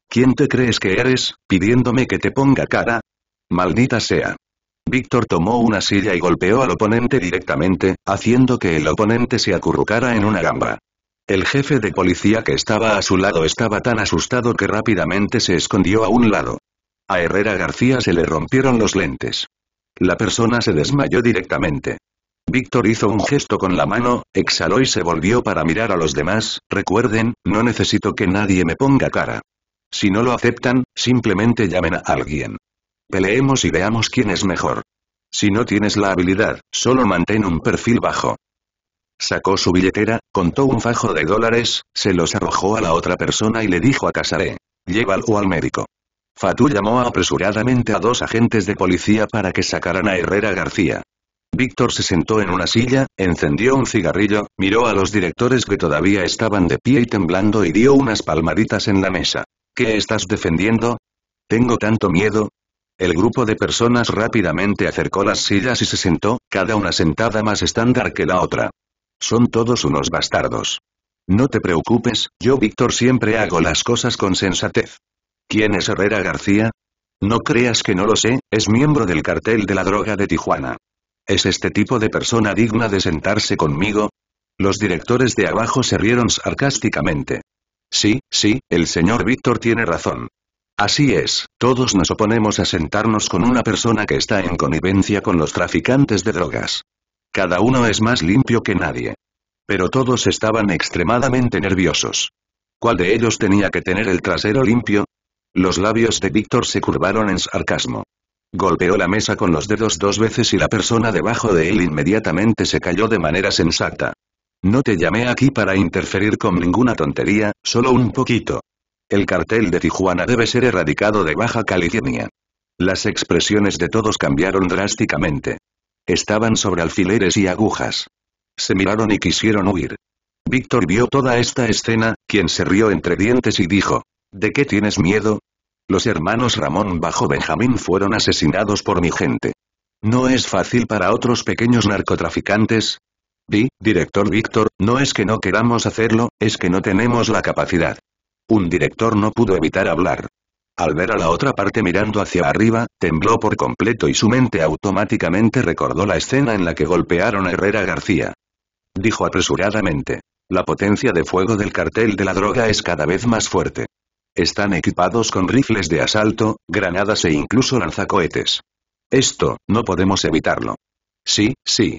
¿Quién te crees que eres, pidiéndome que te ponga cara? Maldita sea. Víctor tomó una silla y golpeó al oponente directamente, haciendo que el oponente se acurrucara en una gamba. El jefe de policía que estaba a su lado estaba tan asustado que rápidamente se escondió a un lado. A Herrera García se le rompieron los lentes. La persona se desmayó directamente. Víctor hizo un gesto con la mano, exhaló y se volvió para mirar a los demás, recuerden, no necesito que nadie me ponga cara. Si no lo aceptan, simplemente llamen a alguien. Peleemos y veamos quién es mejor. Si no tienes la habilidad, solo mantén un perfil bajo. Sacó su billetera, contó un fajo de dólares, se los arrojó a la otra persona y le dijo a Casaré. Llévalo al médico. Fatu llamó apresuradamente a dos agentes de policía para que sacaran a Herrera García. Víctor se sentó en una silla, encendió un cigarrillo, miró a los directores que todavía estaban de pie y temblando y dio unas palmaditas en la mesa. ¿Qué estás defendiendo? Tengo tanto miedo, el grupo de personas rápidamente acercó las sillas y se sentó, cada una sentada más estándar que la otra. Son todos unos bastardos. No te preocupes, yo Víctor siempre hago las cosas con sensatez. ¿Quién es Herrera García? No creas que no lo sé, es miembro del cartel de la droga de Tijuana. ¿Es este tipo de persona digna de sentarse conmigo? Los directores de abajo se rieron sarcásticamente. Sí, sí, el señor Víctor tiene razón. Así es, todos nos oponemos a sentarnos con una persona que está en connivencia con los traficantes de drogas. Cada uno es más limpio que nadie. Pero todos estaban extremadamente nerviosos. ¿Cuál de ellos tenía que tener el trasero limpio? Los labios de Víctor se curvaron en sarcasmo. Golpeó la mesa con los dedos dos veces y la persona debajo de él inmediatamente se cayó de manera sensata. No te llamé aquí para interferir con ninguna tontería, solo un poquito. El cartel de Tijuana debe ser erradicado de Baja California. Las expresiones de todos cambiaron drásticamente. Estaban sobre alfileres y agujas. Se miraron y quisieron huir. Víctor vio toda esta escena, quien se rió entre dientes y dijo, ¿De qué tienes miedo? Los hermanos Ramón bajo Benjamín fueron asesinados por mi gente. ¿No es fácil para otros pequeños narcotraficantes? Vi, director Víctor, no es que no queramos hacerlo, es que no tenemos la capacidad. Un director no pudo evitar hablar. Al ver a la otra parte mirando hacia arriba, tembló por completo y su mente automáticamente recordó la escena en la que golpearon a Herrera García. Dijo apresuradamente. La potencia de fuego del cartel de la droga es cada vez más fuerte. Están equipados con rifles de asalto, granadas e incluso lanzacohetes. Esto, no podemos evitarlo. Sí, sí.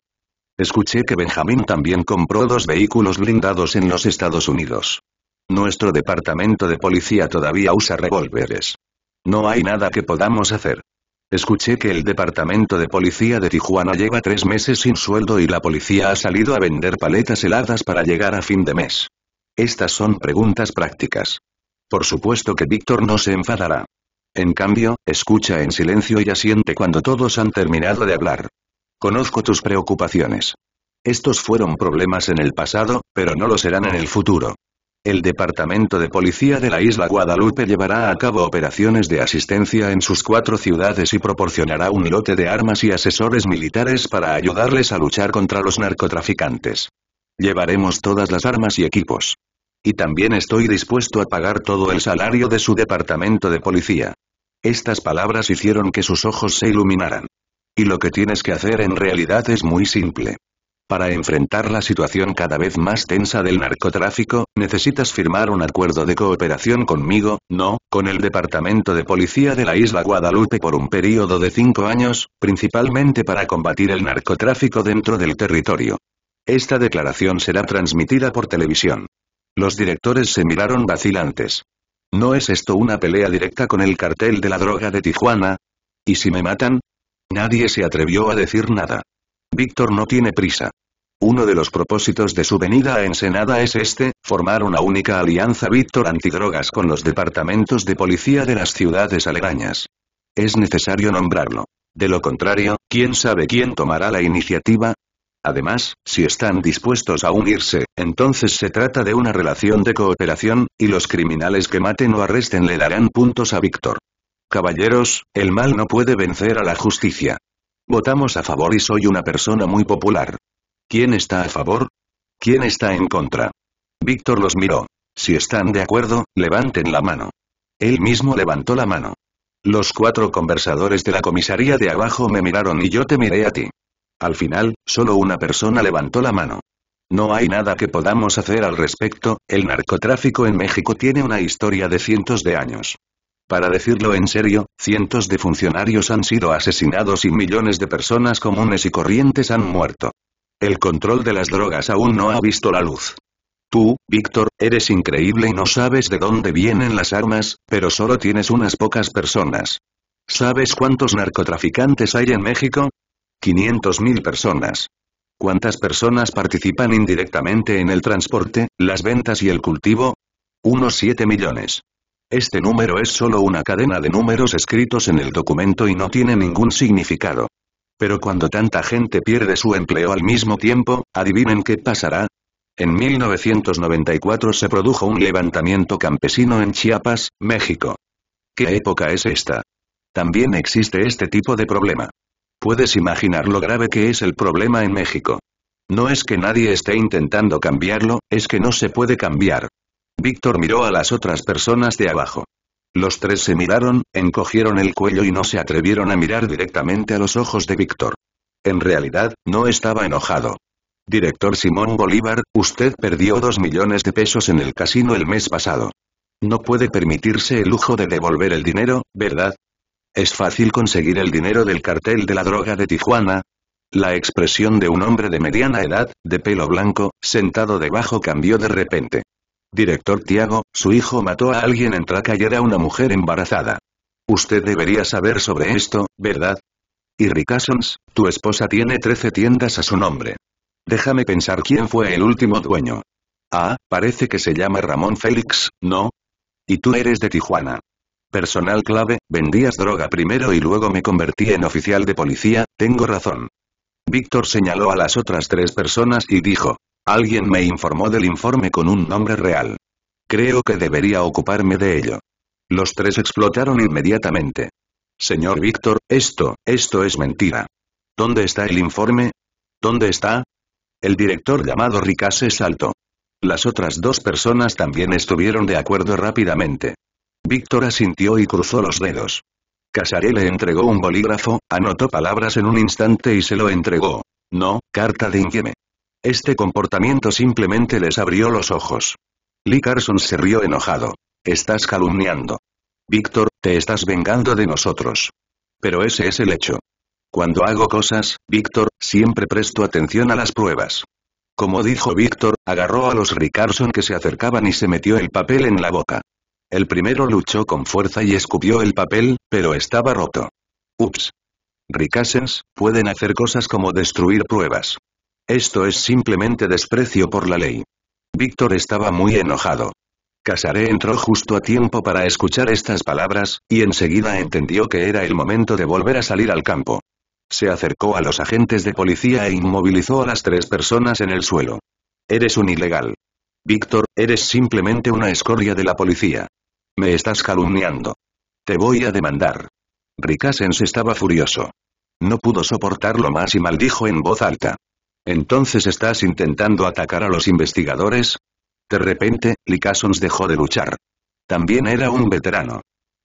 Escuché que Benjamín también compró dos vehículos blindados en los Estados Unidos. Nuestro departamento de policía todavía usa revólveres. No hay nada que podamos hacer. Escuché que el departamento de policía de Tijuana lleva tres meses sin sueldo y la policía ha salido a vender paletas heladas para llegar a fin de mes. Estas son preguntas prácticas. Por supuesto que Víctor no se enfadará. En cambio, escucha en silencio y asiente cuando todos han terminado de hablar. Conozco tus preocupaciones. Estos fueron problemas en el pasado, pero no lo serán en el futuro. El Departamento de Policía de la Isla Guadalupe llevará a cabo operaciones de asistencia en sus cuatro ciudades y proporcionará un lote de armas y asesores militares para ayudarles a luchar contra los narcotraficantes. Llevaremos todas las armas y equipos. Y también estoy dispuesto a pagar todo el salario de su departamento de policía. Estas palabras hicieron que sus ojos se iluminaran. Y lo que tienes que hacer en realidad es muy simple. Para enfrentar la situación cada vez más tensa del narcotráfico, necesitas firmar un acuerdo de cooperación conmigo, no, con el Departamento de Policía de la Isla Guadalupe por un período de cinco años, principalmente para combatir el narcotráfico dentro del territorio. Esta declaración será transmitida por televisión. Los directores se miraron vacilantes. ¿No es esto una pelea directa con el cartel de la droga de Tijuana? ¿Y si me matan? Nadie se atrevió a decir nada. Víctor no tiene prisa. Uno de los propósitos de su venida a Ensenada es este, formar una única alianza Víctor antidrogas con los departamentos de policía de las ciudades aledañas. Es necesario nombrarlo. De lo contrario, ¿quién sabe quién tomará la iniciativa? Además, si están dispuestos a unirse, entonces se trata de una relación de cooperación, y los criminales que maten o arresten le darán puntos a Víctor. Caballeros, el mal no puede vencer a la justicia. Votamos a favor y soy una persona muy popular. ¿Quién está a favor? ¿Quién está en contra? Víctor los miró. Si están de acuerdo, levanten la mano. Él mismo levantó la mano. Los cuatro conversadores de la comisaría de abajo me miraron y yo te miré a ti. Al final, solo una persona levantó la mano. No hay nada que podamos hacer al respecto, el narcotráfico en México tiene una historia de cientos de años. Para decirlo en serio, cientos de funcionarios han sido asesinados y millones de personas comunes y corrientes han muerto. El control de las drogas aún no ha visto la luz. Tú, Víctor, eres increíble y no sabes de dónde vienen las armas, pero solo tienes unas pocas personas. ¿Sabes cuántos narcotraficantes hay en México? 500.000 personas. ¿Cuántas personas participan indirectamente en el transporte, las ventas y el cultivo? Unos 7 millones. Este número es solo una cadena de números escritos en el documento y no tiene ningún significado. Pero cuando tanta gente pierde su empleo al mismo tiempo, adivinen qué pasará. En 1994 se produjo un levantamiento campesino en Chiapas, México. ¿Qué época es esta? También existe este tipo de problema. Puedes imaginar lo grave que es el problema en México. No es que nadie esté intentando cambiarlo, es que no se puede cambiar. Víctor miró a las otras personas de abajo. Los tres se miraron, encogieron el cuello y no se atrevieron a mirar directamente a los ojos de Víctor. En realidad, no estaba enojado. Director Simón Bolívar, usted perdió dos millones de pesos en el casino el mes pasado. No puede permitirse el lujo de devolver el dinero, ¿verdad? ¿Es fácil conseguir el dinero del cartel de la droga de Tijuana? La expresión de un hombre de mediana edad, de pelo blanco, sentado debajo cambió de repente. Director Tiago, su hijo mató a alguien en Traca y era una mujer embarazada. Usted debería saber sobre esto, ¿verdad? Y Ricasons, tu esposa tiene 13 tiendas a su nombre. Déjame pensar quién fue el último dueño. Ah, parece que se llama Ramón Félix, ¿no? Y tú eres de Tijuana. Personal clave, vendías droga primero y luego me convertí en oficial de policía, tengo razón. Víctor señaló a las otras tres personas y dijo, Alguien me informó del informe con un nombre real. Creo que debería ocuparme de ello. Los tres explotaron inmediatamente. Señor Víctor, esto, esto es mentira. ¿Dónde está el informe? ¿Dónde está? El director llamado Ricase saltó. Las otras dos personas también estuvieron de acuerdo rápidamente. Víctor asintió y cruzó los dedos. Casaré le entregó un bolígrafo, anotó palabras en un instante y se lo entregó. No, carta de inquieme. Este comportamiento simplemente les abrió los ojos. Lee Carson se rió enojado. Estás calumniando. Víctor, te estás vengando de nosotros. Pero ese es el hecho. Cuando hago cosas, Víctor, siempre presto atención a las pruebas. Como dijo Víctor, agarró a los Ricarson que se acercaban y se metió el papel en la boca. El primero luchó con fuerza y escupió el papel, pero estaba roto. Ups. Ricasens, pueden hacer cosas como destruir pruebas. Esto es simplemente desprecio por la ley. Víctor estaba muy enojado. Casaré entró justo a tiempo para escuchar estas palabras, y enseguida entendió que era el momento de volver a salir al campo. Se acercó a los agentes de policía e inmovilizó a las tres personas en el suelo. Eres un ilegal. Víctor, eres simplemente una escoria de la policía. Me estás calumniando. Te voy a demandar. Ricasens estaba furioso. No pudo soportarlo más y maldijo en voz alta. ¿Entonces estás intentando atacar a los investigadores? De repente, Licasons dejó de luchar. También era un veterano.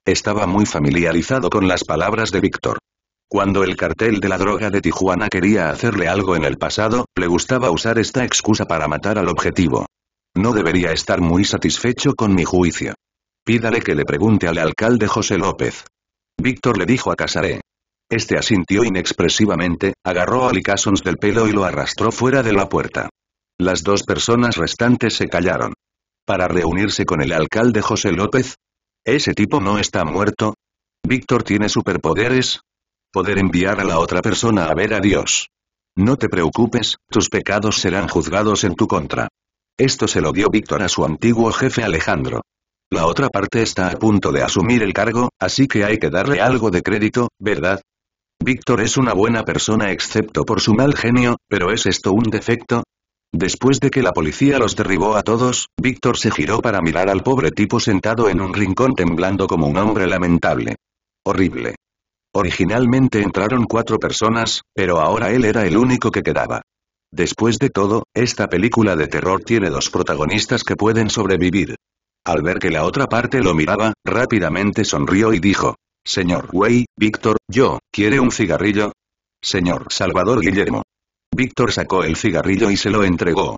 Estaba muy familiarizado con las palabras de Víctor. Cuando el cartel de la droga de Tijuana quería hacerle algo en el pasado, le gustaba usar esta excusa para matar al objetivo. No debería estar muy satisfecho con mi juicio. Pídale que le pregunte al alcalde José López. Víctor le dijo a Casaré. Este asintió inexpresivamente, agarró a Licasons del pelo y lo arrastró fuera de la puerta. Las dos personas restantes se callaron. ¿Para reunirse con el alcalde José López? ¿Ese tipo no está muerto? ¿Víctor tiene superpoderes? Poder enviar a la otra persona a ver a Dios. No te preocupes, tus pecados serán juzgados en tu contra. Esto se lo dio Víctor a su antiguo jefe Alejandro. La otra parte está a punto de asumir el cargo, así que hay que darle algo de crédito, ¿verdad? Víctor es una buena persona excepto por su mal genio, pero ¿es esto un defecto? Después de que la policía los derribó a todos, Víctor se giró para mirar al pobre tipo sentado en un rincón temblando como un hombre lamentable. Horrible. Originalmente entraron cuatro personas, pero ahora él era el único que quedaba. Después de todo, esta película de terror tiene dos protagonistas que pueden sobrevivir. Al ver que la otra parte lo miraba, rápidamente sonrió y dijo, Señor Wei, Víctor, yo, ¿quiere un cigarrillo? Señor Salvador Guillermo. Víctor sacó el cigarrillo y se lo entregó.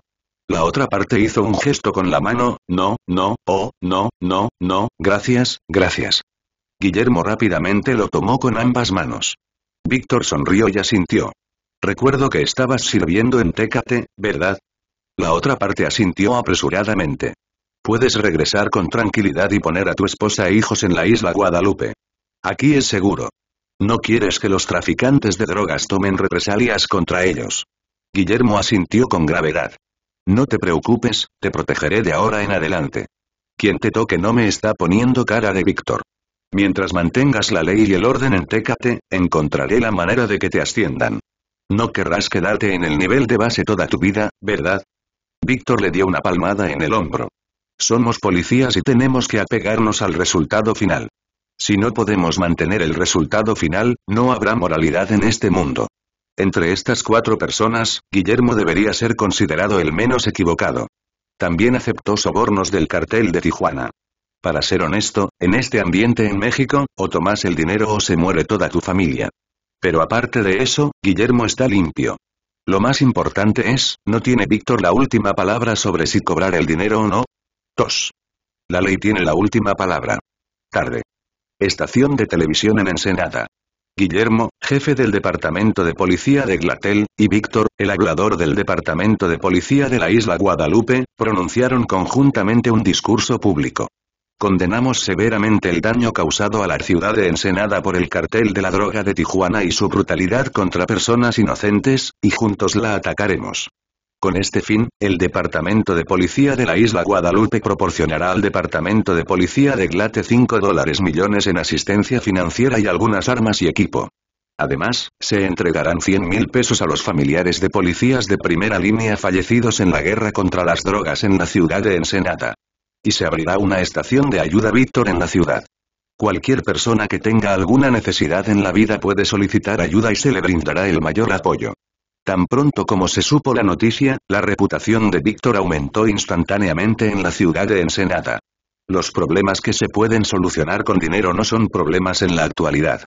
La otra parte hizo un gesto con la mano, no, no, oh, no, no, no, gracias, gracias. Guillermo rápidamente lo tomó con ambas manos. Víctor sonrió y asintió. Recuerdo que estabas sirviendo en Técate, ¿verdad? La otra parte asintió apresuradamente. Puedes regresar con tranquilidad y poner a tu esposa e hijos en la isla Guadalupe. Aquí es seguro. No quieres que los traficantes de drogas tomen represalias contra ellos. Guillermo asintió con gravedad. No te preocupes, te protegeré de ahora en adelante. Quien te toque no me está poniendo cara de Víctor. Mientras mantengas la ley y el orden en Técate, encontraré la manera de que te asciendan. No querrás quedarte en el nivel de base toda tu vida, ¿verdad? Víctor le dio una palmada en el hombro. Somos policías y tenemos que apegarnos al resultado final. Si no podemos mantener el resultado final, no habrá moralidad en este mundo. Entre estas cuatro personas, Guillermo debería ser considerado el menos equivocado. También aceptó sobornos del cartel de Tijuana. Para ser honesto, en este ambiente en México, o tomas el dinero o se muere toda tu familia. Pero aparte de eso, Guillermo está limpio. Lo más importante es, ¿no tiene Víctor la última palabra sobre si cobrar el dinero o no? Tos. La ley tiene la última palabra. Tarde. Estación de televisión en Ensenada. Guillermo, jefe del Departamento de Policía de Glatel, y Víctor, el hablador del Departamento de Policía de la isla Guadalupe, pronunciaron conjuntamente un discurso público. Condenamos severamente el daño causado a la ciudad de Ensenada por el cartel de la droga de Tijuana y su brutalidad contra personas inocentes, y juntos la atacaremos. Con este fin, el Departamento de Policía de la Isla Guadalupe proporcionará al Departamento de Policía de Glate 5 dólares millones en asistencia financiera y algunas armas y equipo. Además, se entregarán 100 mil pesos a los familiares de policías de primera línea fallecidos en la guerra contra las drogas en la ciudad de Ensenada. Y se abrirá una estación de ayuda Víctor en la ciudad. Cualquier persona que tenga alguna necesidad en la vida puede solicitar ayuda y se le brindará el mayor apoyo. Tan pronto como se supo la noticia, la reputación de Víctor aumentó instantáneamente en la ciudad de Ensenada. Los problemas que se pueden solucionar con dinero no son problemas en la actualidad.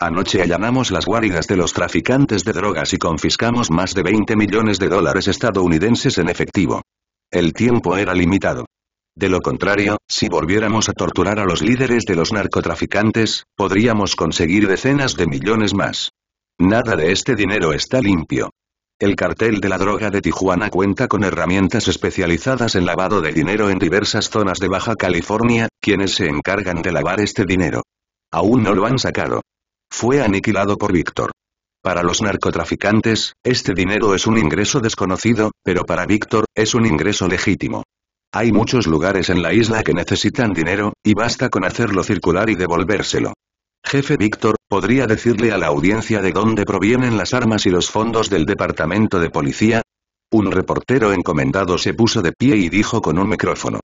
Anoche allanamos las guaridas de los traficantes de drogas y confiscamos más de 20 millones de dólares estadounidenses en efectivo. El tiempo era limitado. De lo contrario, si volviéramos a torturar a los líderes de los narcotraficantes, podríamos conseguir decenas de millones más. Nada de este dinero está limpio. El cartel de la droga de Tijuana cuenta con herramientas especializadas en lavado de dinero en diversas zonas de Baja California, quienes se encargan de lavar este dinero. Aún no lo han sacado. Fue aniquilado por Víctor. Para los narcotraficantes, este dinero es un ingreso desconocido, pero para Víctor, es un ingreso legítimo. Hay muchos lugares en la isla que necesitan dinero, y basta con hacerlo circular y devolvérselo. Jefe Víctor, ¿podría decirle a la audiencia de dónde provienen las armas y los fondos del departamento de policía? Un reportero encomendado se puso de pie y dijo con un micrófono.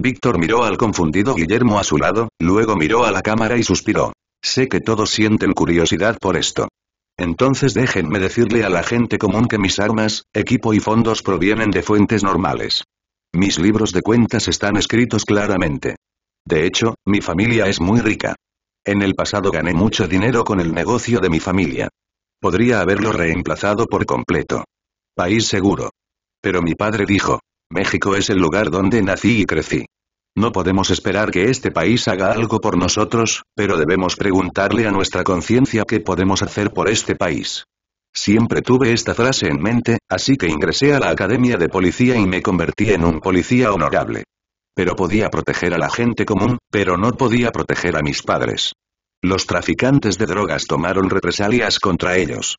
Víctor miró al confundido Guillermo a su lado, luego miró a la cámara y suspiró. Sé que todos sienten curiosidad por esto. Entonces déjenme decirle a la gente común que mis armas, equipo y fondos provienen de fuentes normales. Mis libros de cuentas están escritos claramente. De hecho, mi familia es muy rica. En el pasado gané mucho dinero con el negocio de mi familia. Podría haberlo reemplazado por completo. País seguro. Pero mi padre dijo, México es el lugar donde nací y crecí. No podemos esperar que este país haga algo por nosotros, pero debemos preguntarle a nuestra conciencia qué podemos hacer por este país. Siempre tuve esta frase en mente, así que ingresé a la Academia de Policía y me convertí en un policía honorable pero podía proteger a la gente común, pero no podía proteger a mis padres. Los traficantes de drogas tomaron represalias contra ellos.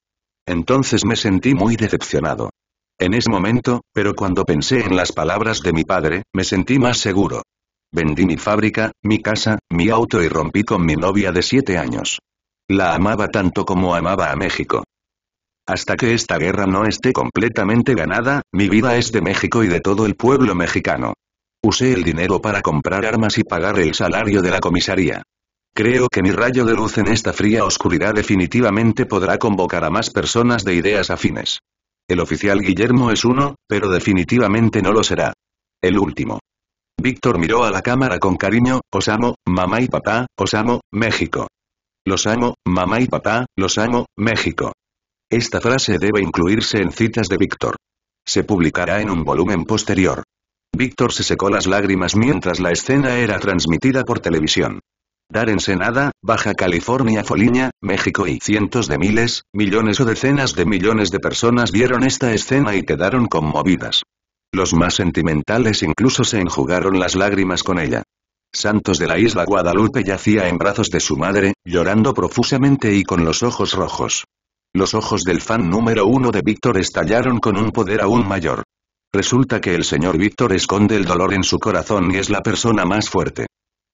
Entonces me sentí muy decepcionado. En ese momento, pero cuando pensé en las palabras de mi padre, me sentí más seguro. Vendí mi fábrica, mi casa, mi auto y rompí con mi novia de siete años. La amaba tanto como amaba a México. Hasta que esta guerra no esté completamente ganada, mi vida es de México y de todo el pueblo mexicano. Usé el dinero para comprar armas y pagar el salario de la comisaría. Creo que mi rayo de luz en esta fría oscuridad definitivamente podrá convocar a más personas de ideas afines. El oficial Guillermo es uno, pero definitivamente no lo será. El último. Víctor miró a la cámara con cariño, os amo, mamá y papá, os amo, México. Los amo, mamá y papá, los amo, México. Esta frase debe incluirse en citas de Víctor. Se publicará en un volumen posterior. Víctor se secó las lágrimas mientras la escena era transmitida por televisión. Dar Ensenada, Baja California Foliña, México y cientos de miles, millones o decenas de millones de personas vieron esta escena y quedaron conmovidas. Los más sentimentales incluso se enjugaron las lágrimas con ella. Santos de la isla Guadalupe yacía en brazos de su madre, llorando profusamente y con los ojos rojos. Los ojos del fan número uno de Víctor estallaron con un poder aún mayor. Resulta que el señor Víctor esconde el dolor en su corazón y es la persona más fuerte.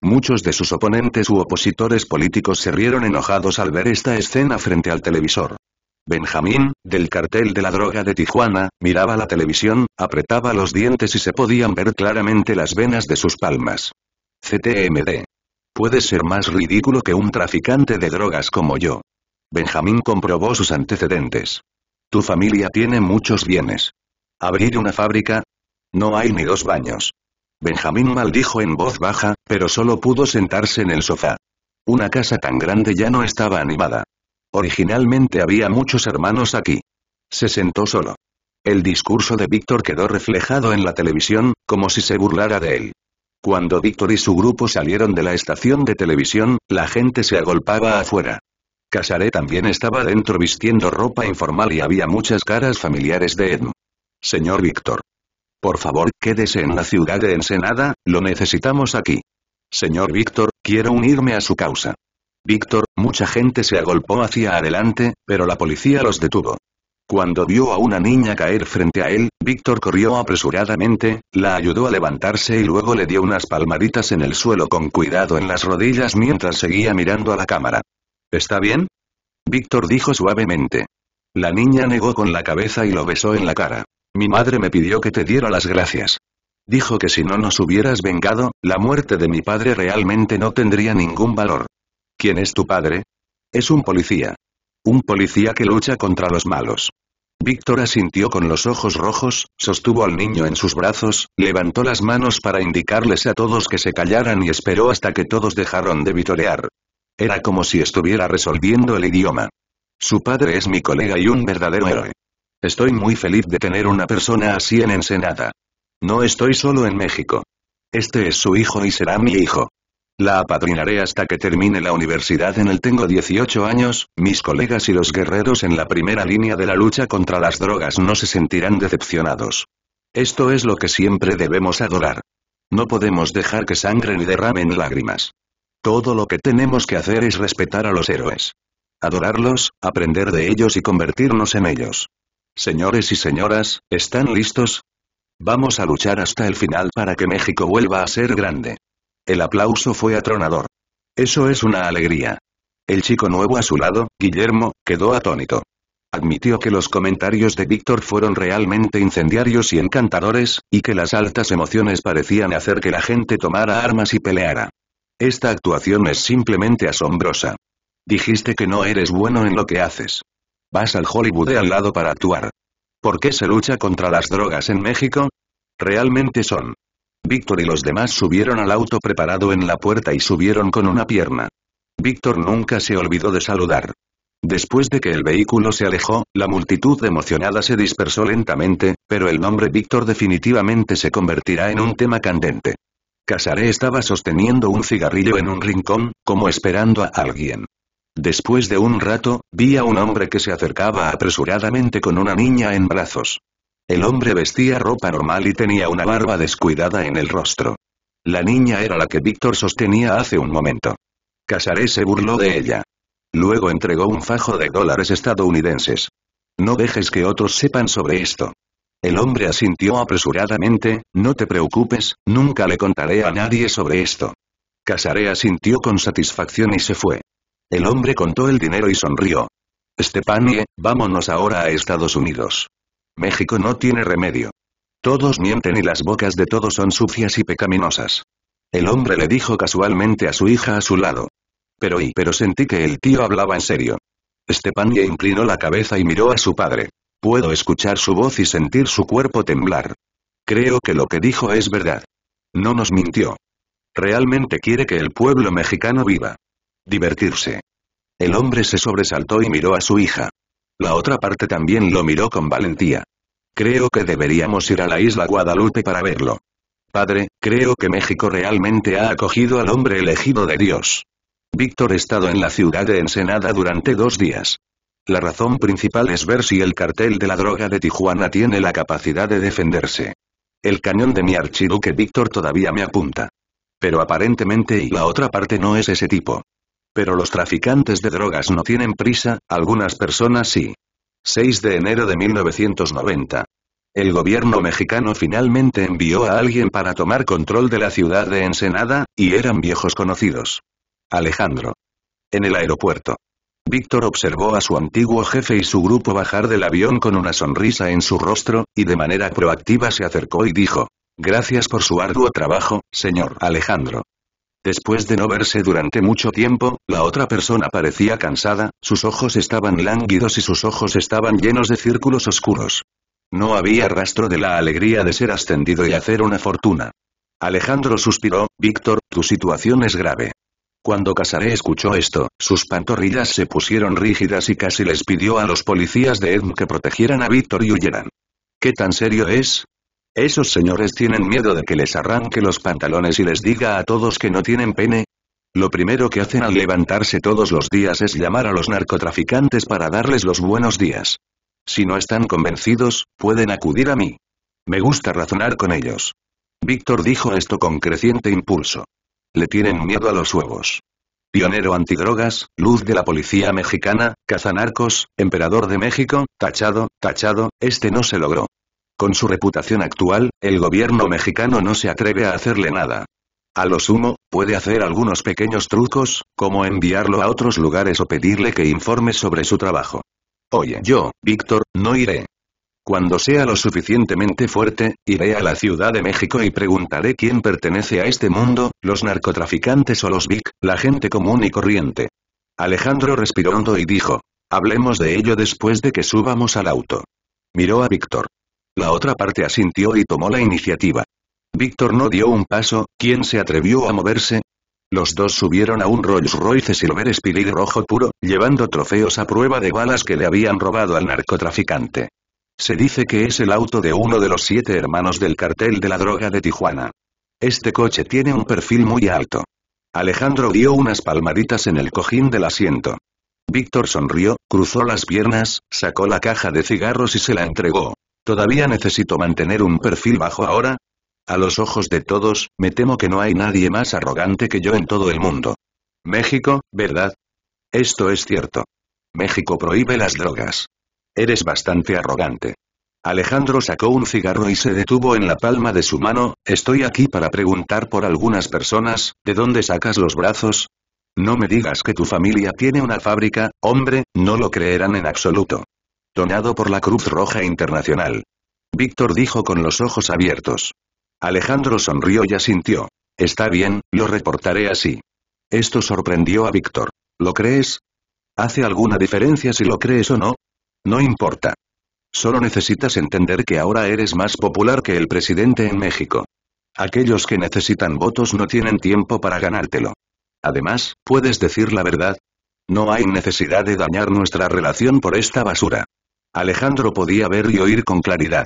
Muchos de sus oponentes u opositores políticos se rieron enojados al ver esta escena frente al televisor. Benjamín, del cartel de la droga de Tijuana, miraba la televisión, apretaba los dientes y se podían ver claramente las venas de sus palmas. CTMD. Puede ser más ridículo que un traficante de drogas como yo. Benjamín comprobó sus antecedentes. Tu familia tiene muchos bienes. ¿Abrir una fábrica? No hay ni dos baños. Benjamín maldijo en voz baja, pero solo pudo sentarse en el sofá. Una casa tan grande ya no estaba animada. Originalmente había muchos hermanos aquí. Se sentó solo. El discurso de Víctor quedó reflejado en la televisión, como si se burlara de él. Cuando Víctor y su grupo salieron de la estación de televisión, la gente se agolpaba afuera. Casaré también estaba dentro vistiendo ropa informal y había muchas caras familiares de Edmund. Señor Víctor. Por favor, quédese en la ciudad de Ensenada, lo necesitamos aquí. Señor Víctor, quiero unirme a su causa. Víctor, mucha gente se agolpó hacia adelante, pero la policía los detuvo. Cuando vio a una niña caer frente a él, Víctor corrió apresuradamente, la ayudó a levantarse y luego le dio unas palmaditas en el suelo con cuidado en las rodillas mientras seguía mirando a la cámara. ¿Está bien? Víctor dijo suavemente. La niña negó con la cabeza y lo besó en la cara. Mi madre me pidió que te diera las gracias. Dijo que si no nos hubieras vengado, la muerte de mi padre realmente no tendría ningún valor. ¿Quién es tu padre? Es un policía. Un policía que lucha contra los malos. Víctor asintió con los ojos rojos, sostuvo al niño en sus brazos, levantó las manos para indicarles a todos que se callaran y esperó hasta que todos dejaron de vitorear. Era como si estuviera resolviendo el idioma. Su padre es mi colega y un verdadero héroe. Estoy muy feliz de tener una persona así en Ensenada. No estoy solo en México. Este es su hijo y será mi hijo. La apadrinaré hasta que termine la universidad en el tengo 18 años, mis colegas y los guerreros en la primera línea de la lucha contra las drogas no se sentirán decepcionados. Esto es lo que siempre debemos adorar. No podemos dejar que sangren y derramen lágrimas. Todo lo que tenemos que hacer es respetar a los héroes. Adorarlos, aprender de ellos y convertirnos en ellos. Señores y señoras, ¿están listos? Vamos a luchar hasta el final para que México vuelva a ser grande. El aplauso fue atronador. Eso es una alegría. El chico nuevo a su lado, Guillermo, quedó atónito. Admitió que los comentarios de Víctor fueron realmente incendiarios y encantadores, y que las altas emociones parecían hacer que la gente tomara armas y peleara. Esta actuación es simplemente asombrosa. Dijiste que no eres bueno en lo que haces. Vas al Hollywood de al lado para actuar. ¿Por qué se lucha contra las drogas en México? Realmente son. Víctor y los demás subieron al auto preparado en la puerta y subieron con una pierna. Víctor nunca se olvidó de saludar. Después de que el vehículo se alejó, la multitud emocionada se dispersó lentamente, pero el nombre Víctor definitivamente se convertirá en un tema candente. Casaré estaba sosteniendo un cigarrillo en un rincón, como esperando a alguien. Después de un rato, vi a un hombre que se acercaba apresuradamente con una niña en brazos. El hombre vestía ropa normal y tenía una barba descuidada en el rostro. La niña era la que Víctor sostenía hace un momento. Casaré se burló de ella. Luego entregó un fajo de dólares estadounidenses. No dejes que otros sepan sobre esto. El hombre asintió apresuradamente, no te preocupes, nunca le contaré a nadie sobre esto. Casaré asintió con satisfacción y se fue. El hombre contó el dinero y sonrió. Stepanie, vámonos ahora a Estados Unidos. México no tiene remedio. Todos mienten y las bocas de todos son sucias y pecaminosas. El hombre le dijo casualmente a su hija a su lado. Pero y pero sentí que el tío hablaba en serio. Stepanie inclinó la cabeza y miró a su padre. Puedo escuchar su voz y sentir su cuerpo temblar. Creo que lo que dijo es verdad. No nos mintió. Realmente quiere que el pueblo mexicano viva. Divertirse. El hombre se sobresaltó y miró a su hija. La otra parte también lo miró con valentía. Creo que deberíamos ir a la isla Guadalupe para verlo. Padre, creo que México realmente ha acogido al hombre elegido de Dios. Víctor ha estado en la ciudad de Ensenada durante dos días. La razón principal es ver si el cartel de la droga de Tijuana tiene la capacidad de defenderse. El cañón de mi archiduque Víctor todavía me apunta. Pero aparentemente y la otra parte no es ese tipo. Pero los traficantes de drogas no tienen prisa, algunas personas sí. 6 de enero de 1990. El gobierno mexicano finalmente envió a alguien para tomar control de la ciudad de Ensenada, y eran viejos conocidos. Alejandro. En el aeropuerto. Víctor observó a su antiguo jefe y su grupo bajar del avión con una sonrisa en su rostro, y de manera proactiva se acercó y dijo. Gracias por su arduo trabajo, señor Alejandro. Después de no verse durante mucho tiempo, la otra persona parecía cansada, sus ojos estaban lánguidos y sus ojos estaban llenos de círculos oscuros. No había rastro de la alegría de ser ascendido y hacer una fortuna. Alejandro suspiró, Víctor, tu situación es grave. Cuando Casaré escuchó esto, sus pantorrillas se pusieron rígidas y casi les pidió a los policías de Edm que protegieran a Víctor y huyeran. ¿Qué tan serio es? ¿Esos señores tienen miedo de que les arranque los pantalones y les diga a todos que no tienen pene? Lo primero que hacen al levantarse todos los días es llamar a los narcotraficantes para darles los buenos días. Si no están convencidos, pueden acudir a mí. Me gusta razonar con ellos. Víctor dijo esto con creciente impulso. Le tienen miedo a los huevos. Pionero antidrogas, luz de la policía mexicana, cazanarcos, emperador de México, tachado, tachado, este no se logró. Con su reputación actual, el gobierno mexicano no se atreve a hacerle nada. A lo sumo, puede hacer algunos pequeños trucos, como enviarlo a otros lugares o pedirle que informe sobre su trabajo. Oye, yo, Víctor, no iré. Cuando sea lo suficientemente fuerte, iré a la Ciudad de México y preguntaré quién pertenece a este mundo, los narcotraficantes o los VIC, la gente común y corriente. Alejandro respiró hondo y dijo, hablemos de ello después de que subamos al auto. Miró a Víctor. La otra parte asintió y tomó la iniciativa. Víctor no dio un paso, ¿quién se atrevió a moverse? Los dos subieron a un Rolls Royce Silver Spirit rojo puro, llevando trofeos a prueba de balas que le habían robado al narcotraficante. Se dice que es el auto de uno de los siete hermanos del cartel de la droga de Tijuana. Este coche tiene un perfil muy alto. Alejandro dio unas palmaditas en el cojín del asiento. Víctor sonrió, cruzó las piernas, sacó la caja de cigarros y se la entregó. ¿Todavía necesito mantener un perfil bajo ahora? A los ojos de todos, me temo que no hay nadie más arrogante que yo en todo el mundo. México, ¿verdad? Esto es cierto. México prohíbe las drogas. Eres bastante arrogante. Alejandro sacó un cigarro y se detuvo en la palma de su mano, estoy aquí para preguntar por algunas personas, ¿de dónde sacas los brazos? No me digas que tu familia tiene una fábrica, hombre, no lo creerán en absoluto donado por la Cruz Roja Internacional. Víctor dijo con los ojos abiertos. Alejandro sonrió y asintió. Está bien, lo reportaré así. Esto sorprendió a Víctor. ¿Lo crees? ¿Hace alguna diferencia si lo crees o no? No importa. Solo necesitas entender que ahora eres más popular que el presidente en México. Aquellos que necesitan votos no tienen tiempo para ganártelo. Además, puedes decir la verdad. No hay necesidad de dañar nuestra relación por esta basura. Alejandro podía ver y oír con claridad.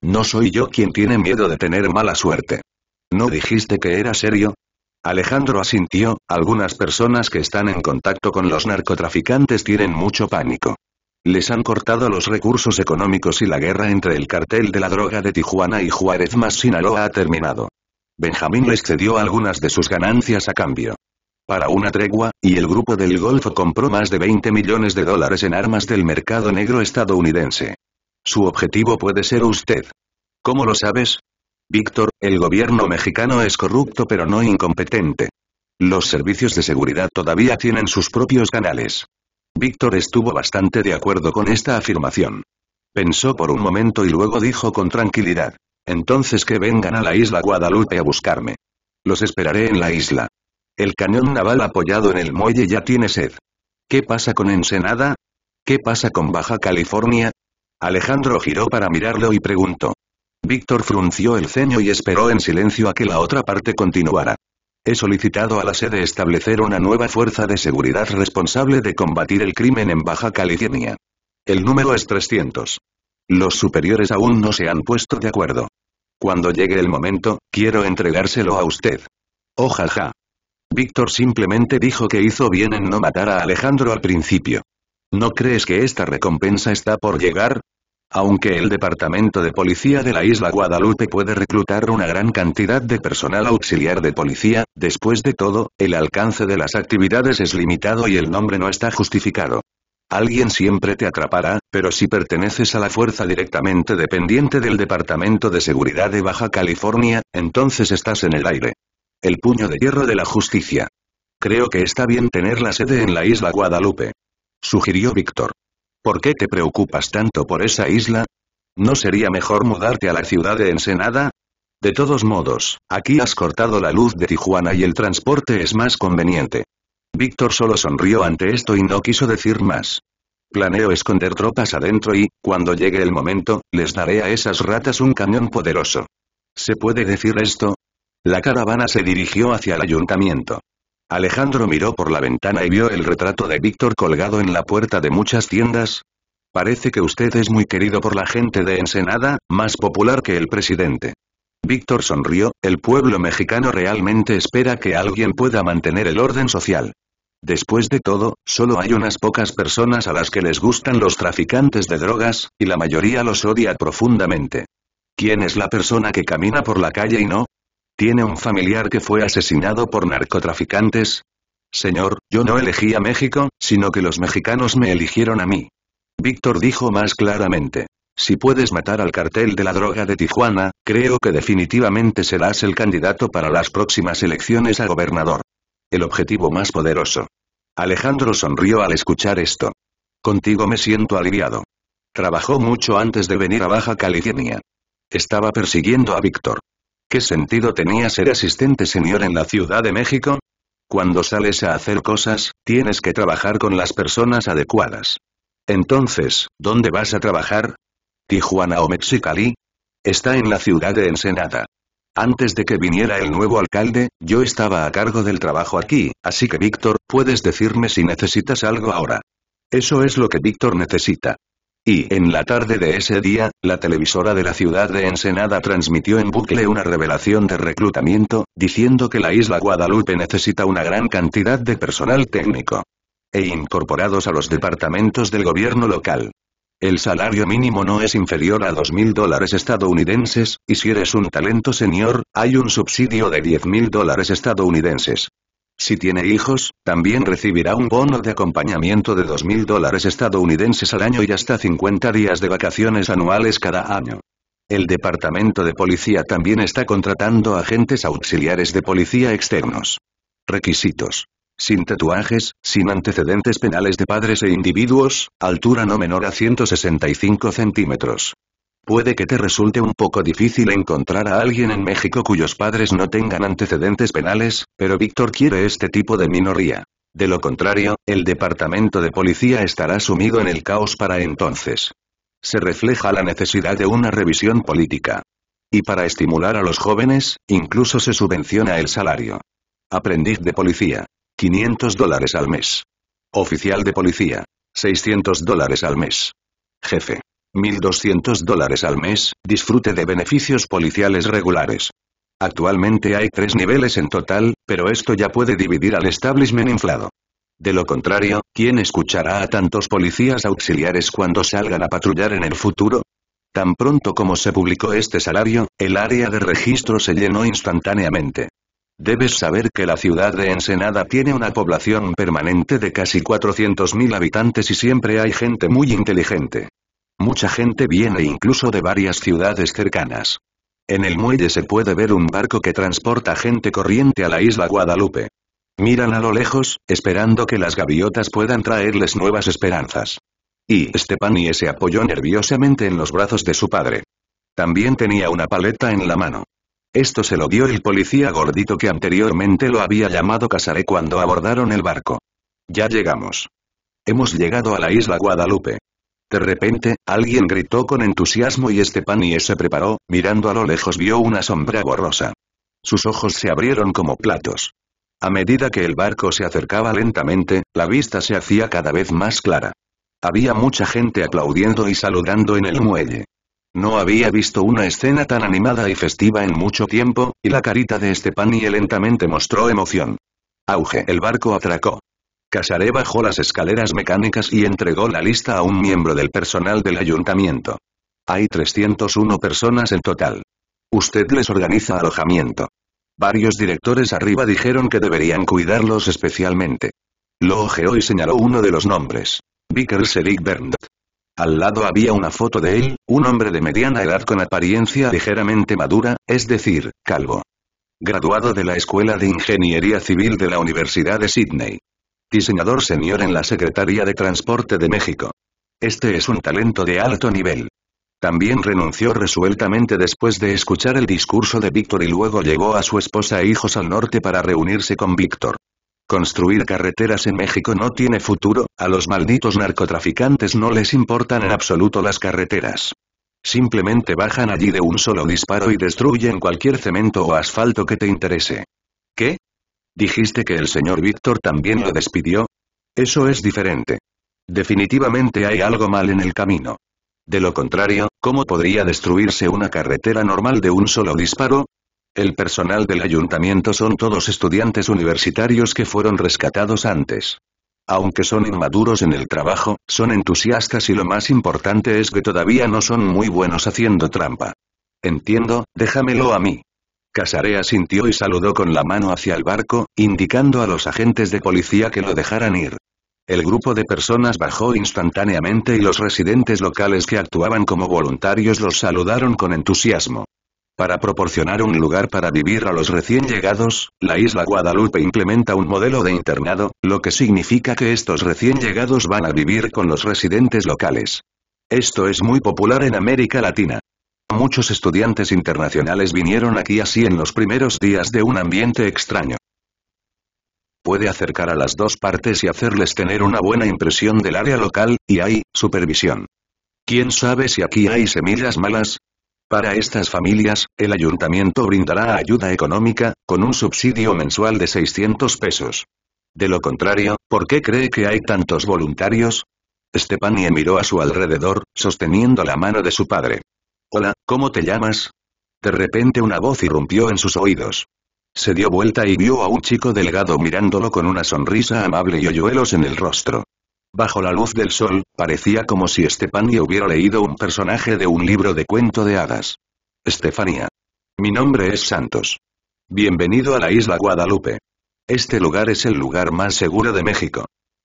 No soy yo quien tiene miedo de tener mala suerte. ¿No dijiste que era serio? Alejandro asintió, algunas personas que están en contacto con los narcotraficantes tienen mucho pánico. Les han cortado los recursos económicos y la guerra entre el cartel de la droga de Tijuana y Juárez más Sinaloa ha terminado. Benjamín les cedió algunas de sus ganancias a cambio para una tregua, y el grupo del Golfo compró más de 20 millones de dólares en armas del mercado negro estadounidense. Su objetivo puede ser usted. ¿Cómo lo sabes? Víctor, el gobierno mexicano es corrupto pero no incompetente. Los servicios de seguridad todavía tienen sus propios canales. Víctor estuvo bastante de acuerdo con esta afirmación. Pensó por un momento y luego dijo con tranquilidad. Entonces que vengan a la isla Guadalupe a buscarme. Los esperaré en la isla. El cañón naval apoyado en el muelle ya tiene sed. ¿Qué pasa con Ensenada? ¿Qué pasa con Baja California? Alejandro giró para mirarlo y preguntó. Víctor frunció el ceño y esperó en silencio a que la otra parte continuara. He solicitado a la sede establecer una nueva fuerza de seguridad responsable de combatir el crimen en Baja California. El número es 300. Los superiores aún no se han puesto de acuerdo. Cuando llegue el momento, quiero entregárselo a usted. Oh Víctor simplemente dijo que hizo bien en no matar a Alejandro al principio. ¿No crees que esta recompensa está por llegar? Aunque el departamento de policía de la isla Guadalupe puede reclutar una gran cantidad de personal auxiliar de policía, después de todo, el alcance de las actividades es limitado y el nombre no está justificado. Alguien siempre te atrapará, pero si perteneces a la fuerza directamente dependiente del Departamento de Seguridad de Baja California, entonces estás en el aire el puño de hierro de la justicia. Creo que está bien tener la sede en la isla Guadalupe. Sugirió Víctor. ¿Por qué te preocupas tanto por esa isla? ¿No sería mejor mudarte a la ciudad de Ensenada? De todos modos, aquí has cortado la luz de Tijuana y el transporte es más conveniente. Víctor solo sonrió ante esto y no quiso decir más. Planeo esconder tropas adentro y, cuando llegue el momento, les daré a esas ratas un cañón poderoso. ¿Se puede decir esto? La caravana se dirigió hacia el ayuntamiento. Alejandro miró por la ventana y vio el retrato de Víctor colgado en la puerta de muchas tiendas. Parece que usted es muy querido por la gente de Ensenada, más popular que el presidente. Víctor sonrió, el pueblo mexicano realmente espera que alguien pueda mantener el orden social. Después de todo, solo hay unas pocas personas a las que les gustan los traficantes de drogas, y la mayoría los odia profundamente. ¿Quién es la persona que camina por la calle y no, ¿Tiene un familiar que fue asesinado por narcotraficantes? Señor, yo no elegí a México, sino que los mexicanos me eligieron a mí. Víctor dijo más claramente. Si puedes matar al cartel de la droga de Tijuana, creo que definitivamente serás el candidato para las próximas elecciones a gobernador. El objetivo más poderoso. Alejandro sonrió al escuchar esto. Contigo me siento aliviado. Trabajó mucho antes de venir a Baja California. Estaba persiguiendo a Víctor. ¿Qué sentido tenía ser asistente señor en la Ciudad de México? Cuando sales a hacer cosas, tienes que trabajar con las personas adecuadas. Entonces, ¿dónde vas a trabajar? ¿Tijuana o Mexicali? Está en la ciudad de Ensenada. Antes de que viniera el nuevo alcalde, yo estaba a cargo del trabajo aquí, así que Víctor, puedes decirme si necesitas algo ahora. Eso es lo que Víctor necesita. Y en la tarde de ese día, la televisora de la ciudad de Ensenada transmitió en bucle una revelación de reclutamiento, diciendo que la isla Guadalupe necesita una gran cantidad de personal técnico. E incorporados a los departamentos del gobierno local. El salario mínimo no es inferior a 2.000 dólares estadounidenses, y si eres un talento señor, hay un subsidio de 10.000 dólares estadounidenses. Si tiene hijos, también recibirá un bono de acompañamiento de 2.000 dólares estadounidenses al año y hasta 50 días de vacaciones anuales cada año. El Departamento de Policía también está contratando agentes auxiliares de policía externos. Requisitos. Sin tatuajes, sin antecedentes penales de padres e individuos, altura no menor a 165 centímetros. Puede que te resulte un poco difícil encontrar a alguien en México cuyos padres no tengan antecedentes penales, pero Víctor quiere este tipo de minoría. De lo contrario, el departamento de policía estará sumido en el caos para entonces. Se refleja la necesidad de una revisión política. Y para estimular a los jóvenes, incluso se subvenciona el salario. Aprendiz de policía. 500 dólares al mes. Oficial de policía. 600 dólares al mes. Jefe. 1.200 dólares al mes, disfrute de beneficios policiales regulares. Actualmente hay tres niveles en total, pero esto ya puede dividir al establishment inflado. De lo contrario, ¿quién escuchará a tantos policías auxiliares cuando salgan a patrullar en el futuro? Tan pronto como se publicó este salario, el área de registro se llenó instantáneamente. Debes saber que la ciudad de Ensenada tiene una población permanente de casi 400.000 habitantes y siempre hay gente muy inteligente. Mucha gente viene incluso de varias ciudades cercanas. En el muelle se puede ver un barco que transporta gente corriente a la isla Guadalupe. Miran a lo lejos, esperando que las gaviotas puedan traerles nuevas esperanzas. Y y se apoyó nerviosamente en los brazos de su padre. También tenía una paleta en la mano. Esto se lo dio el policía gordito que anteriormente lo había llamado Casaré cuando abordaron el barco. Ya llegamos. Hemos llegado a la isla Guadalupe. De repente, alguien gritó con entusiasmo y Estepanie se preparó, mirando a lo lejos vio una sombra borrosa. Sus ojos se abrieron como platos. A medida que el barco se acercaba lentamente, la vista se hacía cada vez más clara. Había mucha gente aplaudiendo y saludando en el muelle. No había visto una escena tan animada y festiva en mucho tiempo, y la carita de Estepanie lentamente mostró emoción. Auge. El barco atracó. Casaré bajó las escaleras mecánicas y entregó la lista a un miembro del personal del ayuntamiento. Hay 301 personas en total. Usted les organiza alojamiento. Varios directores arriba dijeron que deberían cuidarlos especialmente. Lo ojeó y señaló uno de los nombres. Vickers Eric Berndt. Al lado había una foto de él, un hombre de mediana edad con apariencia ligeramente madura, es decir, calvo. Graduado de la Escuela de Ingeniería Civil de la Universidad de Sydney. Diseñador senior en la Secretaría de Transporte de México. Este es un talento de alto nivel. También renunció resueltamente después de escuchar el discurso de Víctor y luego llegó a su esposa e hijos al norte para reunirse con Víctor. Construir carreteras en México no tiene futuro, a los malditos narcotraficantes no les importan en absoluto las carreteras. Simplemente bajan allí de un solo disparo y destruyen cualquier cemento o asfalto que te interese. Dijiste que el señor Víctor también lo despidió. Eso es diferente. Definitivamente hay algo mal en el camino. De lo contrario, ¿cómo podría destruirse una carretera normal de un solo disparo? El personal del ayuntamiento son todos estudiantes universitarios que fueron rescatados antes. Aunque son inmaduros en el trabajo, son entusiastas y lo más importante es que todavía no son muy buenos haciendo trampa. Entiendo, déjamelo a mí. Casarea sintió y saludó con la mano hacia el barco, indicando a los agentes de policía que lo dejaran ir. El grupo de personas bajó instantáneamente y los residentes locales que actuaban como voluntarios los saludaron con entusiasmo. Para proporcionar un lugar para vivir a los recién llegados, la isla Guadalupe implementa un modelo de internado, lo que significa que estos recién llegados van a vivir con los residentes locales. Esto es muy popular en América Latina. Muchos estudiantes internacionales vinieron aquí así en los primeros días de un ambiente extraño. Puede acercar a las dos partes y hacerles tener una buena impresión del área local, y hay supervisión. ¿Quién sabe si aquí hay semillas malas? Para estas familias, el ayuntamiento brindará ayuda económica, con un subsidio mensual de 600 pesos. De lo contrario, ¿por qué cree que hay tantos voluntarios? Estepanie miró a su alrededor, sosteniendo la mano de su padre. Hola, ¿cómo te llamas? De repente una voz irrumpió en sus oídos. Se dio vuelta y vio a un chico delgado mirándolo con una sonrisa amable y hoyuelos en el rostro. Bajo la luz del sol, parecía como si Estefania hubiera leído un personaje de un libro de cuento de hadas. Estefanía. Mi nombre es Santos. Bienvenido a la isla Guadalupe. Este lugar es el lugar más seguro de México.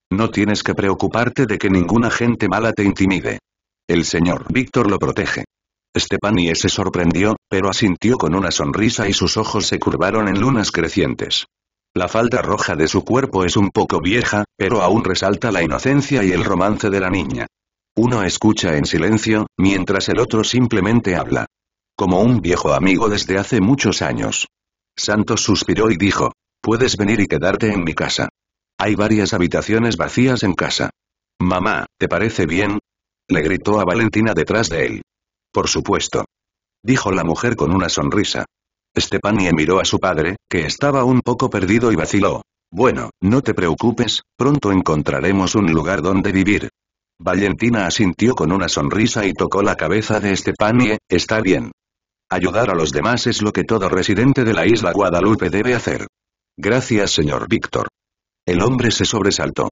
No tienes que preocuparte de que ninguna gente mala te intimide. El señor Víctor lo protege y se sorprendió, pero asintió con una sonrisa y sus ojos se curvaron en lunas crecientes. La falda roja de su cuerpo es un poco vieja, pero aún resalta la inocencia y el romance de la niña. Uno escucha en silencio, mientras el otro simplemente habla. Como un viejo amigo desde hace muchos años. Santos suspiró y dijo, puedes venir y quedarte en mi casa. Hay varias habitaciones vacías en casa. Mamá, ¿te parece bien? Le gritó a Valentina detrás de él. Por supuesto. Dijo la mujer con una sonrisa. Estepanie miró a su padre, que estaba un poco perdido y vaciló. Bueno, no te preocupes, pronto encontraremos un lugar donde vivir. Valentina asintió con una sonrisa y tocó la cabeza de Estepanie: está bien. Ayudar a los demás es lo que todo residente de la isla Guadalupe debe hacer. Gracias señor Víctor. El hombre se sobresaltó.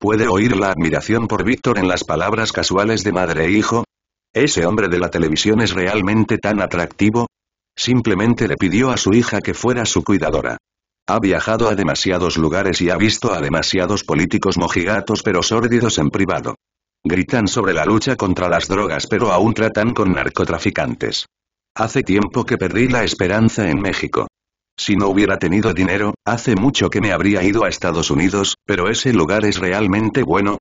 Puede oír la admiración por Víctor en las palabras casuales de madre e hijo, ¿Ese hombre de la televisión es realmente tan atractivo? Simplemente le pidió a su hija que fuera su cuidadora. Ha viajado a demasiados lugares y ha visto a demasiados políticos mojigatos pero sórdidos en privado. Gritan sobre la lucha contra las drogas pero aún tratan con narcotraficantes. Hace tiempo que perdí la esperanza en México. Si no hubiera tenido dinero, hace mucho que me habría ido a Estados Unidos, pero ese lugar es realmente bueno,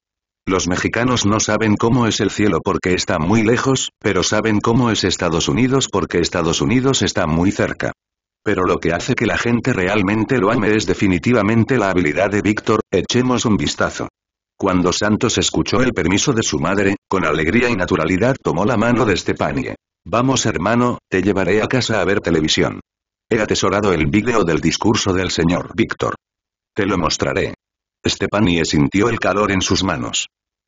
los mexicanos no saben cómo es el cielo porque está muy lejos, pero saben cómo es Estados Unidos porque Estados Unidos está muy cerca. Pero lo que hace que la gente realmente lo ame es definitivamente la habilidad de Víctor, echemos un vistazo. Cuando Santos escuchó el permiso de su madre, con alegría y naturalidad tomó la mano de Stepanie. Vamos hermano, te llevaré a casa a ver televisión. He atesorado el vídeo del discurso del señor Víctor. Te lo mostraré. Stepanie sintió el calor en sus manos.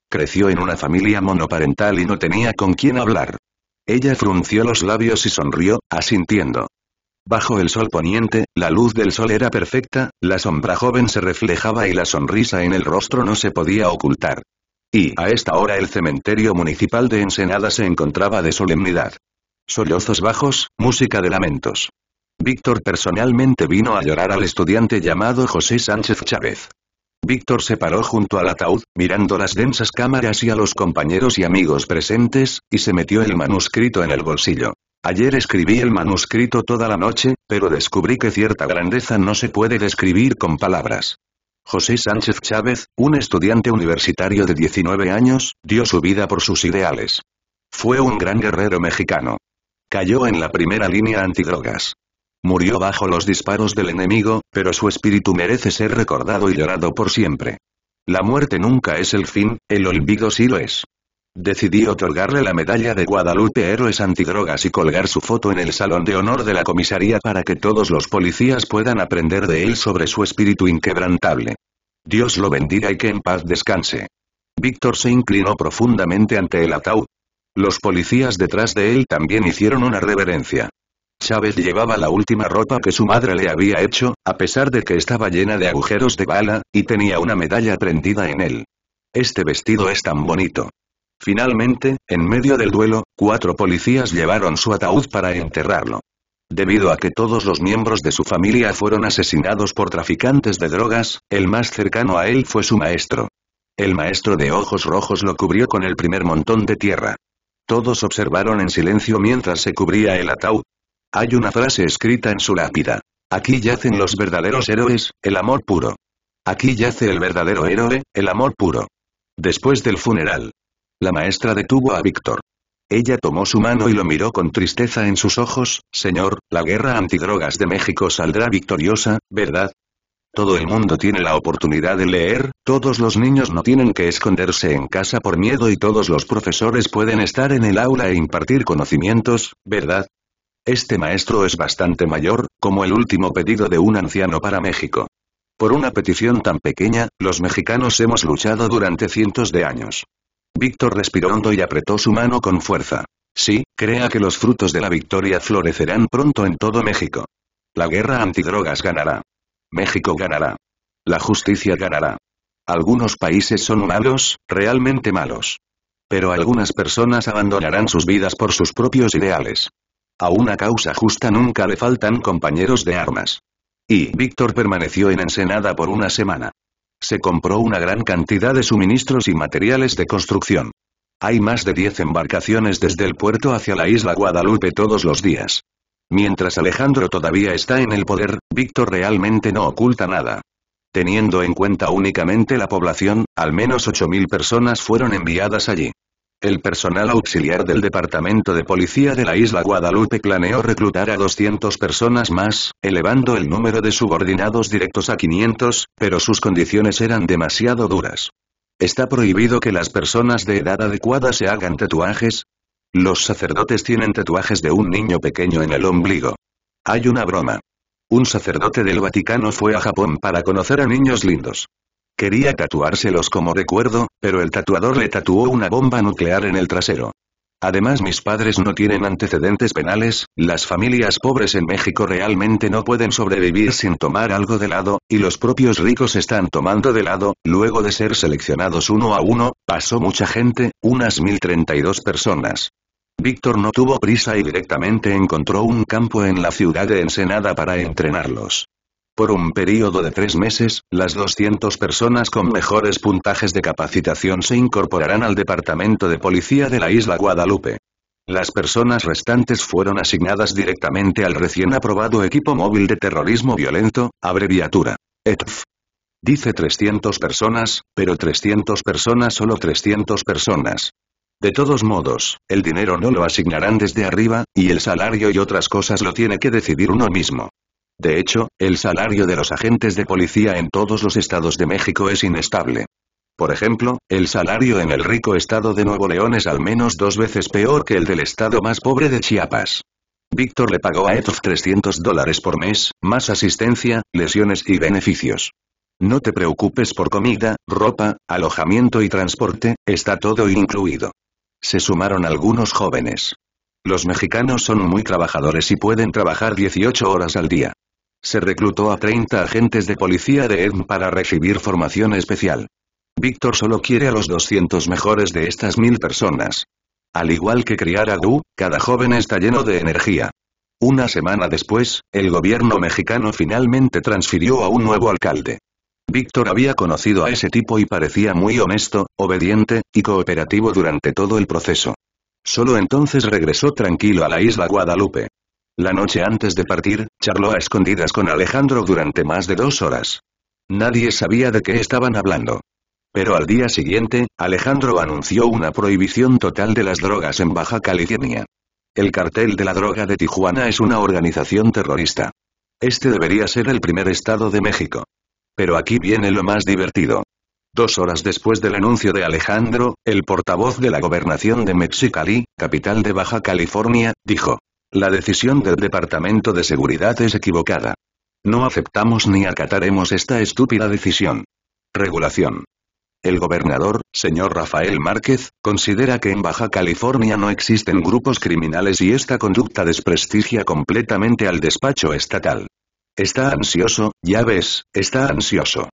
Creció en una familia monoparental y no tenía con quién hablar. Ella frunció los labios y sonrió, asintiendo. Bajo el sol poniente, la luz del sol era perfecta, la sombra joven se reflejaba y la sonrisa en el rostro no se podía ocultar. Y a esta hora el cementerio municipal de Ensenada se encontraba de solemnidad. Sollozos bajos, música de lamentos. Víctor personalmente vino a llorar al estudiante llamado José Sánchez Chávez. Víctor se paró junto al ataúd, mirando las densas cámaras y a los compañeros y amigos presentes, y se metió el manuscrito en el bolsillo. Ayer escribí el manuscrito toda la noche, pero descubrí que cierta grandeza no se puede describir con palabras. José Sánchez Chávez, un estudiante universitario de 19 años, dio su vida por sus ideales. Fue un gran guerrero mexicano. Cayó en la primera línea antidrogas. Murió bajo los disparos del enemigo, pero su espíritu merece ser recordado y llorado por siempre. La muerte nunca es el fin, el olvido sí lo es. Decidí otorgarle la medalla de Guadalupe Héroes Antidrogas y colgar su foto en el Salón de Honor de la Comisaría para que todos los policías puedan aprender de él sobre su espíritu inquebrantable. Dios lo bendiga y que en paz descanse. Víctor se inclinó profundamente ante el ataúd. Los policías detrás de él también hicieron una reverencia. Chávez llevaba la última ropa que su madre le había hecho, a pesar de que estaba llena de agujeros de bala, y tenía una medalla prendida en él. Este vestido es tan bonito. Finalmente, en medio del duelo, cuatro policías llevaron su ataúd para enterrarlo. Debido a que todos los miembros de su familia fueron asesinados por traficantes de drogas, el más cercano a él fue su maestro. El maestro de ojos rojos lo cubrió con el primer montón de tierra. Todos observaron en silencio mientras se cubría el ataúd. Hay una frase escrita en su lápida. Aquí yacen los verdaderos héroes, el amor puro. Aquí yace el verdadero héroe, el amor puro. Después del funeral. La maestra detuvo a Víctor. Ella tomó su mano y lo miró con tristeza en sus ojos, Señor, la guerra antidrogas de México saldrá victoriosa, ¿verdad? Todo el mundo tiene la oportunidad de leer, todos los niños no tienen que esconderse en casa por miedo y todos los profesores pueden estar en el aula e impartir conocimientos, ¿verdad? Este maestro es bastante mayor, como el último pedido de un anciano para México. Por una petición tan pequeña, los mexicanos hemos luchado durante cientos de años. Víctor respiró hondo y apretó su mano con fuerza. Sí, crea que los frutos de la victoria florecerán pronto en todo México. La guerra antidrogas ganará. México ganará. La justicia ganará. Algunos países son malos, realmente malos. Pero algunas personas abandonarán sus vidas por sus propios ideales. A una causa justa nunca le faltan compañeros de armas. Y Víctor permaneció en Ensenada por una semana. Se compró una gran cantidad de suministros y materiales de construcción. Hay más de 10 embarcaciones desde el puerto hacia la isla Guadalupe todos los días. Mientras Alejandro todavía está en el poder, Víctor realmente no oculta nada. Teniendo en cuenta únicamente la población, al menos 8.000 personas fueron enviadas allí. El personal auxiliar del Departamento de Policía de la Isla Guadalupe planeó reclutar a 200 personas más, elevando el número de subordinados directos a 500, pero sus condiciones eran demasiado duras. Está prohibido que las personas de edad adecuada se hagan tatuajes. Los sacerdotes tienen tatuajes de un niño pequeño en el ombligo. Hay una broma. Un sacerdote del Vaticano fue a Japón para conocer a niños lindos. Quería tatuárselos como recuerdo, pero el tatuador le tatuó una bomba nuclear en el trasero. Además mis padres no tienen antecedentes penales, las familias pobres en México realmente no pueden sobrevivir sin tomar algo de lado, y los propios ricos están tomando de lado, luego de ser seleccionados uno a uno, pasó mucha gente, unas 1032 personas. Víctor no tuvo prisa y directamente encontró un campo en la ciudad de Ensenada para entrenarlos. Por un periodo de tres meses, las 200 personas con mejores puntajes de capacitación se incorporarán al Departamento de Policía de la isla Guadalupe. Las personas restantes fueron asignadas directamente al recién aprobado Equipo Móvil de Terrorismo Violento, abreviatura. ETF. Dice 300 personas, pero 300 personas solo 300 personas. De todos modos, el dinero no lo asignarán desde arriba, y el salario y otras cosas lo tiene que decidir uno mismo. De hecho, el salario de los agentes de policía en todos los estados de México es inestable. Por ejemplo, el salario en el rico estado de Nuevo León es al menos dos veces peor que el del estado más pobre de Chiapas. Víctor le pagó a Etof 300 dólares por mes, más asistencia, lesiones y beneficios. No te preocupes por comida, ropa, alojamiento y transporte, está todo incluido. Se sumaron algunos jóvenes. Los mexicanos son muy trabajadores y pueden trabajar 18 horas al día. Se reclutó a 30 agentes de policía de EDM para recibir formación especial. Víctor solo quiere a los 200 mejores de estas mil personas. Al igual que criar a Du, cada joven está lleno de energía. Una semana después, el gobierno mexicano finalmente transfirió a un nuevo alcalde. Víctor había conocido a ese tipo y parecía muy honesto, obediente, y cooperativo durante todo el proceso. Solo entonces regresó tranquilo a la isla Guadalupe. La noche antes de partir, charló a escondidas con Alejandro durante más de dos horas. Nadie sabía de qué estaban hablando. Pero al día siguiente, Alejandro anunció una prohibición total de las drogas en Baja California. El cartel de la droga de Tijuana es una organización terrorista. Este debería ser el primer estado de México. Pero aquí viene lo más divertido. Dos horas después del anuncio de Alejandro, el portavoz de la gobernación de Mexicali, capital de Baja California, dijo. La decisión del Departamento de Seguridad es equivocada. No aceptamos ni acataremos esta estúpida decisión. Regulación. El gobernador, señor Rafael Márquez, considera que en Baja California no existen grupos criminales y esta conducta desprestigia completamente al despacho estatal. Está ansioso, ya ves, está ansioso.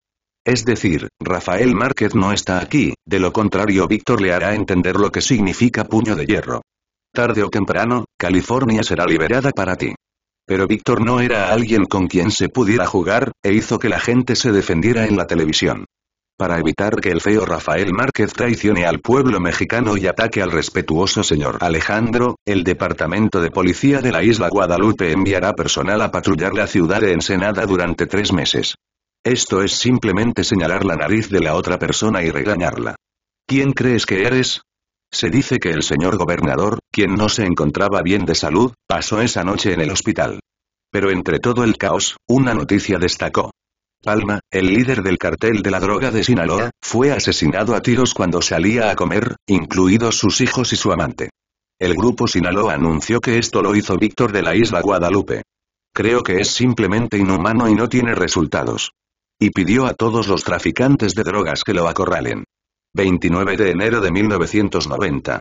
Es decir, Rafael Márquez no está aquí, de lo contrario Víctor le hará entender lo que significa puño de hierro. Tarde o temprano, California será liberada para ti. Pero Víctor no era alguien con quien se pudiera jugar, e hizo que la gente se defendiera en la televisión. Para evitar que el feo Rafael Márquez traicione al pueblo mexicano y ataque al respetuoso señor Alejandro, el Departamento de Policía de la isla Guadalupe enviará personal a patrullar la ciudad de Ensenada durante tres meses. Esto es simplemente señalar la nariz de la otra persona y regañarla. ¿Quién crees que eres? Se dice que el señor gobernador, quien no se encontraba bien de salud, pasó esa noche en el hospital. Pero entre todo el caos, una noticia destacó. Palma, el líder del cartel de la droga de Sinaloa, fue asesinado a tiros cuando salía a comer, incluidos sus hijos y su amante. El grupo Sinaloa anunció que esto lo hizo Víctor de la isla Guadalupe. Creo que es simplemente inhumano y no tiene resultados. Y pidió a todos los traficantes de drogas que lo acorralen. 29 de enero de 1990.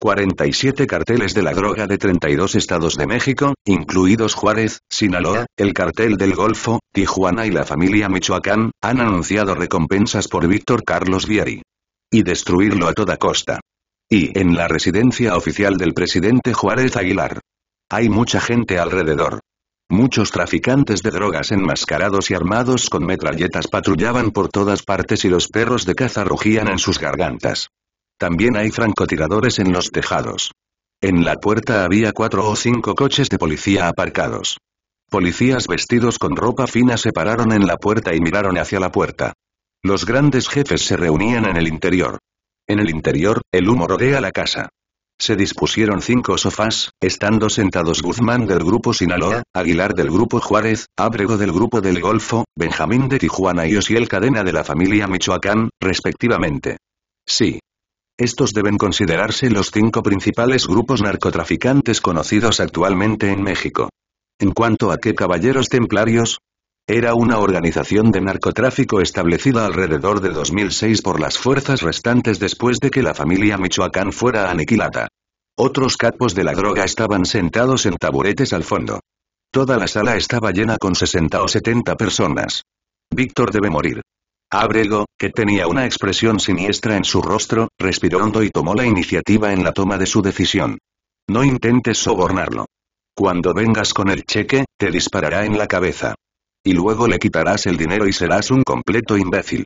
47 carteles de la droga de 32 estados de México, incluidos Juárez, Sinaloa, el cartel del Golfo, Tijuana y la familia Michoacán, han anunciado recompensas por Víctor Carlos Vieri. Y destruirlo a toda costa. Y en la residencia oficial del presidente Juárez Aguilar. Hay mucha gente alrededor. Muchos traficantes de drogas enmascarados y armados con metralletas patrullaban por todas partes y los perros de caza rugían en sus gargantas. También hay francotiradores en los tejados. En la puerta había cuatro o cinco coches de policía aparcados. Policías vestidos con ropa fina se pararon en la puerta y miraron hacia la puerta. Los grandes jefes se reunían en el interior. En el interior, el humo rodea la casa. Se dispusieron cinco sofás, estando sentados Guzmán del Grupo Sinaloa, Aguilar del Grupo Juárez, Ábrego del Grupo del Golfo, Benjamín de Tijuana y Osiel Cadena de la familia Michoacán, respectivamente. Sí. Estos deben considerarse los cinco principales grupos narcotraficantes conocidos actualmente en México. En cuanto a qué caballeros templarios, era una organización de narcotráfico establecida alrededor de 2006 por las fuerzas restantes después de que la familia Michoacán fuera aniquilada. Otros capos de la droga estaban sentados en taburetes al fondo. Toda la sala estaba llena con 60 o 70 personas. Víctor debe morir. Abrego, que tenía una expresión siniestra en su rostro, respiró hondo y tomó la iniciativa en la toma de su decisión. No intentes sobornarlo. Cuando vengas con el cheque, te disparará en la cabeza y luego le quitarás el dinero y serás un completo imbécil.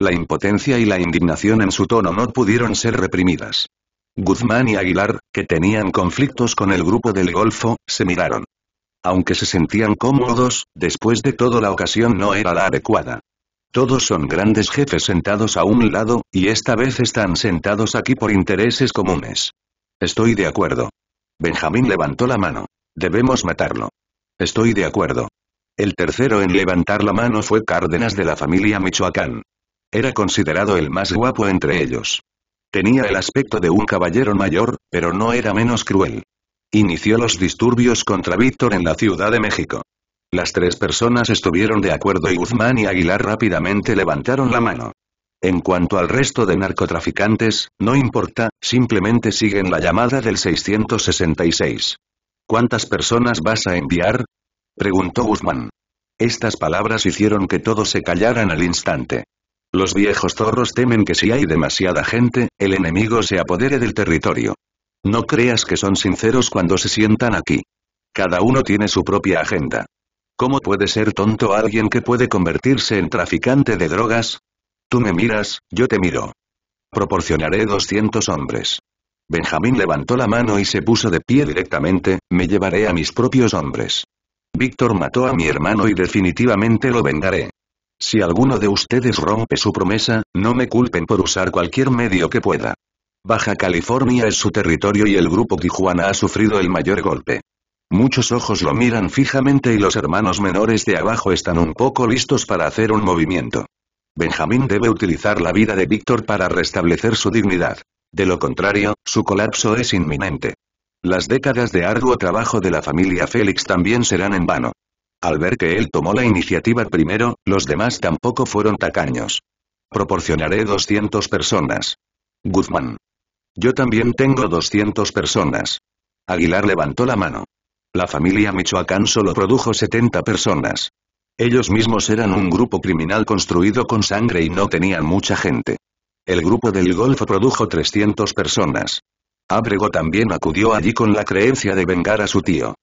La impotencia y la indignación en su tono no pudieron ser reprimidas. Guzmán y Aguilar, que tenían conflictos con el grupo del Golfo, se miraron. Aunque se sentían cómodos, después de todo la ocasión no era la adecuada. Todos son grandes jefes sentados a un lado, y esta vez están sentados aquí por intereses comunes. Estoy de acuerdo. Benjamín levantó la mano. Debemos matarlo. Estoy de acuerdo. El tercero en levantar la mano fue Cárdenas de la familia Michoacán. Era considerado el más guapo entre ellos. Tenía el aspecto de un caballero mayor, pero no era menos cruel. Inició los disturbios contra Víctor en la Ciudad de México. Las tres personas estuvieron de acuerdo y Guzmán y Aguilar rápidamente levantaron la mano. En cuanto al resto de narcotraficantes, no importa, simplemente siguen la llamada del 666. ¿Cuántas personas vas a enviar? preguntó Guzmán. Estas palabras hicieron que todos se callaran al instante. Los viejos zorros temen que si hay demasiada gente, el enemigo se apodere del territorio. No creas que son sinceros cuando se sientan aquí. Cada uno tiene su propia agenda. ¿Cómo puede ser tonto alguien que puede convertirse en traficante de drogas? Tú me miras, yo te miro. Proporcionaré 200 hombres. Benjamín levantó la mano y se puso de pie directamente, me llevaré a mis propios hombres. Víctor mató a mi hermano y definitivamente lo vengaré. Si alguno de ustedes rompe su promesa, no me culpen por usar cualquier medio que pueda. Baja California es su territorio y el grupo Tijuana ha sufrido el mayor golpe. Muchos ojos lo miran fijamente y los hermanos menores de abajo están un poco listos para hacer un movimiento. Benjamín debe utilizar la vida de Víctor para restablecer su dignidad. De lo contrario, su colapso es inminente. Las décadas de arduo trabajo de la familia Félix también serán en vano. Al ver que él tomó la iniciativa primero, los demás tampoco fueron tacaños. Proporcionaré 200 personas. Guzmán. Yo también tengo 200 personas. Aguilar levantó la mano. La familia Michoacán solo produjo 70 personas. Ellos mismos eran un grupo criminal construido con sangre y no tenían mucha gente. El grupo del Golfo produjo 300 personas. Abrego también acudió allí con la creencia de vengar a su tío.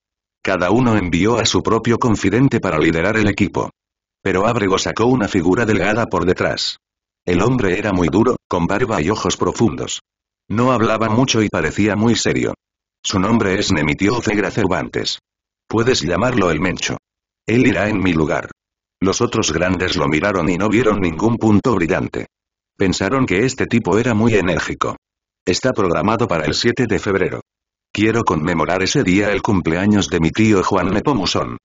Cada uno envió a su propio confidente para liderar el equipo. Pero Abrego sacó una figura delgada por detrás. El hombre era muy duro, con barba y ojos profundos. No hablaba mucho y parecía muy serio. Su nombre es Nemitio Cegra Cervantes. Puedes llamarlo el Mencho. Él irá en mi lugar. Los otros grandes lo miraron y no vieron ningún punto brillante. Pensaron que este tipo era muy enérgico. Está programado para el 7 de febrero. Quiero conmemorar ese día el cumpleaños de mi tío Juan Nepomucón.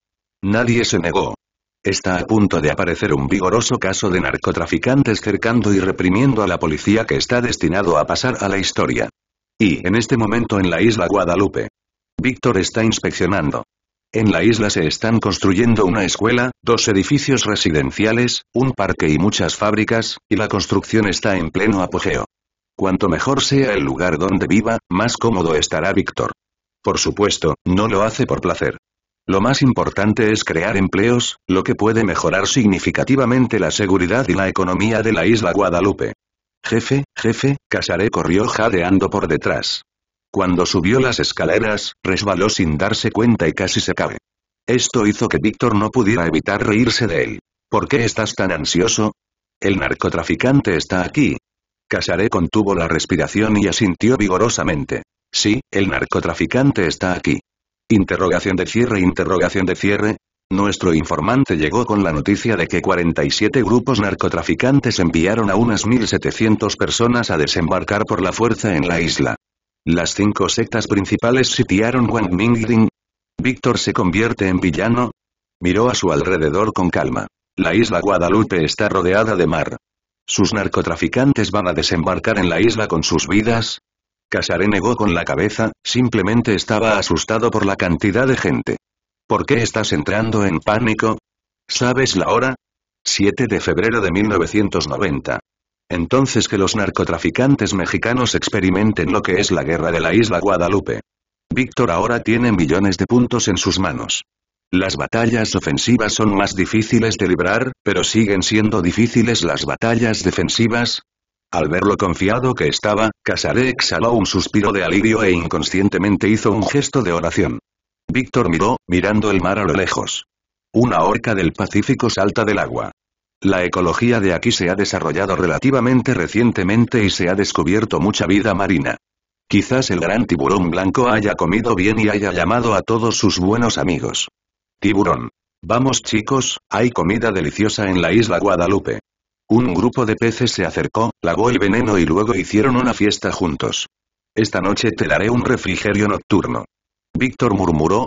Nadie se negó. Está a punto de aparecer un vigoroso caso de narcotraficantes cercando y reprimiendo a la policía que está destinado a pasar a la historia. Y en este momento en la isla Guadalupe. Víctor está inspeccionando. En la isla se están construyendo una escuela, dos edificios residenciales, un parque y muchas fábricas, y la construcción está en pleno apogeo. Cuanto mejor sea el lugar donde viva, más cómodo estará Víctor. Por supuesto, no lo hace por placer. Lo más importante es crear empleos, lo que puede mejorar significativamente la seguridad y la economía de la isla Guadalupe. Jefe, jefe, Casaré corrió jadeando por detrás. Cuando subió las escaleras, resbaló sin darse cuenta y casi se cae. Esto hizo que Víctor no pudiera evitar reírse de él. ¿Por qué estás tan ansioso? El narcotraficante está aquí, Casaré contuvo la respiración y asintió vigorosamente. Sí, el narcotraficante está aquí. Interrogación de cierre, interrogación de cierre. Nuestro informante llegó con la noticia de que 47 grupos narcotraficantes enviaron a unas 1.700 personas a desembarcar por la fuerza en la isla. Las cinco sectas principales sitiaron Wang Víctor se convierte en villano. Miró a su alrededor con calma. La isla Guadalupe está rodeada de mar. ¿Sus narcotraficantes van a desembarcar en la isla con sus vidas? Casaré negó con la cabeza, simplemente estaba asustado por la cantidad de gente. ¿Por qué estás entrando en pánico? ¿Sabes la hora? 7 de febrero de 1990. Entonces que los narcotraficantes mexicanos experimenten lo que es la guerra de la isla Guadalupe. Víctor ahora tiene millones de puntos en sus manos. Las batallas ofensivas son más difíciles de librar, pero siguen siendo difíciles las batallas defensivas. Al ver lo confiado que estaba, Casaré exhaló un suspiro de alivio e inconscientemente hizo un gesto de oración. Víctor miró, mirando el mar a lo lejos. Una orca del Pacífico salta del agua. La ecología de aquí se ha desarrollado relativamente recientemente y se ha descubierto mucha vida marina. Quizás el gran tiburón blanco haya comido bien y haya llamado a todos sus buenos amigos. Tiburón. Vamos chicos, hay comida deliciosa en la isla Guadalupe. Un grupo de peces se acercó, lavó el veneno y luego hicieron una fiesta juntos. Esta noche te daré un refrigerio nocturno. Víctor murmuró,